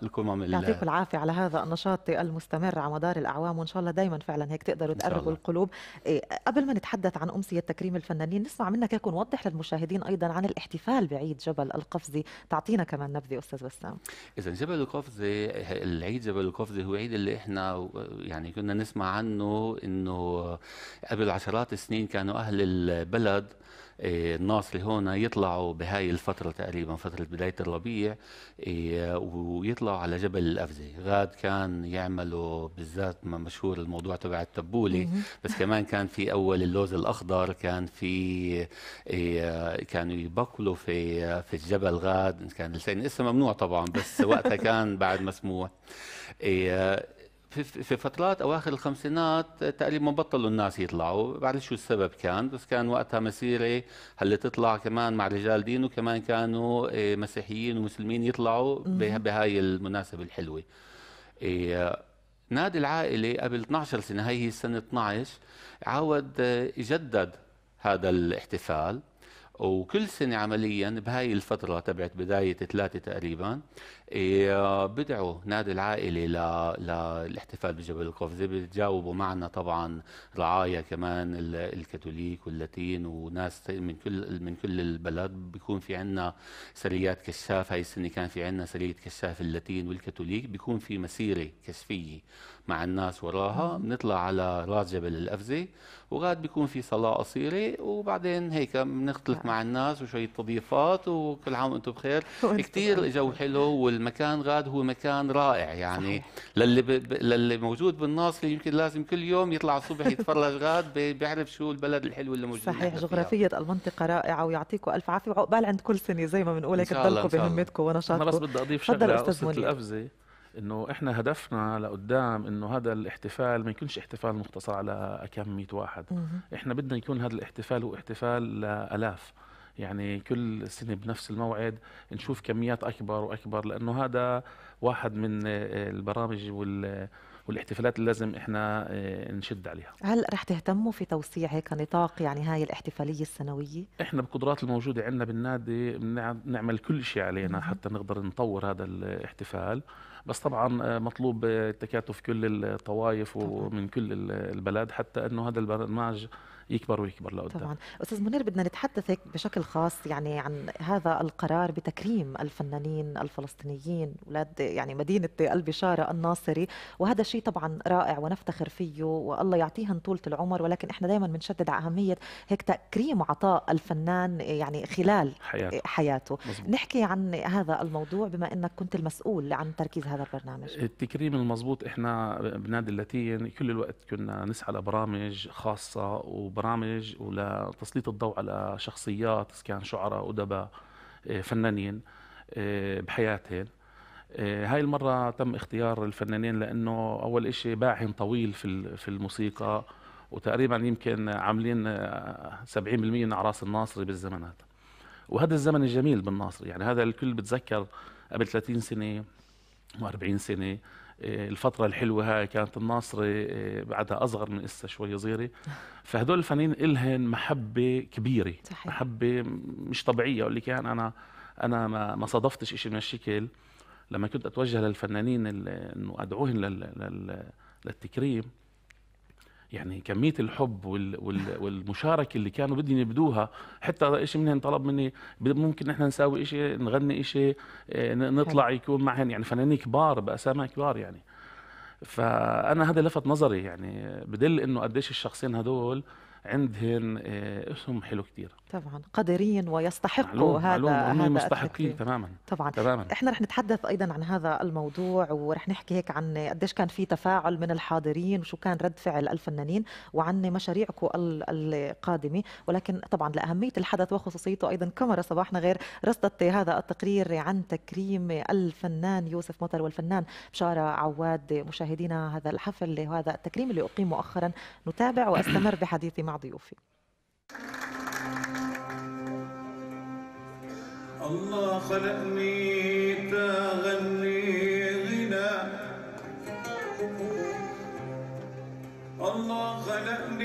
للقمم يعطيكم العافية على هذا النشاط المستمر على مدار الأعوام وإن شاء الله دايما فعلا هيك تقدروا تقربوا القلوب إيه، قبل ما نتحدث عن أمسية تكريم الفنانين نسمع منك هيك ونوضح للمشاهدين أيضا عن الاحتفال بعيد جبل القفزي تعطينا كمان نبذة أستاذ بسام إذا جبل القفزي العيد جبل القفزي هو عيد اللي إحنا يعني كنا نسمع عنه إنه قبل عشرات السنين كانوا أهل البلد إيه، الناصري هون يطلعوا بهاي الفترة تقريبا فترة بداية الربيع إيه، ويطلعوا على جبل الأفزة غاد كان يعملوا بالذات مشهور الموضوع تبع التبولة بس كمان كان في أول اللوز الأخضر كان في إيه، كانوا يبقلوا في في الجبل غاد كان لسه اسمه ممنوع طبعا بس وقتها كان بعد مسموح في فترات اواخر الخمسينات تقريبا بطلوا الناس يطلعوا بعرف شو السبب كان بس كان وقتها مسيره هل تطلع كمان مع رجال دين وكمان كانوا إيه، مسيحيين ومسلمين يطلعوا بهاي المناسبه الحلوه إيه، نادي العائله قبل 12 سنه هي السنه 12 عاود إيه، جدد هذا الاحتفال وكل سنه عمليا بهاي الفتره تبعت بدايه ثلاثه تقريبا إيه، بدعوا نادي العائله للاحتفال بجبل القفز بتجاوبوا معنا طبعا رعايا كمان الكاثوليك واللاتين وناس من كل من كل البلد بيكون في عندنا سريات كشاف هاي السنه كان في عندنا سريه كشاف اللاتين والكاثوليك بيكون في مسيره كشفيه مع الناس وراها بنطلع على راس جبل الأفزة وغاد بيكون في صلاة قصيرة وبعدين هيك بنختلف نعم. مع الناس وشوية تضييفات وكل عام وانتم بخير [LAUGHS] كثير الجو حلو والمكان غاد هو مكان رائع يعني صحيح. للي ب... للي موجود بالناصرة يمكن لازم كل يوم يطلع الصبح يتفرج [LAUGHS] غاد بي... بيعرف شو البلد الحلو اللي موجود صحيح جغرافية المنطقة رائعة ويعطيكم ألف عافية وعقبال عند كل سنة زي ما بنقول هيك تضلكم بهمتكم ونشاطكم أنا بس بدي أضيف شغلة قصة الأفزة انه احنا هدفنا لقدام انه هذا الاحتفال ما يكونش احتفال مختصر على كم 100 واحد احنا بدنا يكون هذا الاحتفال هو احتفال لالاف يعني كل سنة بنفس الموعد نشوف كميات أكبر وأكبر لأنه هذا واحد من البرامج وال والاحتفالات اللي لازم احنا آه، نشد عليها هل رح تهتموا في توسيع هيك نطاق يعني هاي الاحتفاليه السنويه احنا بالقدرات الموجوده عندنا بالنادي بنعمل كل شيء علينا حتى نقدر نطور هذا الاحتفال بس طبعا آه، مطلوب آه، تكاتف كل الطوائف ومن كل البلد حتى انه هذا البرنامج يكبر ويكبر لقدام طبعا استاذ منير بدنا نتحدث بشكل خاص يعني عن هذا القرار بتكريم الفنانين الفلسطينيين اولاد يعني مدينه البشاره الناصري وهذا شيء طبعا رائع ونفتخر فيه والله يعطيهم طوله العمر ولكن احنا دائما بنشدد على اهميه هيك تكريم وعطاء الفنان يعني خلال حياته, حياته. نحكي عن هذا الموضوع بما انك كنت المسؤول عن تركيز هذا البرنامج التكريم المضبوط احنا بنادي اللاتين كل الوقت كنا نسعى لبرامج خاصه و وبرامج ولتسليط الضوء على شخصيات كان شعراء ادباء إيه، فنانين إيه، بحياتهم إيه، هاي المرة تم اختيار الفنانين لأنه أول إشي باعهم طويل في في الموسيقى وتقريبا يمكن عاملين 70% آه، من أعراس الناصري بالزمنات وهذا الزمن الجميل بالناصري يعني هذا الكل بتذكر قبل 30 سنة و40 سنة الفتره الحلوه هاي كانت الناصره آه، بعدها اصغر من اسا شوي صغيره فهدول الفنانين إلهن محبه كبيره صحيح. محبه مش طبيعيه واللي كان انا انا ما صادفتش شيء من الشكل لما كنت اتوجه للفنانين انه ادعوهم لل... لل... للتكريم يعني كميه الحب وال وال والمشاركه اللي كانوا بدهم يبدوها حتى شيء منهم طلب مني ممكن نحن نساوي شيء نغني شيء آه، نطلع يكون معهم يعني فنانين كبار باسامي كبار يعني فانا هذا لفت نظري يعني بدل انه قديش الشخصين هدول عندهم آه، اسم حلو كثير طبعا قدرين ويستحقوا معلوم هذا معلوم هذا مستحقين تماما طبعا تماما احنا رح نتحدث ايضا عن هذا الموضوع ورح نحكي هيك عن قديش كان في تفاعل من الحاضرين وشو كان رد فعل الفنانين وعن مشاريعكم القادمه ولكن طبعا لاهميه الحدث وخصوصيته ايضا كاميرا صباحنا غير رصدت هذا التقرير عن تكريم الفنان يوسف مطر والفنان بشاره عواد مشاهدينا هذا الحفل وهذا التكريم اللي اقيم مؤخرا نتابع واستمر بحديثي مع ضيوفي الله خلقني تغني غنى الله خلقني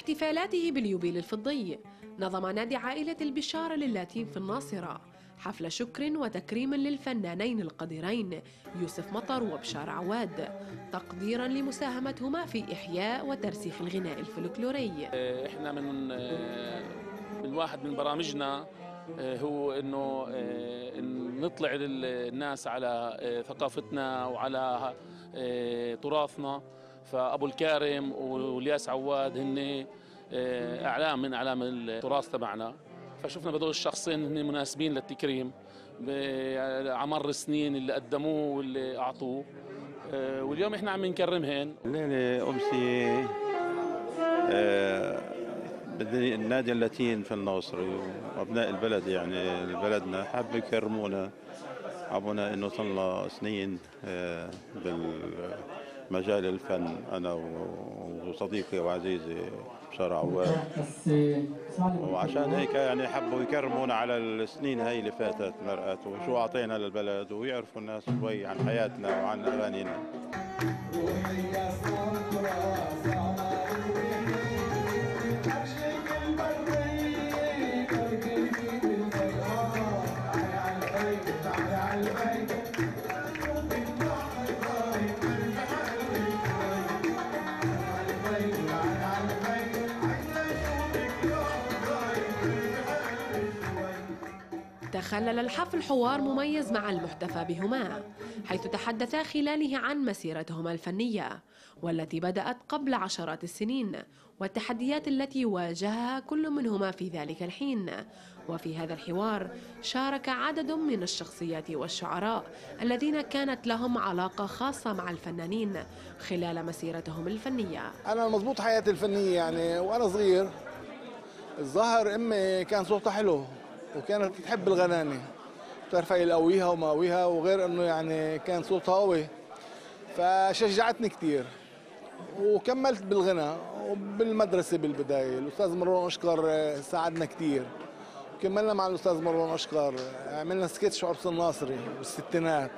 احتفالاته باليوبيل الفضي نظم نادي عائلة البشارة للاتين في الناصرة حفل شكر وتكريم للفنانين القديرين يوسف مطر وبشار عواد تقديرا لمساهمتهما في إحياء وترسيخ الغناء الفلكلوري آه، احنا من آه، من واحد من برامجنا آه، هو انه نطلع للناس على ثقافتنا وعلى تراثنا فابو الكارم والياس عواد هن آه، اعلام من اعلام التراث تبعنا فشفنا بدول الشخصين هن مناسبين للتكريم عمر السنين اللي قدموه واللي اعطوه آه، واليوم احنا عم نكرمهن الليله امسيه النادي آه، اللاتين في الناصري وابناء البلد يعني بلدنا حابين يكرمونا عبونا انه صلى سنين بال مجال الفن انا وصديقي وعزيزي بشار عواد وعشان هيك يعني حبوا يكرمونا على السنين هاي اللي فاتت مرقت وشو اعطينا للبلد ويعرفوا الناس شوي عن حياتنا وعن اغانينا خلل الحفل حوار مميز مع المحتفى بهما حيث تحدثا خلاله عن مسيرتهما الفنية والتي بدأت قبل عشرات السنين والتحديات التي واجهها كل منهما في ذلك الحين وفي هذا الحوار شارك عدد من الشخصيات والشعراء الذين كانت لهم علاقة خاصة مع الفنانين خلال مسيرتهم الفنية أنا مضبوط حياتي الفنية يعني وأنا صغير الظاهر أمي كان صوتها حلو وكانت بتحب الغناني بتعرف هي القويها وماويها وغير انه يعني كان صوتها قوي فشجعتني كثير وكملت بالغنى وبالمدرسه بالبدايه الاستاذ مروان اشقر ساعدنا كثير كملنا مع الاستاذ مروان اشقر عملنا سكتش عرس الناصري بالستينات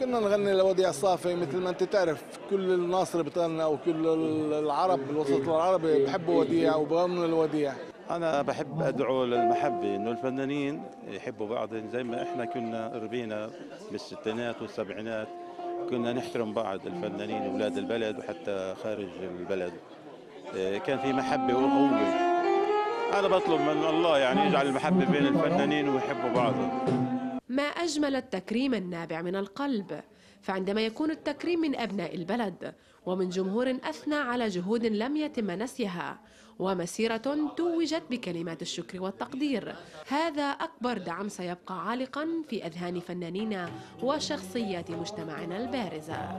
كنا نغني لوديع صافي مثل ما انت تعرف كل الناصري بتغنى وكل العرب بالوسط العربي بحبوا وديع وبغنوا الوديع أنا بحب أدعو للمحبة إنه الفنانين يحبوا بعض زي ما إحنا كنا ربينا بالستينات والسبعينات كنا نحترم بعض الفنانين أولاد البلد وحتى خارج البلد إيه، كان في محبة وأخوة أنا بطلب من الله يعني يجعل المحبة بين الفنانين ويحبوا بعضهم ما أجمل التكريم النابع من القلب فعندما يكون التكريم من أبناء البلد ومن جمهور أثنى على جهود لم يتم نسيها ومسيرة توجت بكلمات الشكر والتقدير هذا أكبر دعم سيبقى عالقا في أذهان فنانين وشخصيات مجتمعنا البارزة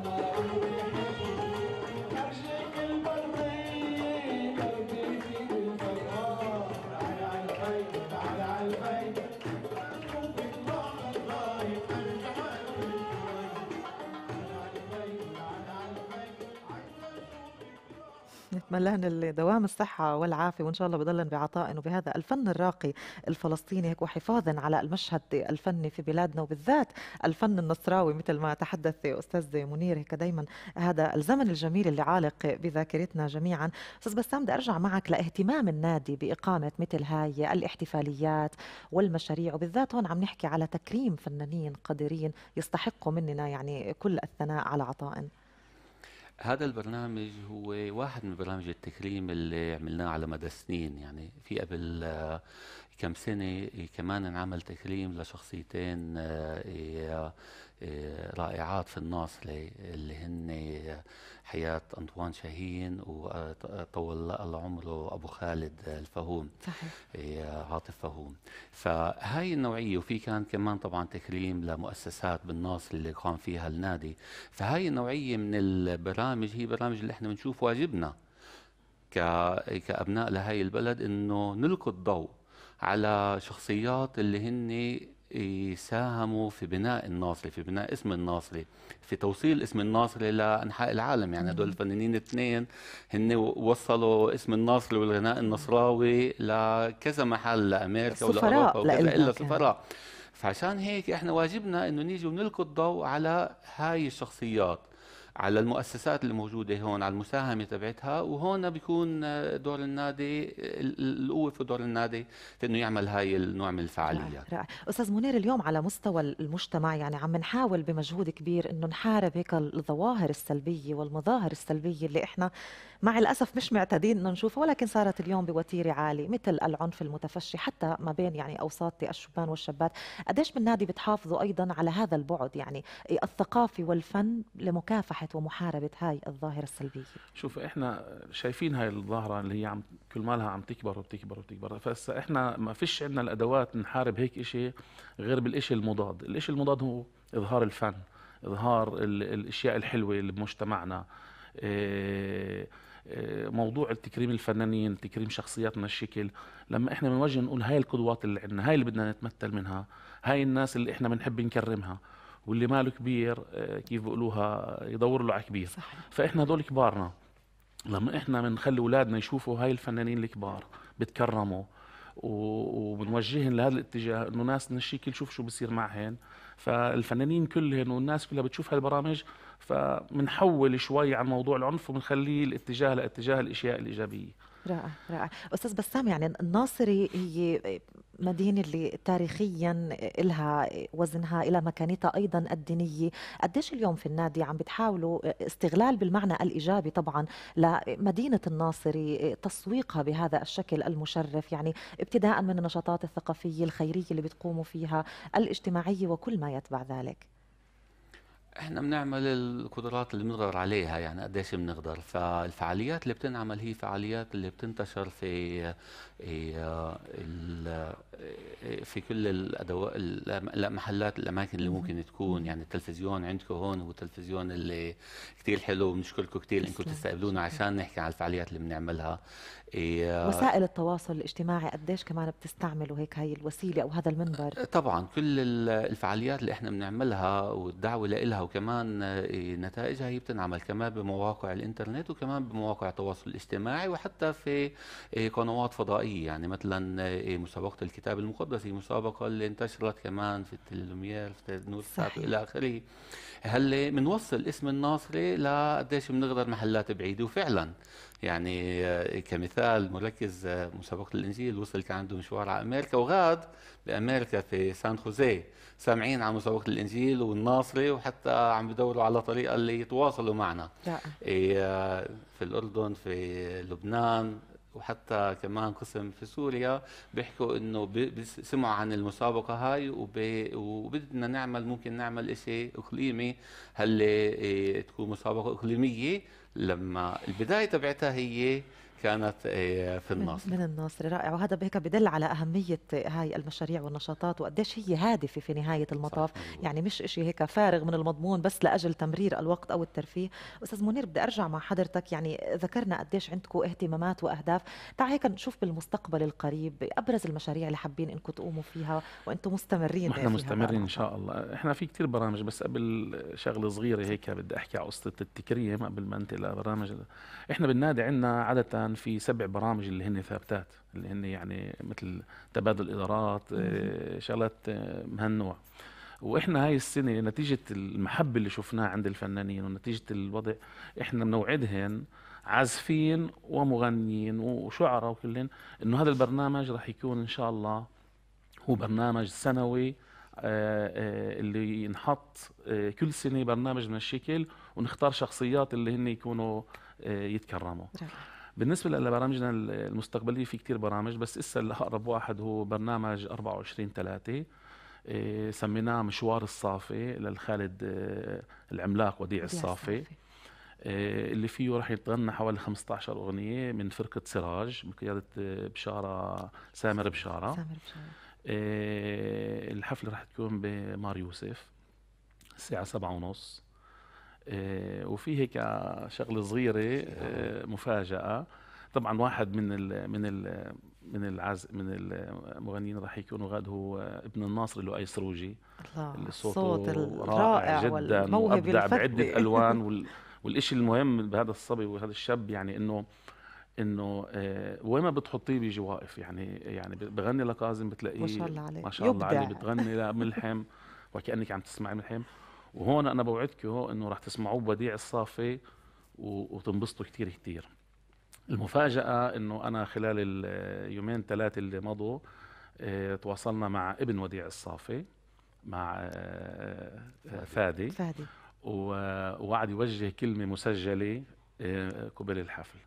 نتمنى لهن دوام الصحة والعافية وإن شاء الله بضلن بعطاء وبهذا الفن الراقي الفلسطيني هيك وحفاظا على المشهد الفني في بلادنا وبالذات الفن النصراوي مثل ما تحدث أستاذ منير هيك دايما هذا الزمن الجميل اللي عالق بذاكرتنا جميعا أستاذ بسام بدي أرجع معك لاهتمام النادي بإقامة مثل هاي الاحتفاليات والمشاريع وبالذات هون عم نحكي على تكريم فنانين قديرين يستحقوا مننا يعني كل الثناء على عطاء هذا البرنامج هو واحد من برامج التكريم اللي عملناه على مدى سنين يعني في قبل آه، كم سنة كمان انعمل تكريم لشخصيتين آه، إيه، رائعات في الناس اللي هن حياة أنطوان شاهين وطول الله عمره أبو خالد الفهوم صحيح. إيه، عاطف فهوم فهاي النوعية وفي كان كمان طبعا تكريم لمؤسسات بالناس اللي قام فيها النادي فهاي النوعية من البرامج هي برامج اللي احنا بنشوف واجبنا كأبناء لهاي البلد إنه نلقي الضوء على شخصيات اللي هن يساهموا في بناء الناصري في بناء اسم الناصري في توصيل اسم الناصري لانحاء العالم يعني هدول الفنانين الاثنين هن وصلوا اسم الناصري والغناء النصراوي لكذا محل لامريكا ولاوروبا وكذا الا سفراء فعشان هيك احنا واجبنا انه نيجي ونلقي الضوء على هاي الشخصيات على المؤسسات اللي موجوده هون على المساهمه تبعتها وهون بيكون آه، دور النادي القوه في دور النادي في انه يعمل هاي النوع من الفعاليات رائع. استاذ منير اليوم على مستوى المجتمع يعني عم نحاول بمجهود كبير انه نحارب هيك الظواهر السلبيه والمظاهر السلبيه اللي احنا مع الأسف مش معتادين انه نشوفه ولكن صارت اليوم بوتيرة عالية مثل العنف المتفشي حتى ما بين يعني أوساط الشبان والشابات قديش بالنادي بتحافظوا أيضا على هذا البعد يعني الثقافي والفن لمكافحة ومحاربة هاي الظاهرة السلبية شوف إحنا شايفين هاي الظاهرة اللي هي عم كل مالها عم تكبر وبتكبر وبتكبر فهسا إحنا ما فيش عندنا الأدوات نحارب هيك شيء غير بالشيء المضاد الشيء المضاد هو إظهار الفن إظهار الأشياء الحلوة اللي بمجتمعنا إيه موضوع التكريم الفنانين تكريم شخصياتنا الشكل لما احنا بنوجه نقول هاي القدوات اللي عندنا هاي اللي بدنا نتمثل منها هاي الناس اللي احنا بنحب نكرمها واللي ماله كبير آه، كيف بيقولوها يدور له على كبير صحيح. فاحنا هدول كبارنا لما احنا بنخلي اولادنا يشوفوا هاي الفنانين الكبار بتكرموا وبنوجهن لهذا الاتجاه انه ناس من الشكل شوف شو بصير معهن فالفنانين كلهن والناس كلها بتشوف هالبرامج فبنحول شوي عن موضوع العنف وبنخليه الاتجاه لاتجاه الاشياء الايجابيه رائع رائع استاذ بسام يعني الناصري هي مدينه اللي تاريخيا لها وزنها إلى مكانتها ايضا الدينيه قديش اليوم في النادي عم بتحاولوا استغلال بالمعنى الايجابي طبعا لمدينه الناصري تسويقها بهذا الشكل المشرف يعني ابتداء من النشاطات الثقافيه الخيريه اللي بتقوموا فيها الاجتماعيه وكل ما يتبع ذلك احنا بنعمل القدرات اللي بنقدر عليها يعني قديش بنقدر فالفعاليات اللي بتنعمل هي فعاليات اللي بتنتشر في إيه، إيه، في كل الادوات المحلات الاماكن اللي ممكن تكون يعني التلفزيون عندكم هون هو التلفزيون اللي كثير حلو وبنشكركم كثير انكم تستقبلونا عشان نحكي عن الفعاليات اللي بنعملها إيه، وسائل التواصل الاجتماعي قديش كمان بتستعملوا هيك هاي الوسيله او هذا المنبر آه، طبعا كل الفعاليات اللي احنا بنعملها والدعوه لها وكمان نتائجها هي بتنعمل كمان بمواقع الانترنت وكمان بمواقع التواصل الاجتماعي وحتى في قنوات فضائيه الفضائية يعني مثلا آه، مسابقة الكتاب المقدس هي مسابقة اللي انتشرت كمان في التلميذ في نور بتاعته إلى آخره هل بنوصل اسم الناصري لقديش بنغدر محلات بعيدة وفعلا يعني آه، كمثال مركز آه، مسابقة الإنجيل وصل كان عنده مشوار على أمريكا وغاد بأمريكا في سان خوزيه سامعين عن مسابقة الإنجيل والناصري وحتى عم بدوروا على طريقة اللي يتواصلوا معنا لا. إيه، في الأردن في لبنان وحتى كمان قسم في سوريا بيحكوا انه سمعوا عن المسابقه هاي وبدنا نعمل ممكن نعمل شيء اقليمي هل إيه، تكون مسابقه اقليميه لما البدايه تبعتها هي كانت آه، في الناصر من, الناصر رائع وهذا هيك بدل على أهمية هاي المشاريع والنشاطات وقديش هي هادفة في نهاية المطاف يعني مش إشي هيك فارغ من المضمون بس لأجل تمرير الوقت أو الترفيه أستاذ منير بدي أرجع مع حضرتك يعني ذكرنا قديش عندكم اهتمامات وأهداف تعال هيك نشوف بالمستقبل القريب أبرز المشاريع اللي حابين إنكم تقوموا فيها وأنتم مستمرين احنا مستمرين إن شاء الله احنا في كثير برامج بس قبل شغلة صغيرة هيك بدي أحكي على قصة التكريم قبل ما أنتقل لبرامج احنا بالنادي عندنا عادة في سبع برامج اللي هن ثابتات اللي هن يعني مثل تبادل ادارات آه، شغلات آه، من هالنوع واحنا هاي السنه نتيجه المحبه اللي شفناها عند الفنانين ونتيجه الوضع احنا بنوعدهن عازفين ومغنيين وشعراء وكلهن انه هذا البرنامج راح يكون ان شاء الله هو برنامج سنوي آه، اللي ينحط كل سنه برنامج من الشكل ونختار شخصيات اللي هن يكونوا يتكرموا بالنسبه لبرامجنا المستقبليه في كثير برامج بس اسا الأقرب واحد هو برنامج 24 3 إيه، سميناه مشوار الصافي للخالد آه، العملاق وديع الصافي إيه، اللي فيه راح يتغنى حوالي 15 اغنيه من فرقه سراج بقياده آه، بشاره سامر بشاره سامر بشاره إيه، الحفله راح تكون بمار يوسف الساعه سبعة ونص آه، وفي هيك شغله صغيره آه، مفاجاه طبعا واحد من ال من ال من العز من المغنيين راح يكونوا غاد هو ابن الناصر اللي هو اي سروجي الله الصوت رائع جدا وابدع بعده [LAUGHS] الوان والشيء المهم بهذا الصبي وهذا الشاب يعني انه انه آه وين ما بتحطيه بيجي واقف يعني يعني بغني لكاظم بتلاقيه ما شاء الله عليه ما شاء الله عليه بتغني لملحم وكانك عم تسمعي ملحم وهون انا بوعدكم انه رح تسمعوه بديع الصافي وتنبسطوا كثير كثير المفاجاه انه انا خلال اليومين ثلاثه اللي مضوا آه، تواصلنا مع ابن وديع الصافي مع آه، آه، فادي فادي ووعد يوجه كلمه مسجله قبل الحفل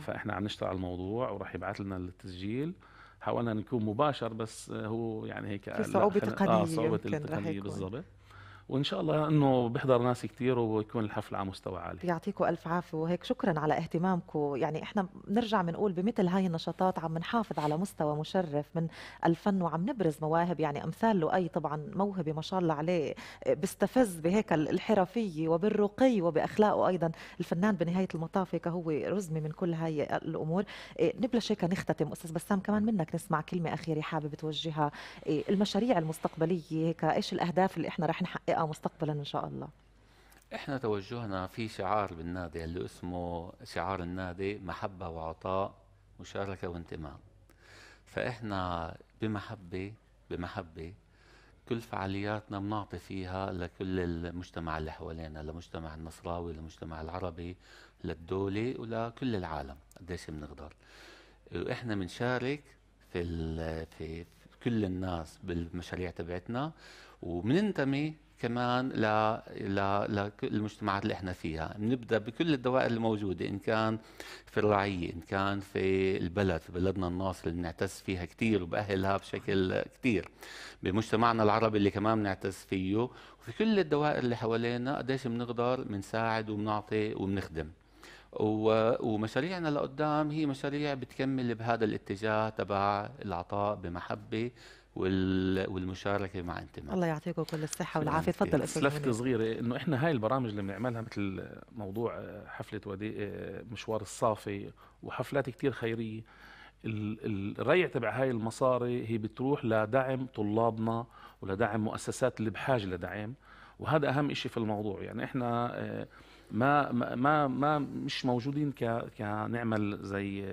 فاحنا عم نشتغل على الموضوع وراح يبعث لنا التسجيل حاولنا نكون مباشر بس هو يعني هيك في صعوبة تقنية آه صعوبة القضية بالضبط وان شاء الله انه بيحضر ناس كثير ويكون الحفل على مستوى عالي يعطيكم الف عافيه وهيك شكرا على اهتمامكم يعني احنا بنرجع بنقول بمثل هاي النشاطات عم نحافظ على مستوى مشرف من الفن وعم نبرز مواهب يعني امثال لؤي طبعا موهبه ما شاء الله عليه بيستفز بهيك الحرفيه وبالرقي وباخلاقه ايضا الفنان بنهايه المطاف هيك هو رزمه من كل هاي الامور إيه، نبلش هيك نختتم استاذ بسام كمان منك نسمع كلمه اخيره حابب توجهها إيه، المشاريع المستقبليه هيك ايش الاهداف اللي احنا رح نحققها المنطقه مستقبلا ان شاء الله احنا توجهنا في شعار بالنادي اللي اسمه شعار النادي محبه وعطاء مشاركه وانتماء فاحنا بمحبه بمحبه كل فعالياتنا بنعطي فيها لكل المجتمع اللي حوالينا لمجتمع النصراوي للمجتمع العربي للدولة ولكل العالم قديش بنقدر واحنا بنشارك في, في كل الناس بالمشاريع تبعتنا وبننتمي كمان للمجتمعات اللي احنا فيها بنبدا بكل الدوائر الموجوده ان كان في الرعيه ان كان في البلد في بلدنا الناصر اللي بنعتز فيها كثير وباهلها بشكل كثير بمجتمعنا العربي اللي كمان بنعتز فيه وفي كل الدوائر اللي حوالينا قديش بنقدر بنساعد وبنعطي وبنخدم ومشاريعنا لقدام هي مشاريع بتكمل بهذا الاتجاه تبع العطاء بمحبه والمشاركه مع انتماء الله يعطيكم كل الصحه والعافيه تفضل استاذ لفته صغيره انه احنا هاي البرامج اللي بنعملها مثل موضوع آه، حفله ودي آه، مشوار الصافي وحفلات كثير خيريه الريع تبع هاي المصاري هي بتروح لدعم طلابنا ولدعم مؤسسات اللي بحاجه لدعم وهذا اهم شيء في الموضوع يعني احنا آه، ما ما ما مش موجودين كنعمل زي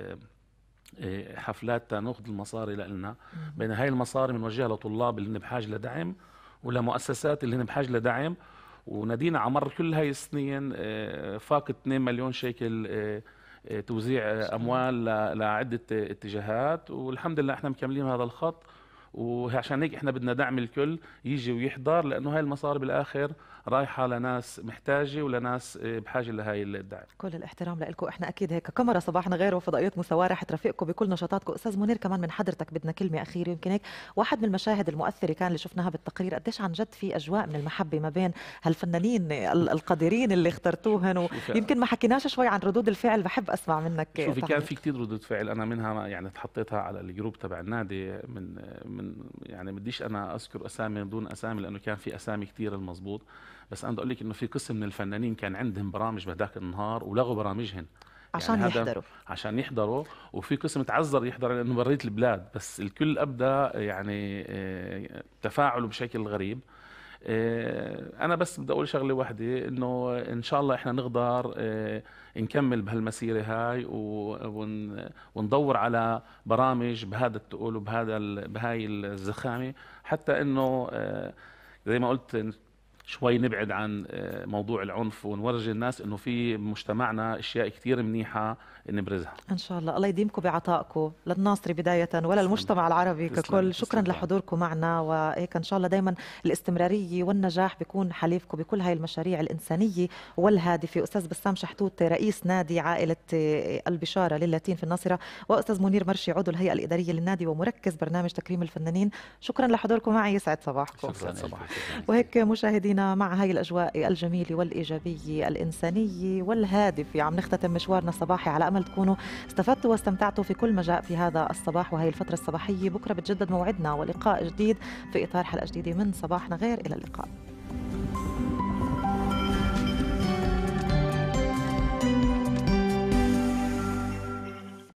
إيه، حفلات ناخذ المصاري لنا بين هاي المصاري بنوجهها لطلاب اللي بحاجه لدعم ولمؤسسات اللي بحاجه لدعم ونادينا على مر كل هاي السنين إيه، فاق 2 مليون شيكل إيه، توزيع اموال لعده اتجاهات والحمد لله احنا مكملين هذا الخط وعشان هيك احنا بدنا دعم الكل يجي ويحضر لانه هاي المصاري بالاخر رايحه لناس محتاجه ولناس آه، بحاجه لهي الدعم كل الاحترام لكم احنا اكيد هيك كاميرا صباحنا غير وفضائيات مساواه رح ترافقكم بكل نشاطاتكم استاذ منير كمان من حضرتك بدنا كلمه اخيره يمكن هيك واحد من المشاهد المؤثره كان اللي شفناها بالتقرير قديش عن جد في اجواء من المحبه ما بين هالفنانين القادرين اللي اخترتوهن ويمكن ما حكيناش شوي عن ردود الفعل بحب اسمع منك شوفي كان في كثير ردود فعل انا منها يعني تحطيتها على الجروب تبع النادي من من يعني بديش انا اذكر اسامي دون اسامي لانه كان في اسامي كثير المضبوط بس انا بدي اقول لك انه في قسم من الفنانين كان عندهم برامج بهداك النهار ولغوا برامجهم يعني عشان يعني يحضروا عشان يحضروا وفي قسم تعذر يحضر لانه بريت البلاد بس الكل ابدى يعني آه، تفاعلوا بشكل غريب آه، انا بس بدي اقول شغله واحده انه ان شاء الله احنا نقدر آه، نكمل بهالمسيره هاي وندور على برامج بهذا التقول وبهذا بهاي الزخامه حتى انه زي ما قلت شوي نبعد عن آه، موضوع العنف ونورجي الناس انه في مجتمعنا اشياء كثير منيحه نبرزها ان شاء الله الله يديمكم بعطائكم للناصري بدايه ولا المجتمع العربي ككل شكرا لحضوركم معنا وهيك ان شاء الله دائما الاستمراريه والنجاح بيكون حليفكم بكل هاي المشاريع الانسانيه والهادفه استاذ بسام شحتوت رئيس نادي عائله البشاره للاتين في الناصره واستاذ منير مرشي عضو الهيئه الاداريه للنادي ومركز برنامج تكريم الفنانين شكرا لحضوركم معي يسعد صباحكم شكرا وهيك مشاهدينا مع هاي الاجواء الجميله والايجابيه الانسانيه والهادفه عم نختتم مشوارنا الصباحي على امل أتمنى تكونوا استفدتوا واستمتعتوا في كل ما جاء في هذا الصباح وهي الفترة الصباحية بكرة بتجدد موعدنا ولقاء جديد في إطار حلقة جديدة من صباحنا غير إلى اللقاء